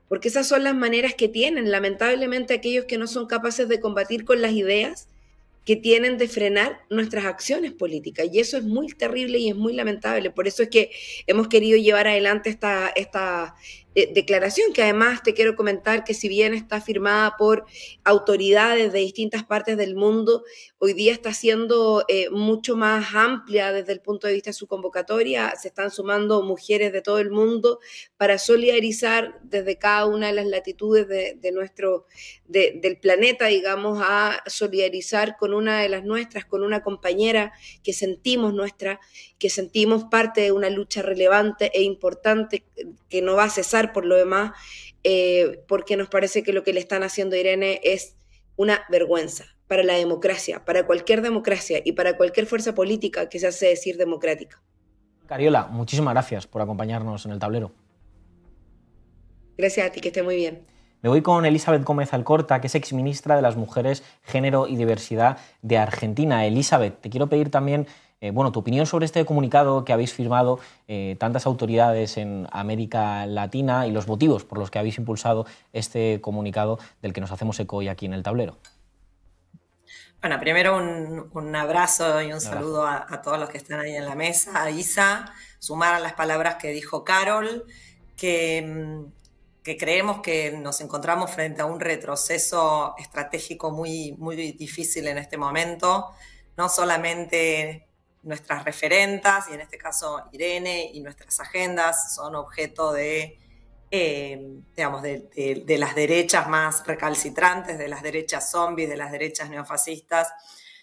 Speaker 13: Porque esas son las maneras que tienen, lamentablemente, aquellos que no son capaces de combatir con las ideas que tienen de frenar nuestras acciones políticas. Y eso es muy terrible y es muy lamentable. Por eso es que hemos querido llevar adelante esta, esta, eh, declaración que además te quiero comentar que si bien está firmada por autoridades de distintas partes del mundo, hoy día está siendo eh, mucho más amplia desde el punto de vista de su convocatoria. Se están sumando mujeres de todo el mundo para solidarizar desde cada una de las latitudes de, nuestro, del planeta, digamos, a solidarizar con una de las nuestras, con una compañera que sentimos nuestra que sentimos parte de una lucha relevante e importante que no va a cesar por lo demás, eh, porque nos parece que lo que le están haciendo a Irene es una vergüenza para la democracia, para cualquier democracia y para cualquier fuerza política que se hace decir democrática.
Speaker 1: Cariola, muchísimas gracias por acompañarnos en el tablero.
Speaker 13: Gracias a ti, que esté muy bien.
Speaker 1: Me voy con Elizabeth Gómez Alcorta, que es exministra de las Mujeres, Género y Diversidad de Argentina. Elizabeth, te quiero pedir también eh, bueno, tu opinión sobre este comunicado que habéis firmado eh, tantas autoridades en América Latina y los motivos por los que habéis impulsado este comunicado del que nos hacemos eco hoy aquí en el tablero.
Speaker 16: Bueno, primero un, abrazo y un, saludo a, todos los que están ahí en la mesa, a Isa, sumar a las palabras que dijo Carol, que, mm, creemos que nos encontramos frente a un retroceso estratégico muy, muy difícil en este momento, no solamente nuestras referentas, y en este caso Irene, y nuestras agendas son objeto eh, de, de, las derechas más recalcitrantes, de las derechas zombies, de las derechas neofascistas,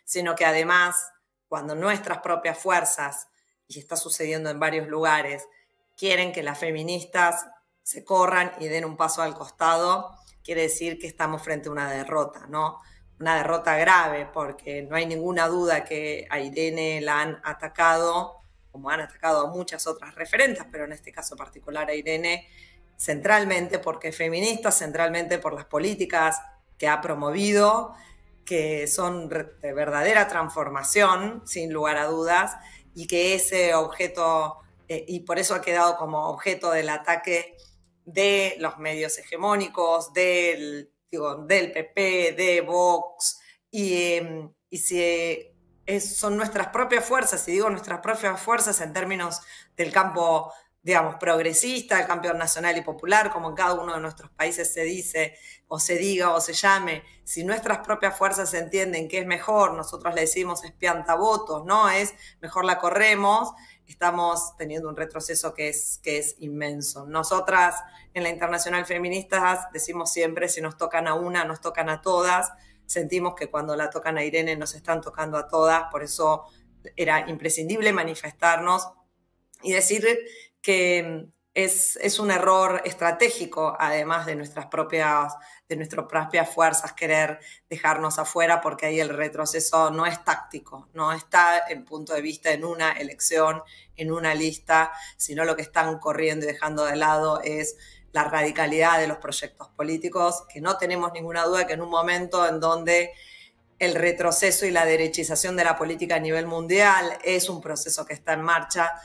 Speaker 16: sino que además, cuando nuestras propias fuerzas, y está sucediendo en varios lugares, quieren que las feministas se corran y den un paso al costado, quiere decir que estamos frente a una derrota, ¿no? una derrota grave, porque no hay ninguna duda que a Irene la han atacado, como han atacado a muchas otras referentes, pero en este caso particular a Irene, centralmente porque es feminista, centralmente por las políticas que ha promovido, que son de verdadera transformación, sin lugar a dudas, y que ese objeto, eh, y por eso ha quedado como objeto del ataque de los medios hegemónicos, del del PP, de Vox, y, em, si son nuestras propias fuerzas, y digo nuestras propias fuerzas en términos del campo, digamos, progresista, el campeón nacional y popular, como en cada uno de nuestros países se dice, o se diga, o se llame, si nuestras propias fuerzas entienden que es mejor, nosotros le decimos espianta votos, ¿no? Es mejor la corremos estamos teniendo un retroceso que es, que es inmenso. Nosotras en la Internacional Feministas decimos siempre, si nos tocan a una, nos tocan a todas. Sentimos que cuando la tocan a Irene nos están tocando a todas, por eso era imprescindible manifestarnos y decir que mm, es, es un error estratégico, además de nuestras propias de nuestras propias fuerzas querer dejarnos afuera porque ahí el retroceso no es táctico, no está en punto de vista en una elección, en una lista, sino lo que están corriendo y dejando de lado es la radicalidad de los proyectos políticos, que no tenemos ninguna duda que en un momento en donde el retroceso y la derechización de la política a nivel mundial es un proceso que está en marcha,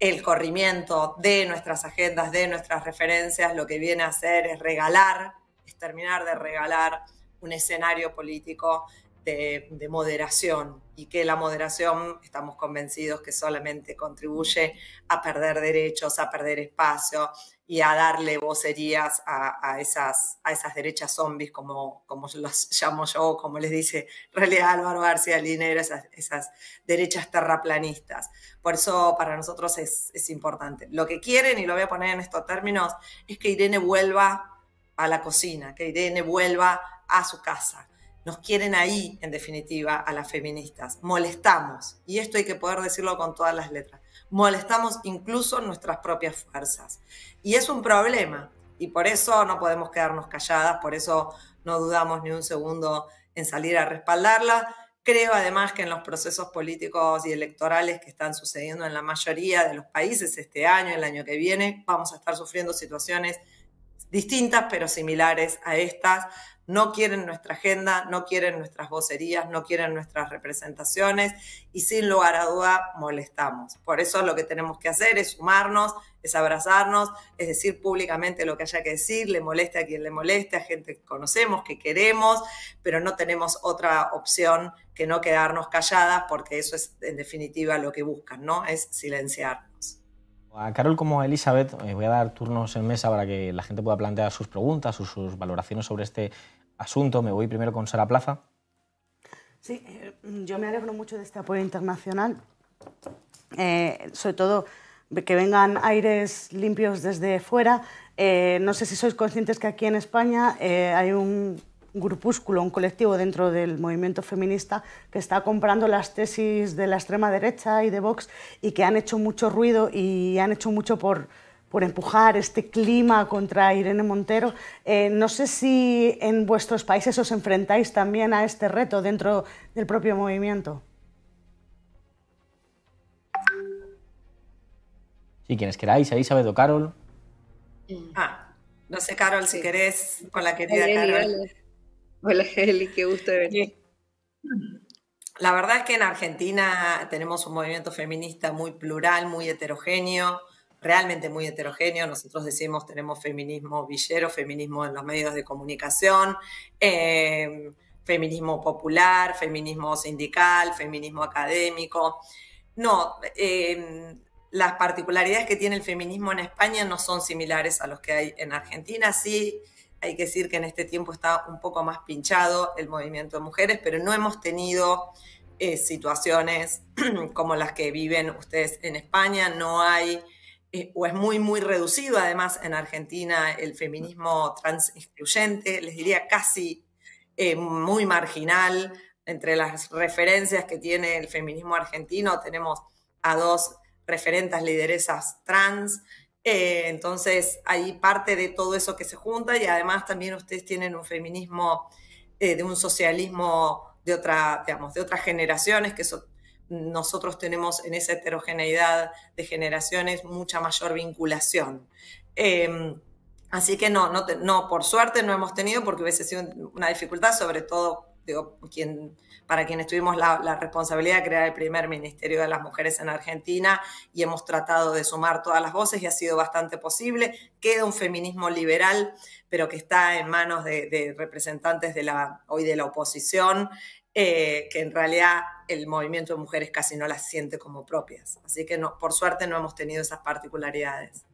Speaker 16: el corrimiento de nuestras agendas, de nuestras referencias, lo que viene a hacer es regalar terminar de regalar un escenario político de, moderación y que la moderación estamos convencidos que solamente contribuye a perder derechos, a perder espacio y a darle vocerías a, esas, a esas derechas zombies, como, como los llamo yo, como les dice realidad Álvaro García Linera esas, esas derechas terraplanistas. Por eso para nosotros es, es importante. Lo que quieren, y lo voy a poner en estos términos, es que Irene vuelva a la cocina, que Irene vuelva a su casa. Nos quieren ahí, en definitiva, a las feministas. Molestamos, y esto hay que poder decirlo con todas las letras, molestamos incluso nuestras propias fuerzas. Y es un problema, y por eso no podemos quedarnos calladas, por eso no dudamos ni un segundo en salir a respaldarla. Creo además que en los procesos políticos y electorales que están sucediendo en la mayoría de los países este año, el año que viene, vamos a estar sufriendo situaciones distintas pero similares a estas, no quieren nuestra agenda, no quieren nuestras vocerías, no quieren nuestras representaciones y sin lugar a duda molestamos. Por eso lo que tenemos que hacer es sumarnos, es abrazarnos, es decir públicamente lo que haya que decir, le moleste a quien le moleste, a gente que conocemos, que queremos, pero no tenemos otra opción que no quedarnos calladas porque eso es en definitiva lo que buscan, ¿no? Es silenciar.
Speaker 1: A Carol como a Elizabeth eh, voy a dar turnos en mesa para que la gente pueda plantear sus preguntas o sus valoraciones sobre este asunto. Me voy primero con Sara Plaza.
Speaker 8: Sí, eh, yo me alegro mucho de este apoyo internacional, eh, sobre todo que vengan aires limpios desde fuera. no sé si sois conscientes que aquí en España hay un grupúsculo, un colectivo dentro del movimiento feminista que está comprando las tesis de la extrema derecha y de Vox y que han hecho mucho ruido y han hecho mucho por, por empujar este clima contra Irene Montero. Eh, no sé si en vuestros países os enfrentáis también a este reto dentro del propio
Speaker 16: movimiento.
Speaker 1: Si quienes queráis, Ahí o Carol.
Speaker 16: Ah, no sé, Carol, si querés, con la querida Carol. Hola Eli, qué gusto de venir. La verdad es que en Argentina tenemos un movimiento feminista muy plural, muy heterogéneo, realmente muy heterogéneo. Nosotros decimos tenemos feminismo villero, feminismo en los medios de comunicación, em, feminismo popular, feminismo sindical, feminismo académico. No, em, las particularidades que tiene el feminismo en España no son similares a los que hay en Argentina. Sí, hay que decir que en este tiempo está un poco más pinchado el movimiento de mujeres, pero no hemos tenido eh, situaciones como las que viven ustedes en España, no hay, eh, o es muy, muy reducido además en Argentina el feminismo trans excluyente, les diría casi eh, muy marginal. Entre las referencias que tiene el feminismo argentino tenemos a dos referentes lideresas trans, eh, entonces, hay parte de todo eso que se junta y además también ustedes tienen un feminismo eh, de un socialismo de, otra, digamos, de otras generaciones, que nosotros tenemos en esa heterogeneidad de generaciones mucha mayor vinculación. Eh, así que no, no, no, por suerte no hemos tenido porque hubiese sido una dificultad, sobre todo digo, quien para quienes tuvimos la, responsabilidad de crear el primer Ministerio de las Mujeres en Argentina y hemos tratado de sumar todas las voces y ha sido bastante posible. Queda un feminismo liberal, pero que está en manos de, representantes de la, hoy de la oposición, eh, que en realidad el movimiento de mujeres casi no las siente como propias. Así que por suerte no hemos tenido esas particularidades.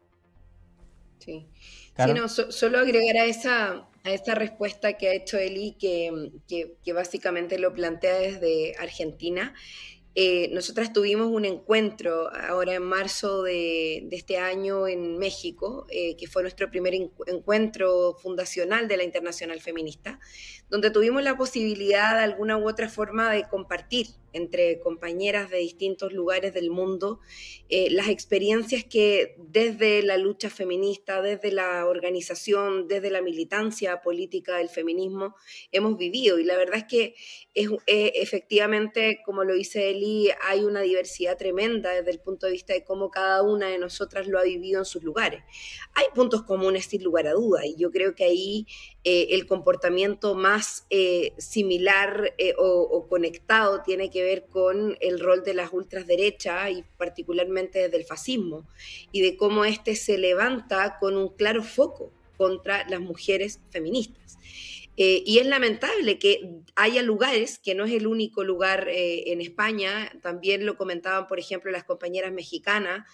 Speaker 16: Sí. solo agregar
Speaker 13: a esa a esta respuesta que ha hecho Eli, que, básicamente lo plantea desde Argentina. Eh, nosotras tuvimos un encuentro ahora en marzo de, este año en México, eh, que fue nuestro primer encuentro fundacional de la Internacional Feminista, donde tuvimos la posibilidad de alguna u otra forma de compartir entre compañeras de distintos lugares del mundo eh, las experiencias que desde la lucha feminista, desde la organización, desde la militancia política del feminismo hemos vivido. Y la verdad es que es, e, efectivamente, como lo dice Eli, hay una diversidad tremenda desde el punto de vista de cómo cada una de nosotras lo ha vivido en sus lugares. Hay puntos comunes sin lugar a duda y yo creo que ahí eh, el comportamiento más más eh, similar eh, o, conectado tiene que ver con el rol de las ultraderechas y particularmente del fascismo y de cómo este se levanta con un claro foco contra las mujeres feministas. Eh, y es lamentable que haya lugares, que no es el único lugar eh, en España, también lo comentaban, por ejemplo, las compañeras mexicanas,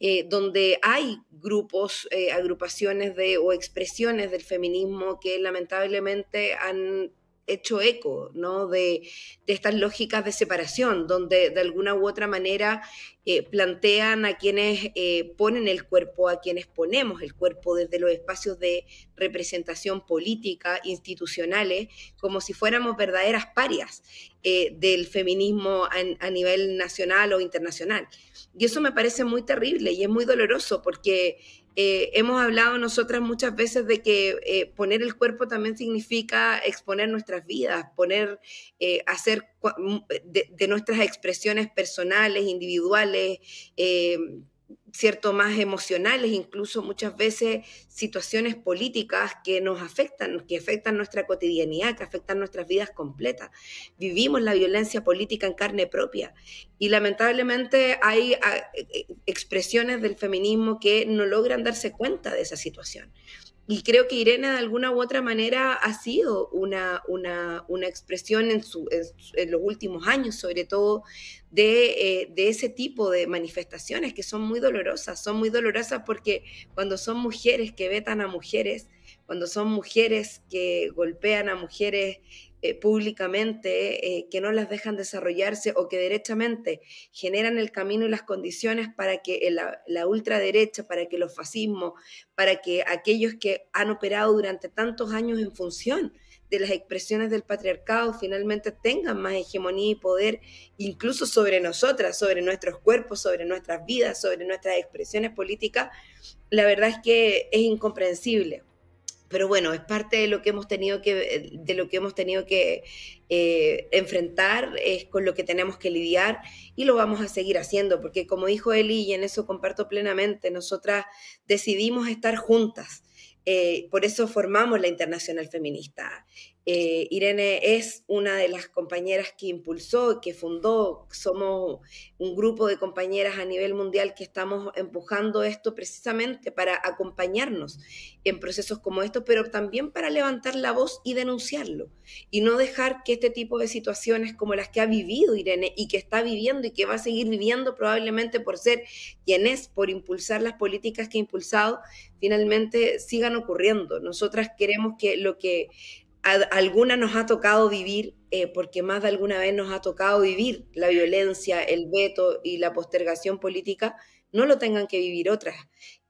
Speaker 13: eh, donde hay grupos, agrupaciones de, o expresiones del feminismo que lamentablemente han hecho eco ¿no? de, estas lógicas de separación, donde de alguna u otra manera eh, plantean a quienes eh, ponen el cuerpo, a quienes ponemos el cuerpo desde los espacios de representación política, institucionales, como si fuéramos verdaderas parias eh, del feminismo a, nivel nacional o internacional. Y eso me parece muy terrible y es muy doloroso porque eh, hemos hablado nosotras muchas veces de que eh, poner el cuerpo también significa exponer nuestras vidas, poner, eh, hacer de, de, nuestras expresiones personales, individuales, cierto, más emocionales, incluso muchas veces situaciones políticas que nos afectan, que afectan nuestra cotidianidad, que afectan nuestras vidas completas. Vivimos la violencia política en carne propia y lamentablemente hay ah, e, e, expresiones del feminismo que no logran darse cuenta de esa situación y creo que Irene de alguna u otra manera ha sido una, expresión en, su, en, los últimos años, sobre todo, de, eh, de, ese tipo de manifestaciones que son muy dolorosas, son muy dolorosas porque cuando son mujeres que vetan a mujeres, cuando son mujeres que golpean a mujeres eh, públicamente, eh, que no las dejan desarrollarse o que derechamente generan el camino y las condiciones para que la ultraderecha, para que los fascismos, para que aquellos que han operado durante tantos años en función de las expresiones del patriarcado finalmente tengan más hegemonía y poder incluso sobre nosotras, sobre nuestros cuerpos, sobre nuestras vidas, sobre nuestras expresiones políticas, la verdad es que es incomprensible pero bueno, es parte de lo que hemos tenido que, de lo que, hemos tenido que eh, enfrentar, es con lo que tenemos que lidiar y lo vamos a seguir haciendo, porque como dijo Eli, y en eso comparto plenamente, nosotras decidimos estar juntas. Eh, por eso formamos la Internacional Feminista. Eh, Irene es una de las compañeras que impulsó, que fundó, somos un grupo de compañeras a nivel mundial que estamos empujando esto precisamente para acompañarnos en procesos como estos, pero también para levantar la voz y denunciarlo y no dejar que este tipo de situaciones como las que ha vivido Irene y que está viviendo y que va a seguir viviendo probablemente por ser quien es, por impulsar las políticas que ha impulsado, finalmente sigan ocurriendo. Nosotras queremos que lo que alguna nos ha tocado vivir, eh, porque más de alguna vez nos ha tocado vivir la violencia, el veto y la postergación política, no lo tengan que vivir otras.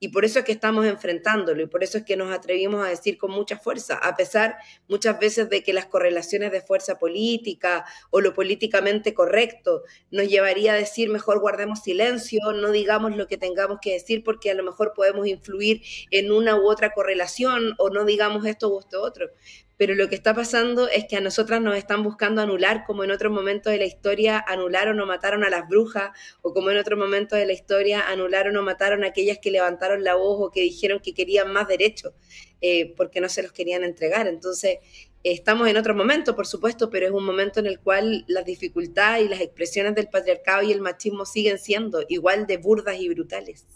Speaker 13: Y por eso es que estamos enfrentándolo y por eso es que nos atrevimos a decir con mucha fuerza, a pesar muchas veces de que las correlaciones de fuerza política o lo políticamente correcto nos llevaría a decir mejor guardemos silencio, no digamos lo que tengamos que decir porque a lo mejor podemos influir en una u otra correlación o no digamos esto o esto otro pero lo que está pasando es que a nosotras nos están buscando anular, como en otros momentos de la historia anularon o mataron a las brujas, o como en otros momentos de la historia anularon o mataron a aquellas que levantaron la voz o que dijeron que querían más derechos, eh, porque no se los querían entregar. Entonces, estamos en otro momento, por supuesto, pero es un momento en el cual las dificultades y las expresiones del patriarcado y el machismo siguen siendo igual de burdas y brutales.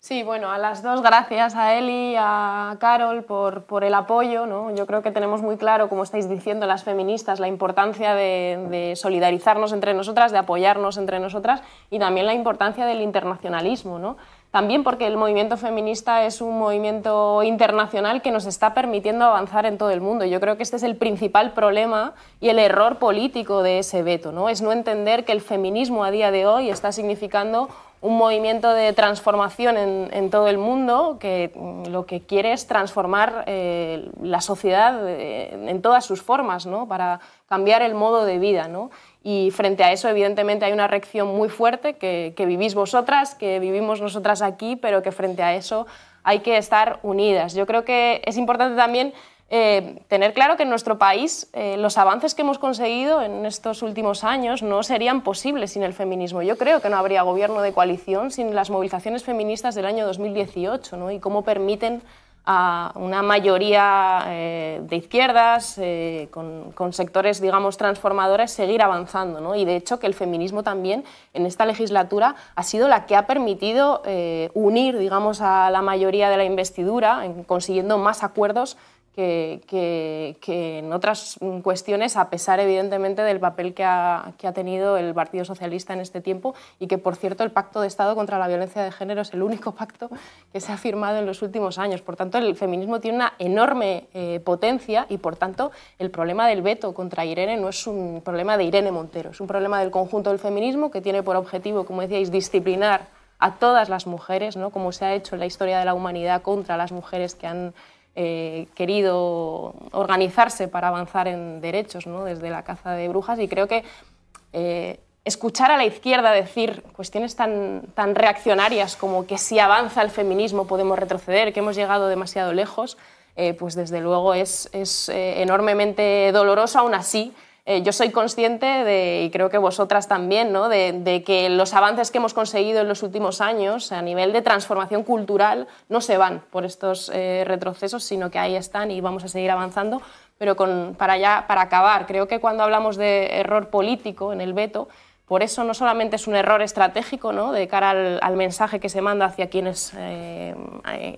Speaker 5: Sí, bueno, a las dos gracias a Eli, a Carol por, por el apoyo. ¿no? Yo creo que tenemos muy claro, como estáis diciendo las feministas, la importancia de, de, solidarizarnos entre nosotras, de apoyarnos entre nosotras y también la importancia del internacionalismo. ¿no? También porque el movimiento feminista es un movimiento internacional que nos está permitiendo avanzar en todo el mundo. Yo creo que este es el principal problema y el error político de ese veto. ¿no? Es no entender que el feminismo a día de hoy está significando un movimiento de transformación en, todo el mundo que mm, lo que quiere es transformar eh, la sociedad eh, en todas sus formas, ¿no? para cambiar el modo de vida. ¿no? Y frente a eso, evidentemente, hay una reacción muy fuerte que, que, vivís vosotras, que vivimos nosotras aquí, pero que frente a eso hay que estar unidas. Yo creo que es importante también eh, tener claro que en nuestro país eh, los avances que hemos conseguido en estos últimos años no serían posibles sin el feminismo. Yo creo que no habría gobierno de coalición sin las movilizaciones feministas del año 2018 ¿no? y cómo permiten a una mayoría eh, de izquierdas, con, sectores, digamos, transformadores, seguir avanzando. Y de hecho que el feminismo también en esta legislatura ha sido la que ha permitido unir, digamos, a la mayoría de la investidura, consiguiendo más acuerdos que, en otras cuestiones, a pesar evidentemente del papel que ha, tenido el Partido Socialista en este tiempo y que, por cierto, el Pacto de Estado contra la Violencia de Género es el único pacto que se ha firmado en los últimos años. Por tanto, el feminismo tiene una enorme eh, potencia y, por tanto, el problema del veto contra Irene no es un problema de Irene Montero, es un problema del conjunto del feminismo que tiene por objetivo, como decíais, disciplinar a todas las mujeres, ¿no? como se ha hecho en la historia de la humanidad contra las mujeres que han eh, querido organizarse para avanzar en derechos ¿no? desde la caza de brujas y creo que eh, escuchar a la izquierda decir cuestiones tan, reaccionarias como que si avanza el feminismo podemos retroceder, que hemos llegado demasiado lejos, eh, pues desde luego es, es enormemente doloroso aún así. Eh, yo soy consciente de, y creo que vosotras también, de, que los avances que hemos conseguido en los últimos años a nivel de transformación cultural no se van por estos eh, retrocesos, sino que ahí están y vamos a seguir avanzando. Pero para, ya, para acabar, creo que cuando hablamos de error político en el veto, por eso no solamente es un error estratégico ¿no? de cara al, mensaje que se manda hacia quienes eh,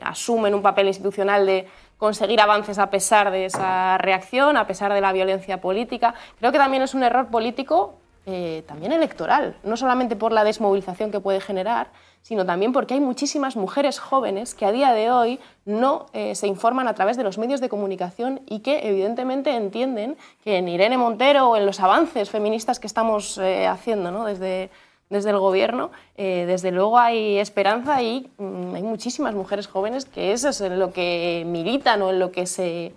Speaker 5: asumen un papel institucional de, conseguir avances a pesar de esa reacción, a pesar de la violencia política. Creo que también es un error político, eh, también electoral, no solamente por la desmovilización que puede generar, sino también porque hay muchísimas mujeres jóvenes que a día de hoy no eh, se informan a través de los medios de comunicación y que evidentemente entienden que en Irene Montero o en los avances feministas que estamos eh, haciendo ¿no? desde desde el gobierno, eh, desde luego hay esperanza y mm, hay muchísimas mujeres jóvenes que eso es en lo que militan o en lo que se,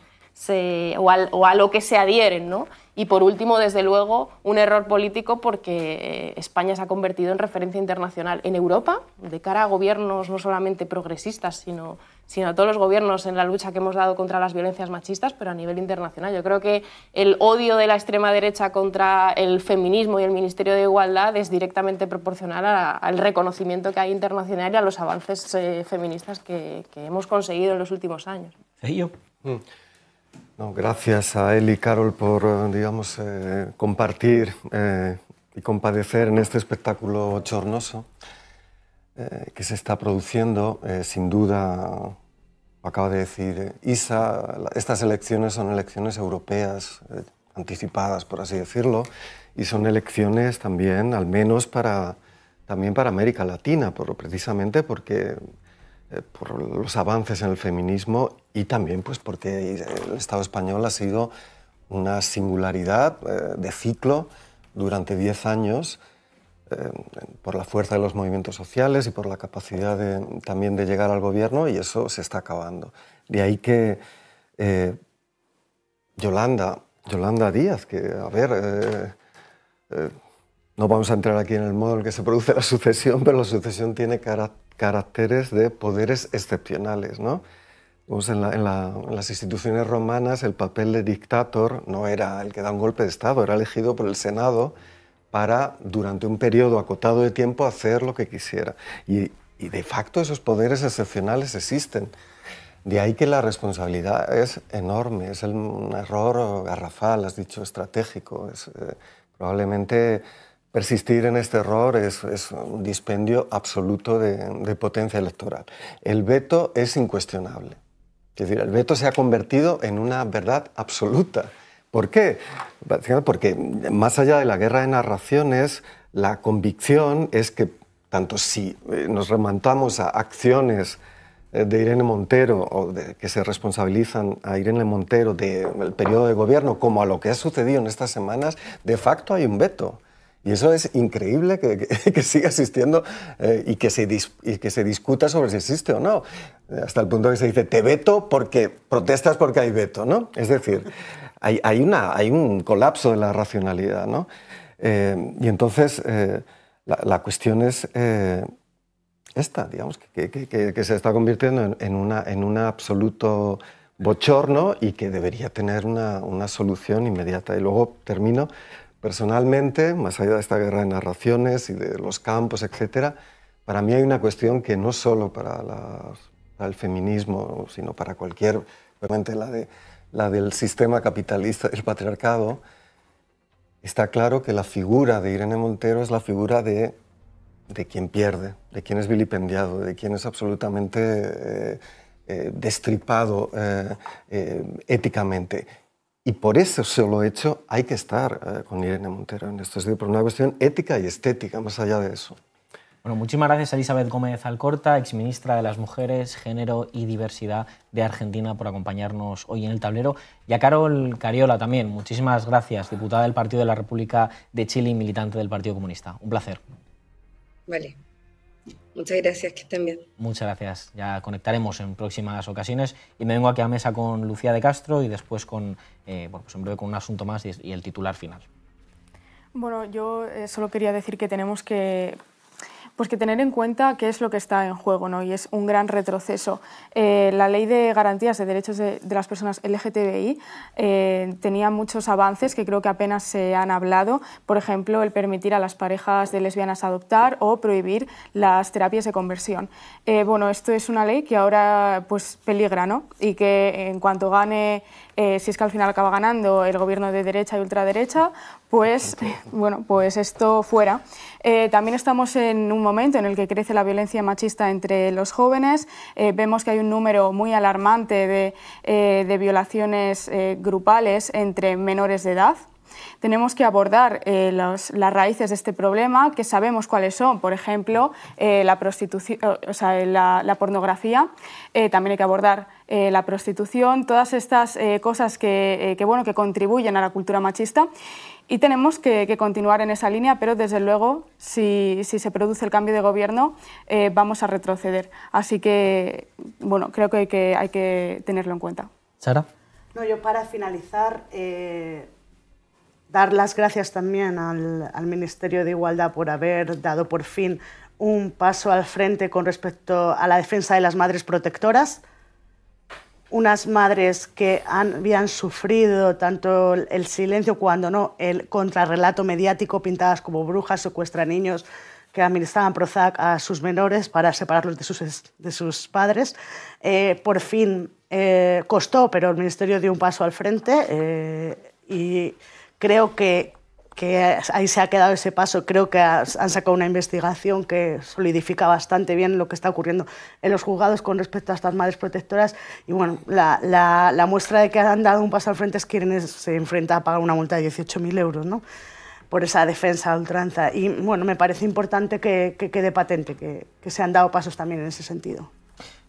Speaker 5: a lo que se adhieren, ¿no? Y por último, desde luego, un error político porque eh, España se ha convertido en referencia internacional en Europa de cara a gobiernos no solamente progresistas, sino sino a todos los gobiernos en la lucha que hemos dado contra las violencias machistas, pero a nivel internacional. Yo creo que el odio de la extrema derecha contra el feminismo y el Ministerio de Igualdad es directamente proporcional al reconocimiento que hay internacional y a los avances eh, feministas que, hemos conseguido en los últimos años.
Speaker 6: Mm. gracias a él y Carol por, eh, digamos, eh, compartir y compadecer en este espectáculo chornoso que se está produciendo, sin duda acaba de decir eh, Isa, estas elecciones son elecciones europeas eh, anticipadas, por así decirlo, y son elecciones también, al menos para, también para América Latina, por, precisamente porque eh, por los avances en el feminismo y también pues porque el Estado español ha sido una singularidad de ciclo durante 10 años por la fuerza de los movimientos sociales y por la capacidad también de llegar al gobierno y eso se está acabando. De ahí que eh, Yolanda, Díaz, que a ver, eh, eh, no vamos a entrar aquí en el modo en que se produce la sucesión, pero la sucesión tiene caracteres de poderes excepcionales, ¿no? en, en, las instituciones romanas el papel de dictador no era el que da un golpe de Estado, era elegido por el Senado para durante un periodo acotado de tiempo hacer lo que quisiera. Y, de facto esos poderes excepcionales existen. De ahí que la responsabilidad es enorme, es un error garrafal, has dicho estratégico. Es, eh, probablemente persistir en este error es, un dispendio absoluto de, potencia electoral. El veto es incuestionable. Es decir, el veto se ha convertido en una verdad absoluta. ¿Por qué? Porque más allá de la guerra de narraciones, la convicción es que tanto si eh, nos remontamos a acciones eh, de Irene Montero o de, que se responsabilizan a Irene Montero del periodo de gobierno como a lo que ha sucedido en estas semanas, de facto hay un veto. Y eso es increíble que, siga existiendo eh, y, que se y que se discuta sobre si existe o no. Hasta el punto que se dice, te veto porque protestas porque hay veto, ¿no? Es decir, hay, un colapso de la racionalidad. ¿no? Eh, y entonces eh, la, cuestión es eh, esta, digamos, que, se está convirtiendo en, un absoluto bochorno y que debería tener una, solución inmediata. Y luego termino personalmente, más allá de esta guerra de narraciones y de los campos, etc., para mí hay una cuestión que no solo para, el feminismo, sino para cualquier, la de la del sistema capitalista del patriarcado, está claro que la figura de Irene Montero es la figura de, quien pierde, de quien es vilipendiado, de quien es absolutamente eh, eh, destripado eh, éticamente. Y por eso solo hecho hay que estar con Irene Montero en esto, es decir, por una cuestión ética y estética, más allá de eso.
Speaker 1: Bueno, muchísimas gracias a Elizabeth Gómez Alcorta, exministra de las Mujeres, Género y Diversidad de Argentina, por acompañarnos hoy en el tablero. Y a Carol Cariola también. Muchísimas gracias, diputada del Partido de la República de Chile y militante del Partido Comunista. Un placer.
Speaker 13: Vale. Muchas gracias, que estén bien.
Speaker 1: Muchas gracias. Ya conectaremos en próximas ocasiones. Y me vengo aquí a mesa con Lucía de Castro y después con, eh, bueno, pues con un asunto más y el titular final.
Speaker 9: Bueno, yo eh, solo quería decir que tenemos que pues que tener en cuenta qué es lo que está en juego, ¿no? y es un gran retroceso. Eh, la Ley de Garantías de Derechos de, las Personas LGTBI eh, tenía muchos avances que creo que apenas se han hablado, por ejemplo, el permitir a las parejas de lesbianas adoptar o prohibir las terapias de conversión. Eh, bueno, esto es una ley que ahora pues, peligra ¿no? y que en cuanto gane eh, si es que al final acaba ganando el gobierno de derecha y ultraderecha, pues, bueno, pues esto fuera. Eh, también estamos en un momento en el que crece la violencia machista entre los jóvenes. Eh, vemos que hay un número muy alarmante de violaciones grupales entre menores de edad tenemos que abordar eh, las raíces de este problema, que sabemos cuáles son, por ejemplo, eh, la, prostitución, o sea, eh, la, pornografía, también hay que abordar la prostitución, todas estas cosas que, que, bueno, que contribuyen a la cultura machista. Y tenemos que, continuar en esa línea, pero desde luego, si, si se produce el cambio de gobierno, vamos a retroceder. Así que, bueno, creo que hay que, tenerlo en cuenta. Sara.
Speaker 8: No, yo para finalizar, Dar las gracias también al, Ministerio de Igualdad por haber dado por fin un paso al frente con respecto a la defensa de las madres protectoras unas madres que habían sufrido tanto el silencio cuando no el contrarrelato mediático, pintadas como brujas, secuestran niños que administraban Prozac a sus menores para separarlos de sus, de sus padres. Eh, por fin eh, costó, pero el Ministerio dio un paso al frente eh, y Creo que, ahí se ha quedado ese paso. Creo que han sacado una investigación que solidifica bastante bien lo que está ocurriendo en los juzgados con respecto a estas madres protectoras. Y bueno, la, muestra de que han dado un paso al frente es que se enfrenta a pagar una multa de 18.000 euros ¿no? por esa defensa a ultranza. Y bueno, me parece importante que, quede patente que, que se han dado pasos también en ese sentido.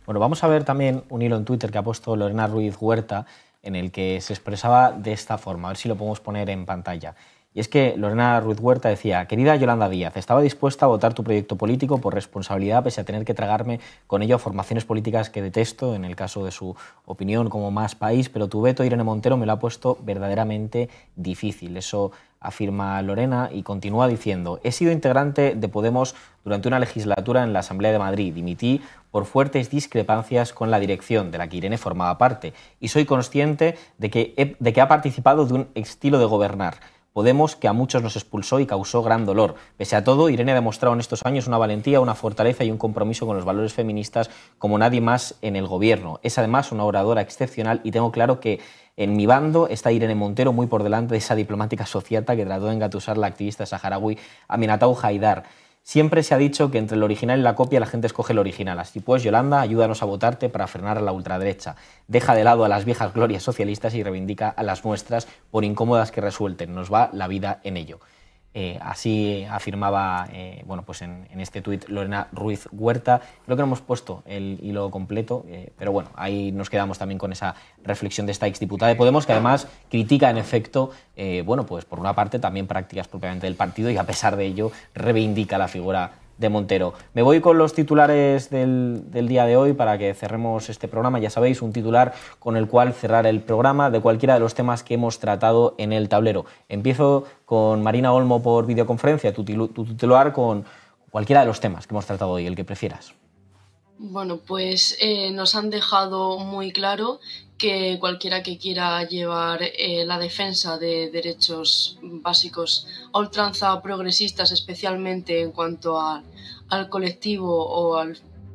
Speaker 1: Bueno, vamos a ver también un hilo en Twitter que ha puesto Lorena Ruiz Huerta en el que se expresaba de esta forma, a ver si lo podemos poner en pantalla. Y es que Lorena Ruiz Huerta decía, querida Yolanda Díaz, estaba dispuesta a votar tu proyecto político por responsabilidad, pese a tener que tragarme con ello formaciones políticas que detesto, en el caso de su opinión como más país, pero tu veto, Irene Montero, me lo ha puesto verdaderamente difícil. Eso afirma Lorena y continúa diciendo, he sido integrante de Podemos durante una legislatura en la Asamblea de Madrid, dimití por fuertes discrepancias con la dirección de la que Irene formaba parte, y soy consciente de que, de que ha participado de un estilo de gobernar. Podemos que a muchos nos expulsó y causó gran dolor. Pese a todo, Irene ha demostrado en estos años una valentía, una fortaleza y un compromiso con los valores feministas como nadie más en el gobierno. Es además una oradora excepcional y tengo claro que en mi bando está Irene Montero muy por delante de esa diplomática sociata que trató de engatusar la activista saharaui Aminatou Haidar. Siempre se ha dicho que entre el original y la copia la gente escoge el original. Así pues, Yolanda, ayúdanos a votarte para frenar a la ultraderecha. Deja de lado a las viejas glorias socialistas y reivindica a las nuestras, por incómodas que resuelten. Nos va la vida en ello. Eh, así afirmaba eh, bueno, pues en, este tuit Lorena Ruiz Huerta. Creo que no hemos puesto el hilo completo, eh, pero bueno, ahí nos quedamos también con esa reflexión de esta exdiputada de Podemos, que además critica en efecto, bueno, pues por una parte también prácticas propiamente del partido y a pesar de ello reivindica la figura de Montero. Me voy con los titulares del, día de hoy para que cerremos este programa. Ya sabéis, un titular con el cual cerrar el programa de cualquiera de los temas que hemos tratado en el tablero. Empiezo con Marina Olmo por videoconferencia, tu, titular con cualquiera de los temas que hemos tratado hoy, el que prefieras.
Speaker 10: Bueno, pues eh, nos han dejado muy claro que cualquiera que quiera llevar eh, la defensa de derechos básicos a ultranza progresistas, especialmente en cuanto al colectivo o a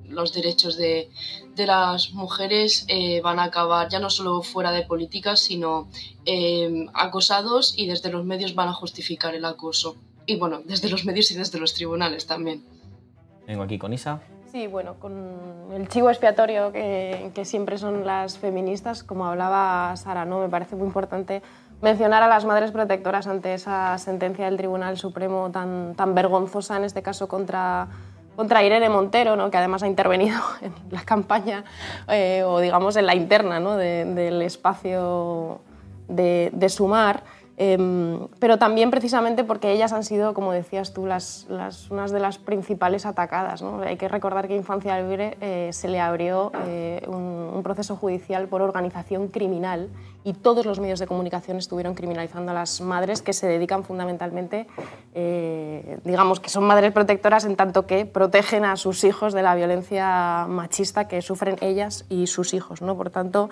Speaker 10: los derechos de, las mujeres, eh, van a acabar ya no solo fuera de política, sino eh, acosados y desde los medios van a justificar el acoso. Y bueno, desde los medios y desde los tribunales también.
Speaker 1: Vengo aquí con Isa.
Speaker 5: Sí, bueno, con el chivo expiatorio que, siempre son las feministas, como hablaba Sara, ¿no? me parece muy importante mencionar a las madres protectoras ante esa sentencia del Tribunal Supremo tan, vergonzosa, en este caso contra, Irene Montero, ¿no? que además ha intervenido en la campaña eh, o digamos en la interna ¿no? del espacio de Sumar. Em, pero también precisamente porque ellas han sido, como decías tú, las, unas de las principales atacadas. ¿no? Hay que recordar que Infancia Libre eh, se le abrió eh, un, proceso judicial por organización criminal y todos los medios de comunicación estuvieron criminalizando a las madres que se dedican fundamentalmente, eh, digamos que son madres protectoras en tanto que protegen a sus hijos de la violencia machista que sufren ellas y sus hijos. ¿no? Por tanto,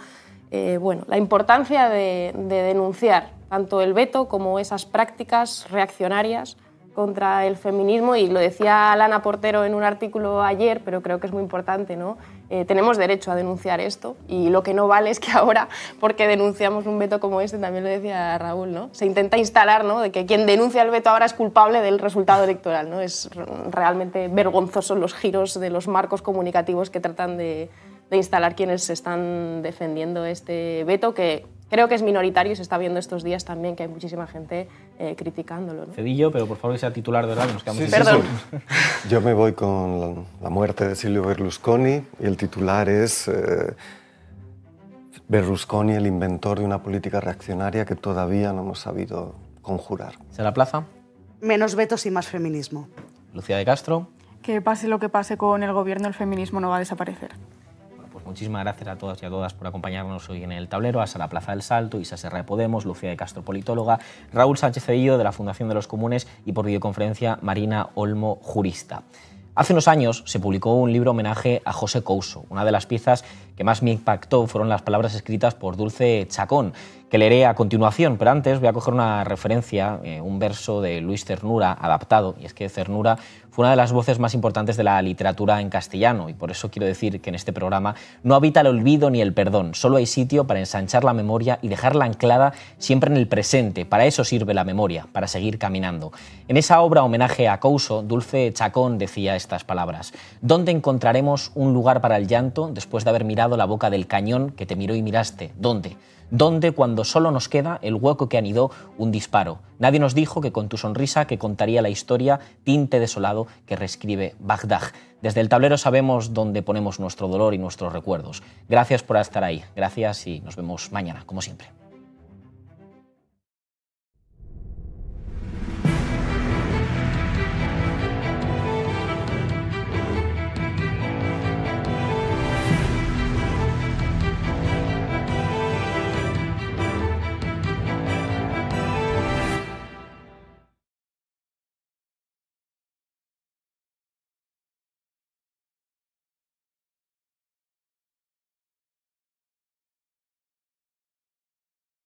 Speaker 5: bueno, la importancia de denunciar tanto el veto como esas prácticas reaccionarias contra el feminismo y lo decía Lana Portero en un artículo ayer, pero creo que es muy importante, ¿no? Eh, tenemos derecho a denunciar esto y lo que no vale es que ahora, porque denunciamos un veto como este, también lo decía Raúl, ¿no? Se intenta instalar, ¿no? De que quien denuncia el veto ahora es culpable del resultado electoral, ¿no? Es realmente vergonzoso los giros de los marcos comunicativos que tratan de, instalar quienes están defendiendo este veto que creo que es minoritario y se está viendo estos días también que hay muchísima gente eh, criticándolo.
Speaker 1: Cedillo, pero por favor que sea titular de verdad, nos quedamos sí, sí, Perdón.
Speaker 6: Yo me voy con la, muerte de Silvio Berlusconi y el titular es eh, Berlusconi, el inventor de una política reaccionaria que todavía no hemos sabido conjurar.
Speaker 8: se la plaza?
Speaker 9: Menos vetos
Speaker 8: y más feminismo. Lucía de Castro.
Speaker 9: Que pase lo que pase con el gobierno, el feminismo no va a desaparecer.
Speaker 1: Muchísimas gracias a todas y a todas por acompañarnos hoy en el tablero, a Sara Plaza del Salto, Isa Serra de Podemos, Lucía de Castro Politóloga, Raúl Sánchez Cedillo de la Fundación de los Comunes y por videoconferencia Marina Olmo, jurista. Hace unos años se publicó un libro homenaje a José Couso. Una de las piezas que más me impactó fueron las palabras escritas por Dulce Chacón, que leeré a continuación, pero antes voy a coger una referencia, eh, un verso de Luis Cernura adaptado, y es que Cernura fue una de las voces más importantes de la literatura en castellano, y por eso quiero decir que en este programa no habita el olvido ni el perdón, solo hay sitio para ensanchar la memoria y dejarla anclada siempre en el presente, para eso sirve la memoria, para seguir caminando. En esa obra homenaje a Couso, Dulce Chacón decía estas palabras, ¿dónde encontraremos un lugar para el llanto después de haber mirado la boca del cañón que te miró y miraste? ¿Dónde? ¿Dónde cuando solo nos queda el hueco que anidó un disparo? Nadie nos dijo que con tu sonrisa que contaría la historia tinte desolado que reescribe Bagdad. Desde el tablero sabemos dónde ponemos nuestro dolor y nuestros recuerdos. Gracias por estar ahí, gracias y nos vemos mañana, como siempre.